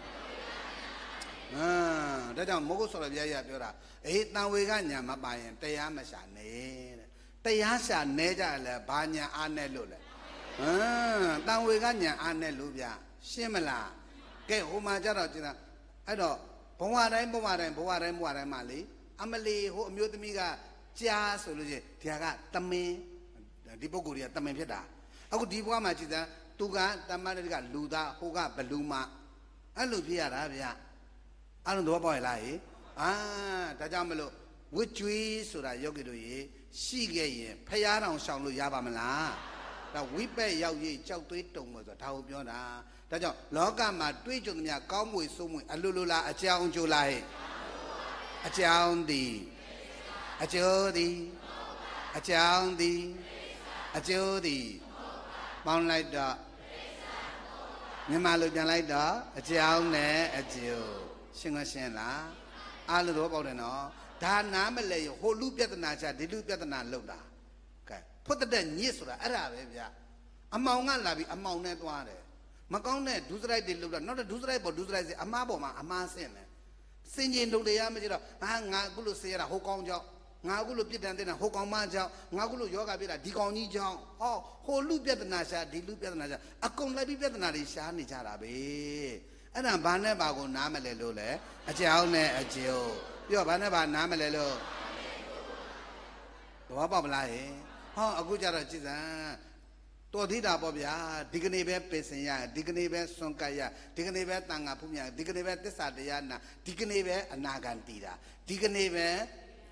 ဟမ်ဒါကြောင့်မဟုတ်ဆော်ရပြရပြောတာအေးတန်ဝေကညာမပါရင်တရားမရှာနဲ့တဲ့တရားရှာနေကြလဲဘာညာအားနဲ့လို့လဲဟမ်တန်ဝေကညာအားနဲ့လို့ဗျာရှင်းမလားကဲဟိုမှာကြတော့ကျင်တာအဲ့တော့ဘဝတိုင်းဘဝတိုင်းဘဝတိုင်းဘဝတိုင်းမှာလေအမလီဟိုအမျိုးသမီးကကြားဆိုလို့ချင်းဒီဟာကတမင်ဒီပုဂ္ဂိုလ်တွေကတမင်ဖြစ်တာအခုဒီဘဝမှာကြည်စမ်းသူကတမန်တကလူသားဟိုကဘလူမအဲ့လိုဖြစ်ရတာဗျအားလုံးသဘောပေါက်ရလားဟေအာဒါကြောင့်မလို့ဝစ်ကျွေးဆိုတာယောဂီတို့ရေရှိခဲ့ရင်ဖျားတောင်ရှောင်လို့ရပါမလားဒါဝိပက်ရောက်ရေးကြောက်သွေးတုံလို့ဆိုတာဒါကိုပြောတာဒါကြောင့်လောကမှာတွေးကြုံသမျှကောင်းမွေစိုးမွေအလိုလိုလားအကြောင်းကျိုးလားဟဲ့အကြောင်းသည်အကျိုးသည်အကြောင်းသည်အကျိုးသည်ပေါင်းလိုက်တော့မြန်မာလိုပြန်လိုက်တော့အကြောင်းနဲ့အကျိုးရှင်းကရှင်းလားအားလို့တော့ပေါ့တယ်နော်ဒါနားမလဲဟိုလူပြဿနာချဒီလူပြဿနာလောက်တာကဲဖွတ်တဲ့ညစ်ဆိုတာအဲ့ဒါပဲဗျအမောင်ကလာပြီးအမောင်နဲ့သွားတယ်မကောင်းတဲ့ဒုစရိုက်တွေလုပ်တာနောက်တော့ဒုစရိုက်ပေါ်ဒုစရိုက်စေအမားပေါ်မှာအမားဆင့်တယ်စင်ကျင်လုံတရားမရှိတော့ဟာငါအခုလိုဆေးရတာဟိုကောင်းကြောင့်ငါအခုလိုပြစ်ဒဏ်တင်တာဟိုကောင်မကြောင့်ငါအခုလိုယောဂပြတာဒီကောင်ကြီးကြောင့်ဟောဟိုလူပြဿနာရှာဒီလူပြဿနာရှာအကုန်လိုက်ပြီးပြဿနာတွေရှာနေကြတာပဲအဲ့ဒါဘာနဲ့ဘာကိုနားမလဲလို့လဲအကြောင်းနဲ့အကျိုးပြီးတော့ဘာနဲ့ဘာနားမလဲလို့သဘောပေါက်မလားဟင်ဟောအခုကြတော့ကြည်စမ်းတော်သေးတာပေါ့ဗျာဒီကနေ့ပဲပယ်စင်ရဒီကနေ့ပဲစွန်ကတ်ရဒီကနေ့ပဲတန်ခါဖုမြဒီကနေ့ပဲတစ္ဆာတရားနာဒီကနေ့ပဲအနာဂံတည်တာဒီကနေ့ပဲ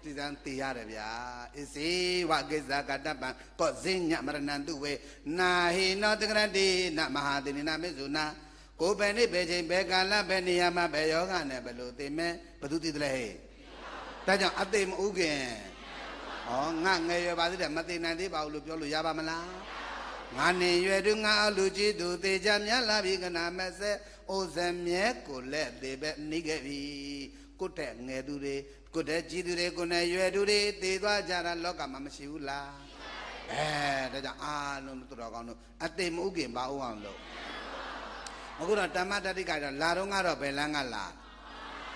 တည်တံတည်ရတယ်ဗျာအစ္စေဝကိစ္စကတ္တပံကောဇိညမရဏံတုဝေနာဟိနောတကရတိနမဟာတိနိနာမေဇုနာကိုယ်ပဲနေပဲချိန်ပဲကာလပဲနေရာမှာပဲယောဂနဲ့ဘလို့သိမဲဘသူသိတယ်လဲဟဲ့ဒါကြောင့်အသိမဥခင်ဩငါငယ်ရွယ်ပါသေးတယ်မသိနိုင်သေးပါဘူးလို့ပြောလို့ရပါမလားငါနေရွယ်သူငါအလူကြီးသူသေချာမြတ်လာပြီကနာမဆက်အိုဇမြဲကိုလက်သေးပဲနှိခဲ့ပြီကိုတဲ့ငယ်သူတွေကိုတဲ့ကြီးသူတွေကိုနဲ့ရွယ်သူတွေသေသွားကြတာလောကမှာမရှိဘူးလားအဲဒါကြောင့်အားလုံးသူတော်ကောင်းတို့အသေးမဥခင်ပါဦးအောင်လို့အခုတော့တမ္မတတိကတော့လာတော့ကတော့ဘယ်လန်းကလာ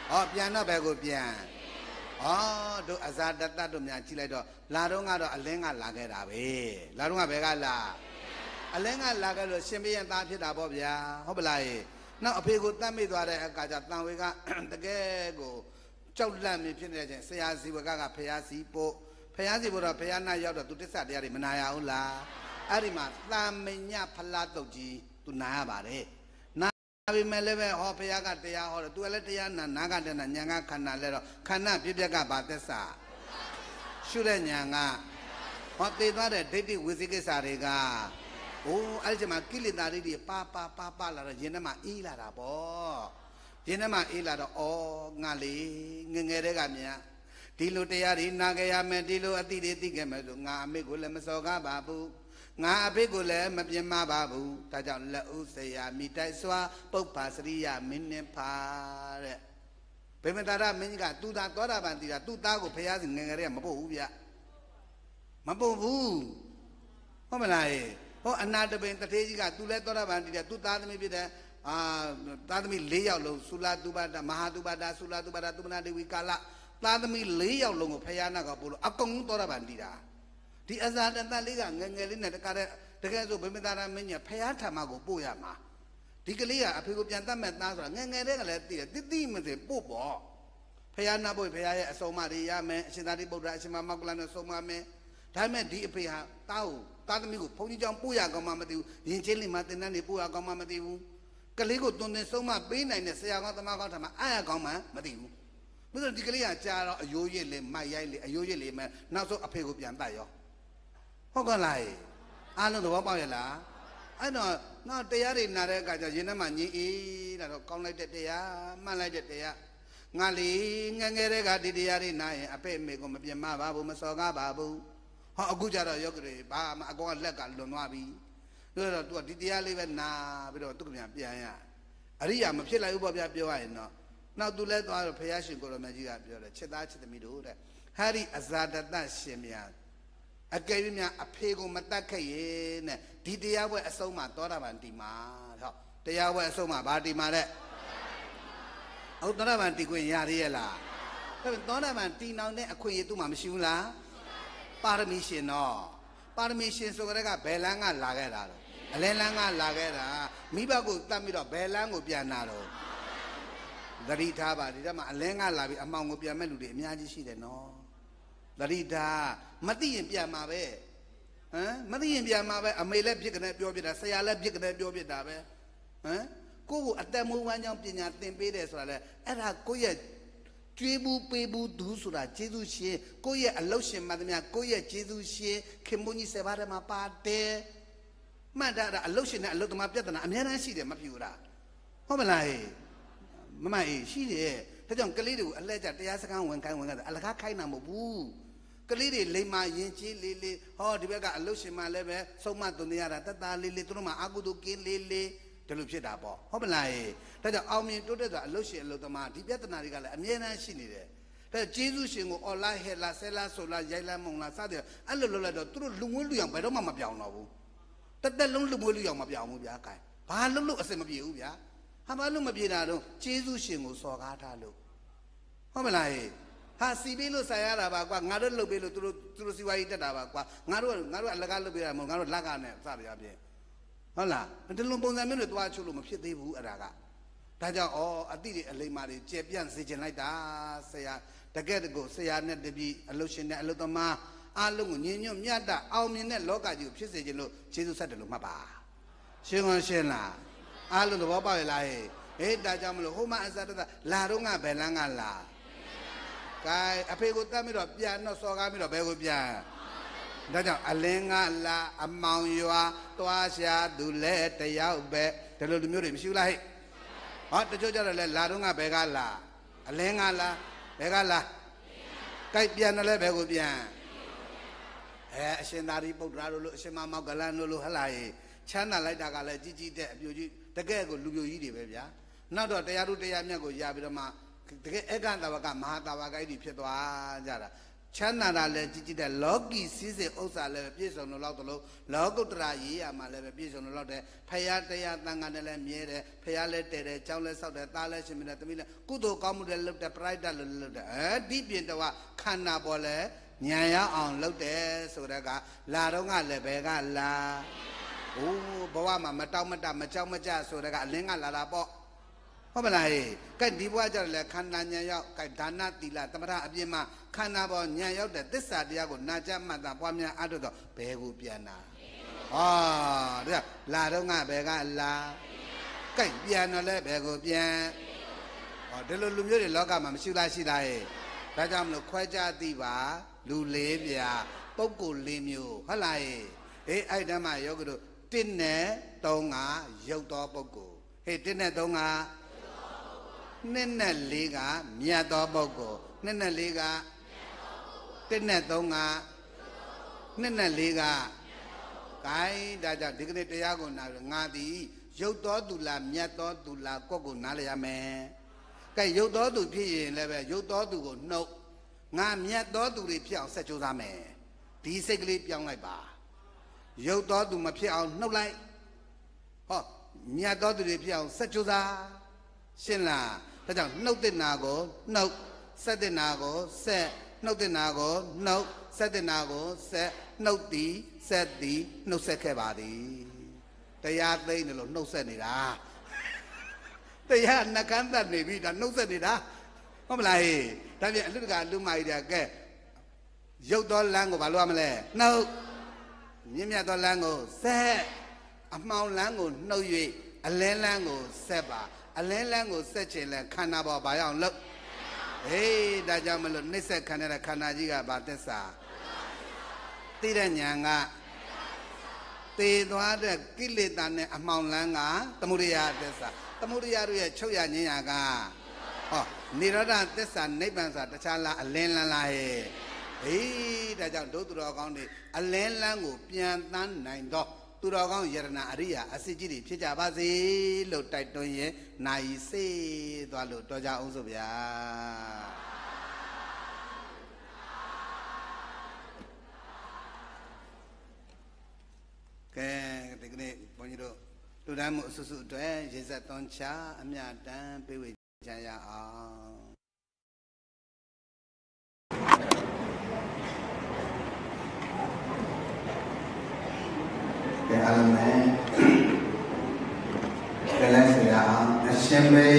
ဟောပြန်တော့ဘယ်ကိုပြန်ဩတို့အဇာတတတို့များကြည့်လိုက်တော့လာတော့ကတော့အလင်းကလာခဲ့တာပဲလာတော့ကဘယ်ကလာအလင်းကလာခဲ့လို့ရှင်ဘုရင်သားဖြစ်တာပေါ့ဗျာဟုတ်ပလားရေနောက်အဖေကိုတတ်မိသွားတဲ့အခါကျတန်ဝေကတကယ်ကိုကြောက်လန့်နေဖြစ်နေတဲ့အချိန်ဆရာဇီဝကကဖရာစီပို့ဖရာစီပို့တော့ဖရာနာရောက်တော့သူတစ္ဆတရားတွေမနာရအောင်လားအဲ့ဒီမှာတာမညဖလားတုတ်ကြီး သူနာရပါတယ်နာပြီမဲ့လည်းပဲဟောဖရာကတရားဟောတယ်သူလည်းတရားနာနာကတည်းကညာကခန္ဓာလဲတော့ခန္ဓာပြည့်ပြက်ကဘာသစ္စာရှုတဲ့ညာကဟောသိသွားတဲ့ဒိဋ္ဌိဝိသိကိစ္စတွေက။အိုးအဲ့ဒီမှာကိလေသာတွေပါပါပါပါလာတော့ရင်ထဲမှာအေးလာတာပေါ့။ရင်ထဲမှာအေးလာတော့ဩငါလေငငယ်တဲ့ကမြင်ဒီလိုတရားတွေနာကြရမယ်ဒီလိုအတိတွေသိခဲ့မယ်ဆိုငါအမေကိုလည်းမစော်ကားပါဘူး။ငါအဖေကိုလည်းမပြင်းမပါဘူး။ဒါကြောင့်လက်ဦးဆရာမိတိုက်စွာပုပ္ပါစရိယမင်းနဲ့ပါတဲ့။ဗေမတာရမင်းကြီးကသူသာသောတာပန်တိတာသူသားကိုဖះစီငငယ်တဲ့ကမပို့ဘူးဗျ။မပို့ဘူး။ဟုတ်မလား။ဟောအနာတပင်တထေးကြီးကသူလဲသောတာပန်တည်တယ်သူသားသမီးဖြစ်တယ်အာသားသမီး၄ယောက်လုံးသုလသုဘတာမဟာသုဘတာသုလသုဘတာသုမနာဒေဝီကာလသားသမီး၄ယောက်လုံးကိုဖယားနာကပို့လို့အကုန်သောတာပန်တည်တာဒီအဇာတန်တလေးကငငယ်လေးနဲ့တကားတဲ့တကယ်ဆိုဗိမသာရမင်းကြီးဖယားထာမကိုပို့ရမှာဒီကလေးကအဖေကိုပြန်တတ်မဲ့သားဆိုတာငငယ်တဲ့ကလည်းတည်တယ်တိတိမစင်ပို့ပေါ့ဖယားနာဖို့ဖယားရဲ့အစုံမတွေရမယ်အရှင်သာရိပုတ္တရာအရှင်မမောက္ကလနဲ့ဆုံးမမယ်ဒါပေမဲ့ဒီအဖေဟာတားကိုတားသမီးကိုဘုန်းကြီးကြောင့်ပို့ရကောင်းမှမသိဘူးရင်ချင်းလိမ်မှာတင်တန်းနေပို့ရကောင်းမှမသိဘူးကလေးကိုတွင်တင်ဆုံးမပေးနိုင်တဲ့ဆရာကောင်းသမားကောင်းထံမှာအားရကောင်းမှမသိဘူးမင်းတို့ဒီကလေးကကြာတော့အယိုးရစ်လေမိုက်ရိုက်လေအယိုးရစ်လေမှနောက်ဆုံးအဖေကိုပြန်တတ်ရောဟုတ်ကလားအားလုံးသဘောပေါက်ရလားအဲ့တော့နောက်တရားတွေနာတဲ့အခါကျရင်ထဲမှာညင်အေးတာတော့ကောင်းလိုက်တဲ့တရားမှန်လိုက်တဲ့တရားငါလေငငယ်တဲ့ကဒီတရားတွေနာရင်အဖေအမေကိုမပြမပါဘူးမစော်ကားပါဘူးဟောအခုကြတော့ယောဂတွေဘာမှအကောင်ကလက်ကလွန်သွားပြီဆိုတော့ तू ကဒီတရားလေးပဲနာပြီးတော့သူကပြန်ပြန်ရအရိယာမဖြစ်လိုက်ဘူးပေါ့ဗျာပြောရရင်တော့နောက် तू လဲသွားတော့ဘုရားရှင်ကိုရမကြီးကပြောတယ်ချက်သားချက်သမီးတို့တဲ့ဟာရီအဇာတတရှင်များအကယ်၍များအဖေကိုမတတ်ခဲ့ရင်တဲ့ဒီတရားပွဲအဆုံးမှာသောတာပန်ဒီမှာဟောတရားပွဲအဆုံးမှာဗာဒီမှာတဲ့ဟုတ်သောတာပန်ဒီခွင့်ရရရဲ့လားဒါပေမဲ့သောတာပန်ဒီနောင်တဲ့အခွင့်အရေးသူ့မှာမရှိဘူးလားပါရမီရှင်နော်ပါရမီရှင်ဆိုကြတဲ့ကဘယ်လန်းကလာခဲ့တာလဲအလဲလန်းကလာခဲ့တာမိဘကိုတတ်ပြီးတော့ဘယ်လန်းကိုပြန်လာတော့သတိထားပါဒီကမှာအလဲကလာပြီးအမောင်ကိုပြန်မဲ့လူတွေအများကြီးရှိတယ်နော်သတိထားမသိရင်ပြန်မှာပဲဟမ်မသိရင်ပြန်မှာပဲအမေလည်းဖြစ်ကနေပြောပြတာဆရာလည်းဖြစ်ကနေပြောပြတာပဲဟမ်ကိုယ့်ကိုအသက်မွေးဝမ်းကြောင်းပညာသင်ပေးတယ်ဆိုတာလေအဲ့ဒါကိုယ့်ရဲ့တွေးဘူးပေးဘူးသူဆိုတာကျေးဇူးရှင်ကိုယ့်ရဲ့အလောက်ရှင်မှန်သမျှကိုယ့်ရဲ့ကျေးဇူးရှင်ခင်မွန်ကြီးဆယ်ပါးထဲမှာပါတယ်မှတ်တာအလောက်ရှင်နဲ့အလောက်သမားပြဿနာအများအားရှိတယ်မပြူတာဟုတ်မလားဟေးမမအေးရှိတယ်ဒါကြောင့်ကလေးတွေကိုအလှည့်ကျတရားစခန်းဝင်ခိုင်းဝင်ခိုင်းအလကားခိုင်းတာမဟုတ်ဘူးကလေးတွေလိမ္မာယဉ်ကျေးလေးလေးဟောဒီဘက်ကအလုရှင်မှလည်းပဲဆုံးမသွန်ရတာတတလေးလေးသူတို့မှအာကုသိုလ်ကင်းလေးလေးဒီလိုဖြစ်တာပေါ့ဟုတ်မလားဟေးဒါကြောင့်အောင်မြင်တိုးတက်တာအလုရှင်အလုသမားဒီပြဿနာတွေကလည်းအမြဲတမ်းရှိနေတယ်ဒါကျေးဇူးရှင်ကိုအော်လာဟဲလာဆဲလာဆိုလာရိုက်လာမုံလာစသည်အဲ့လိုလုပ်လိုက်တော့သူတို့လူငွေးလူရောင်ဘယ်တော့မှမပြောင်းတော့ဘူးတသက်လုံးလူငွေးလူရောင်မပြောင်းဘူးဗျာခိုင်ဘာလို့လို့အစင်မပြေဘူးဗျာဟာဘာလို့မပြေတာတော့ကျေးဇူးရှင်ကိုစော်ကားထားလို့ဟုတ်မလားဟဲ့ဟာစီပေးလို့ဆိုင်ရတာပါကွာငါတို့လှုပ်ပေးလို့သူတို့သူတို့စီဝါကြီးတက်တာပါကွာငါတို့ငါတို့အလကားလှုပ်ပေးတာမဟုတ်ငါတို့လက်ကနဲ့စတယ်အပြင်ဟုတ်လားတလုံးပုံစံမျိုးတွေသွားချုပ်လို့မဖြစ်သေးဘူးအဲ့ဒါကဒါကြောင့်ဩအတိတွေအလိမ္မာတွေကျေပြန့်စေခြင်းလိုက်တာဆရာတကယ့်တကူဆရာနဲ့တပည့်အလုရှင်နဲ့အလုသမားအလုံးကိုညင်ညွတ်မြတ်တာအောင်မြင်တဲ့လောကကြီးကိုဖြစ်စေခြင်းလို့ယေရှုဆက်တယ်လို့မှတ်ပါရှင်းကုန်ရှင်းလားအလုံးသဘောပေါက်ရလားဟဲ့ဟေးဒါကြောင့်မလို့ဟိုမှာအစတတလာတော့ငါဘယ်လန်းကလာကဲအဖေကိုတတ်ပြီးတော့ပြန်တော့စော်ကားပြီးတော့ဘယ်ကိုပြန်ဒါကြောင့်အလင်းကလာ အမောင်ရွာတွားရှာသူလဲတယောက်ပဲဒီလိုလူမျိုးတွေမရှိဘူးလားဟဲ့ဟောတချို့ကြတော့လဲလာတော့ငါဘယ်ကလာအလင်းကလာဘယ်ကလာကြိုက်ပြန်တယ်လဲဘယ်ကိုပြန်အဲအရှင်သာရိပုတ္တရာတို့လို့အရှင်မမောက်ကလန်တို့လို့ဟလာရေချမ်းသာလိုက်တာကလည်းကြီးကြီးတဲ့အပြိုကြီးတကယ်ကိုလူပြိုကြီးတွေပဲဗျာနောက်တော့တရားတို့တရားမြတ်ကိုရပြီးတော့မှတကယ်အက္ခတဝကမဟာတဝကအဲ့ဒီဖြစ်သွားကြတာချမ်းသာတာလည်းကြီးကြီးတဲ့လောကီစည်းစိမ်ဥစ္စာလည်းပြည့်စုံလို့လောက်တလို့လောကုတ္တရာရေးရမှာလည်းပြည့်စုံလို့လောက်တယ်ဖရာတရားတန်ခါနဲ့လည်းမြဲတယ်ဖရာလည်းတည်တယ်ကြောင်းလည်းဆောက်တယ်သားလည်းရှင်မတယ်သမီးလည်းကုသိုလ်ကောင်းမှုတွေလုပ်တယ်ပရိုက်တလည်းလုပ်တယ်အဲဒီပြင်တော့ခန္ဓာပေါ်လည်းညံရအောင်လုပ်တယ်ဆိုတော့ကလာတော့ကလည်းဘယ်ကလာဟိုးဘဝမှာမတောက်မတမကြောက်မကြဆိုတော့ကအလင်းကလာတာပေါ့ဟုတ်မလားဟဲ့ကဲဒီဘဝကြတော့လေခန္ဓာဉာဏ်ရောက်ကဲဒါနသီလသမထအပြင်းမှခန္ဓာပေါ်ဉာဏ်ရောက်တဲ့သစ္စာတရားကိုနာကြမှတ်တာပွားများအထုတ်တော့ဘယ်ကိုပြန်လာဟာဒါလာတော့ငါဘယ်ကလာကဲပြန်တော့လဲဘယ်ကိုပြန်ဟောဒီလိုလူမျိုးတွေလောကမှာမရှိလားရှိလားဟဲ့ဒါကြောင့်မလို့ခွဲခြားသိပါလူလေးပြပုဂ္ဂိုလ်လေးမျိုးဟုတ်လားဟဲ့အေးအဲ့ဓမ္မယောဂတို့1နဲ့3ကရုပ်တော်ပုဂ္ဂိုလ်ဟဲ့1နဲ့3ကနှစ်နဲ့လေးကမြတ်သောပုဂ္ဂိုလ်နှစ်နဲ့လေးကတစ်နဲ့သုံးကနှစ်နဲ့လေးကဂိုင်းဒါကြောင့်ဒီကနေ့တရားကိုနာပြီးငါသည် ရုပ်တော်သူလားမြတ်တော်သူလားကိုယ့်ကိုနားလည်ရမယ်။ကဲရုပ်တော်သူဖြစ်ရင်လည်းပဲရုပ်တော်သူကိုနှုတ်ငါမြတ်တော်သူတွေဖြစ်အောင်ဆက်ကြိုးစားမယ်။ဒီစိတ်ကလေးပြောင်းလိုက်ပါ။ရုပ်တော်သူမဖြစ်အောင်နှုတ်လိုက်။ဟောမြတ်တော်သူတွေဖြစ်အောင်ဆက်ကြိုးစားရှင်းလားဒါကြောင့်နှုတ်တင်နာကိုနှုတ်ဆက်တင်နာကိုဆက်နှုတ်တင်နာကိုနှုတ်ဆက်တင်နာကိုဆက်နှုတ်သည်ဆက်သည်နှုတ်ဆက်ခဲ့ပါသည်တရားသိမ့်တယ်လို့နှုတ်ဆက်နေတာတရားနှကန်းသက်နေပြီဒါနှုတ်ဆက်နေတာဟုတ်မလားဟေးဒါပြန်အလူတကာလူမကြီးတွေကကဲရုပ်တော်လမ်းကိုဘာလို့ရမလဲနှုတ်မြင့်မြတ်တော်လမ်းကိုဆက်အမှောင်လမ်းကိုနှုတ်၍အလဲလမ်းကိုဆက်ပါအလင်းလန်းကိုဆက်ချင်လဲခန္ဓာပေါ်ဘာရောက်လို့ဟေးဒါကြောင့်မလို့နှိစ္စခန္ဓာတဲ့ခန္ဓာကြီးကဘာသစ္စာသိတဲ့ဉာဏ်ကသေသွားတဲ့ကိလေသာနဲ့အမှောင်လန်းကသမှုရိယသစ္စာသမှုရိယတို့ရဲ့ချုပ်ရခြင်းရာကဟောနိရောဓသစ္စာနိဗ္ဗာန်ဆိုတာတခြားလားအလင်းလန်းလားဟဲ့ဟေးဒါကြောင့်ဒုသူတော်ကောင်းတွေအလင်းလန်းကို ပြန်တန်းနိုင်တော့သူတော်ကောင်းယရဏအရိယာအစစ်ကြီးတွေဖြစ်ကြပါစေလို့တိုက်တွန်းရင်နိုင်စေသွားလို့တော်ကြအောင်ဆိုဗျာကဲဒီကနေ့ဘုန်းကြီးတို့လူတိုင်းမှုအစွတ်စွတ်အတွက်ရေဆက်သွန်းချအမြတမ်းပြေဝေကြရအောင် Amen.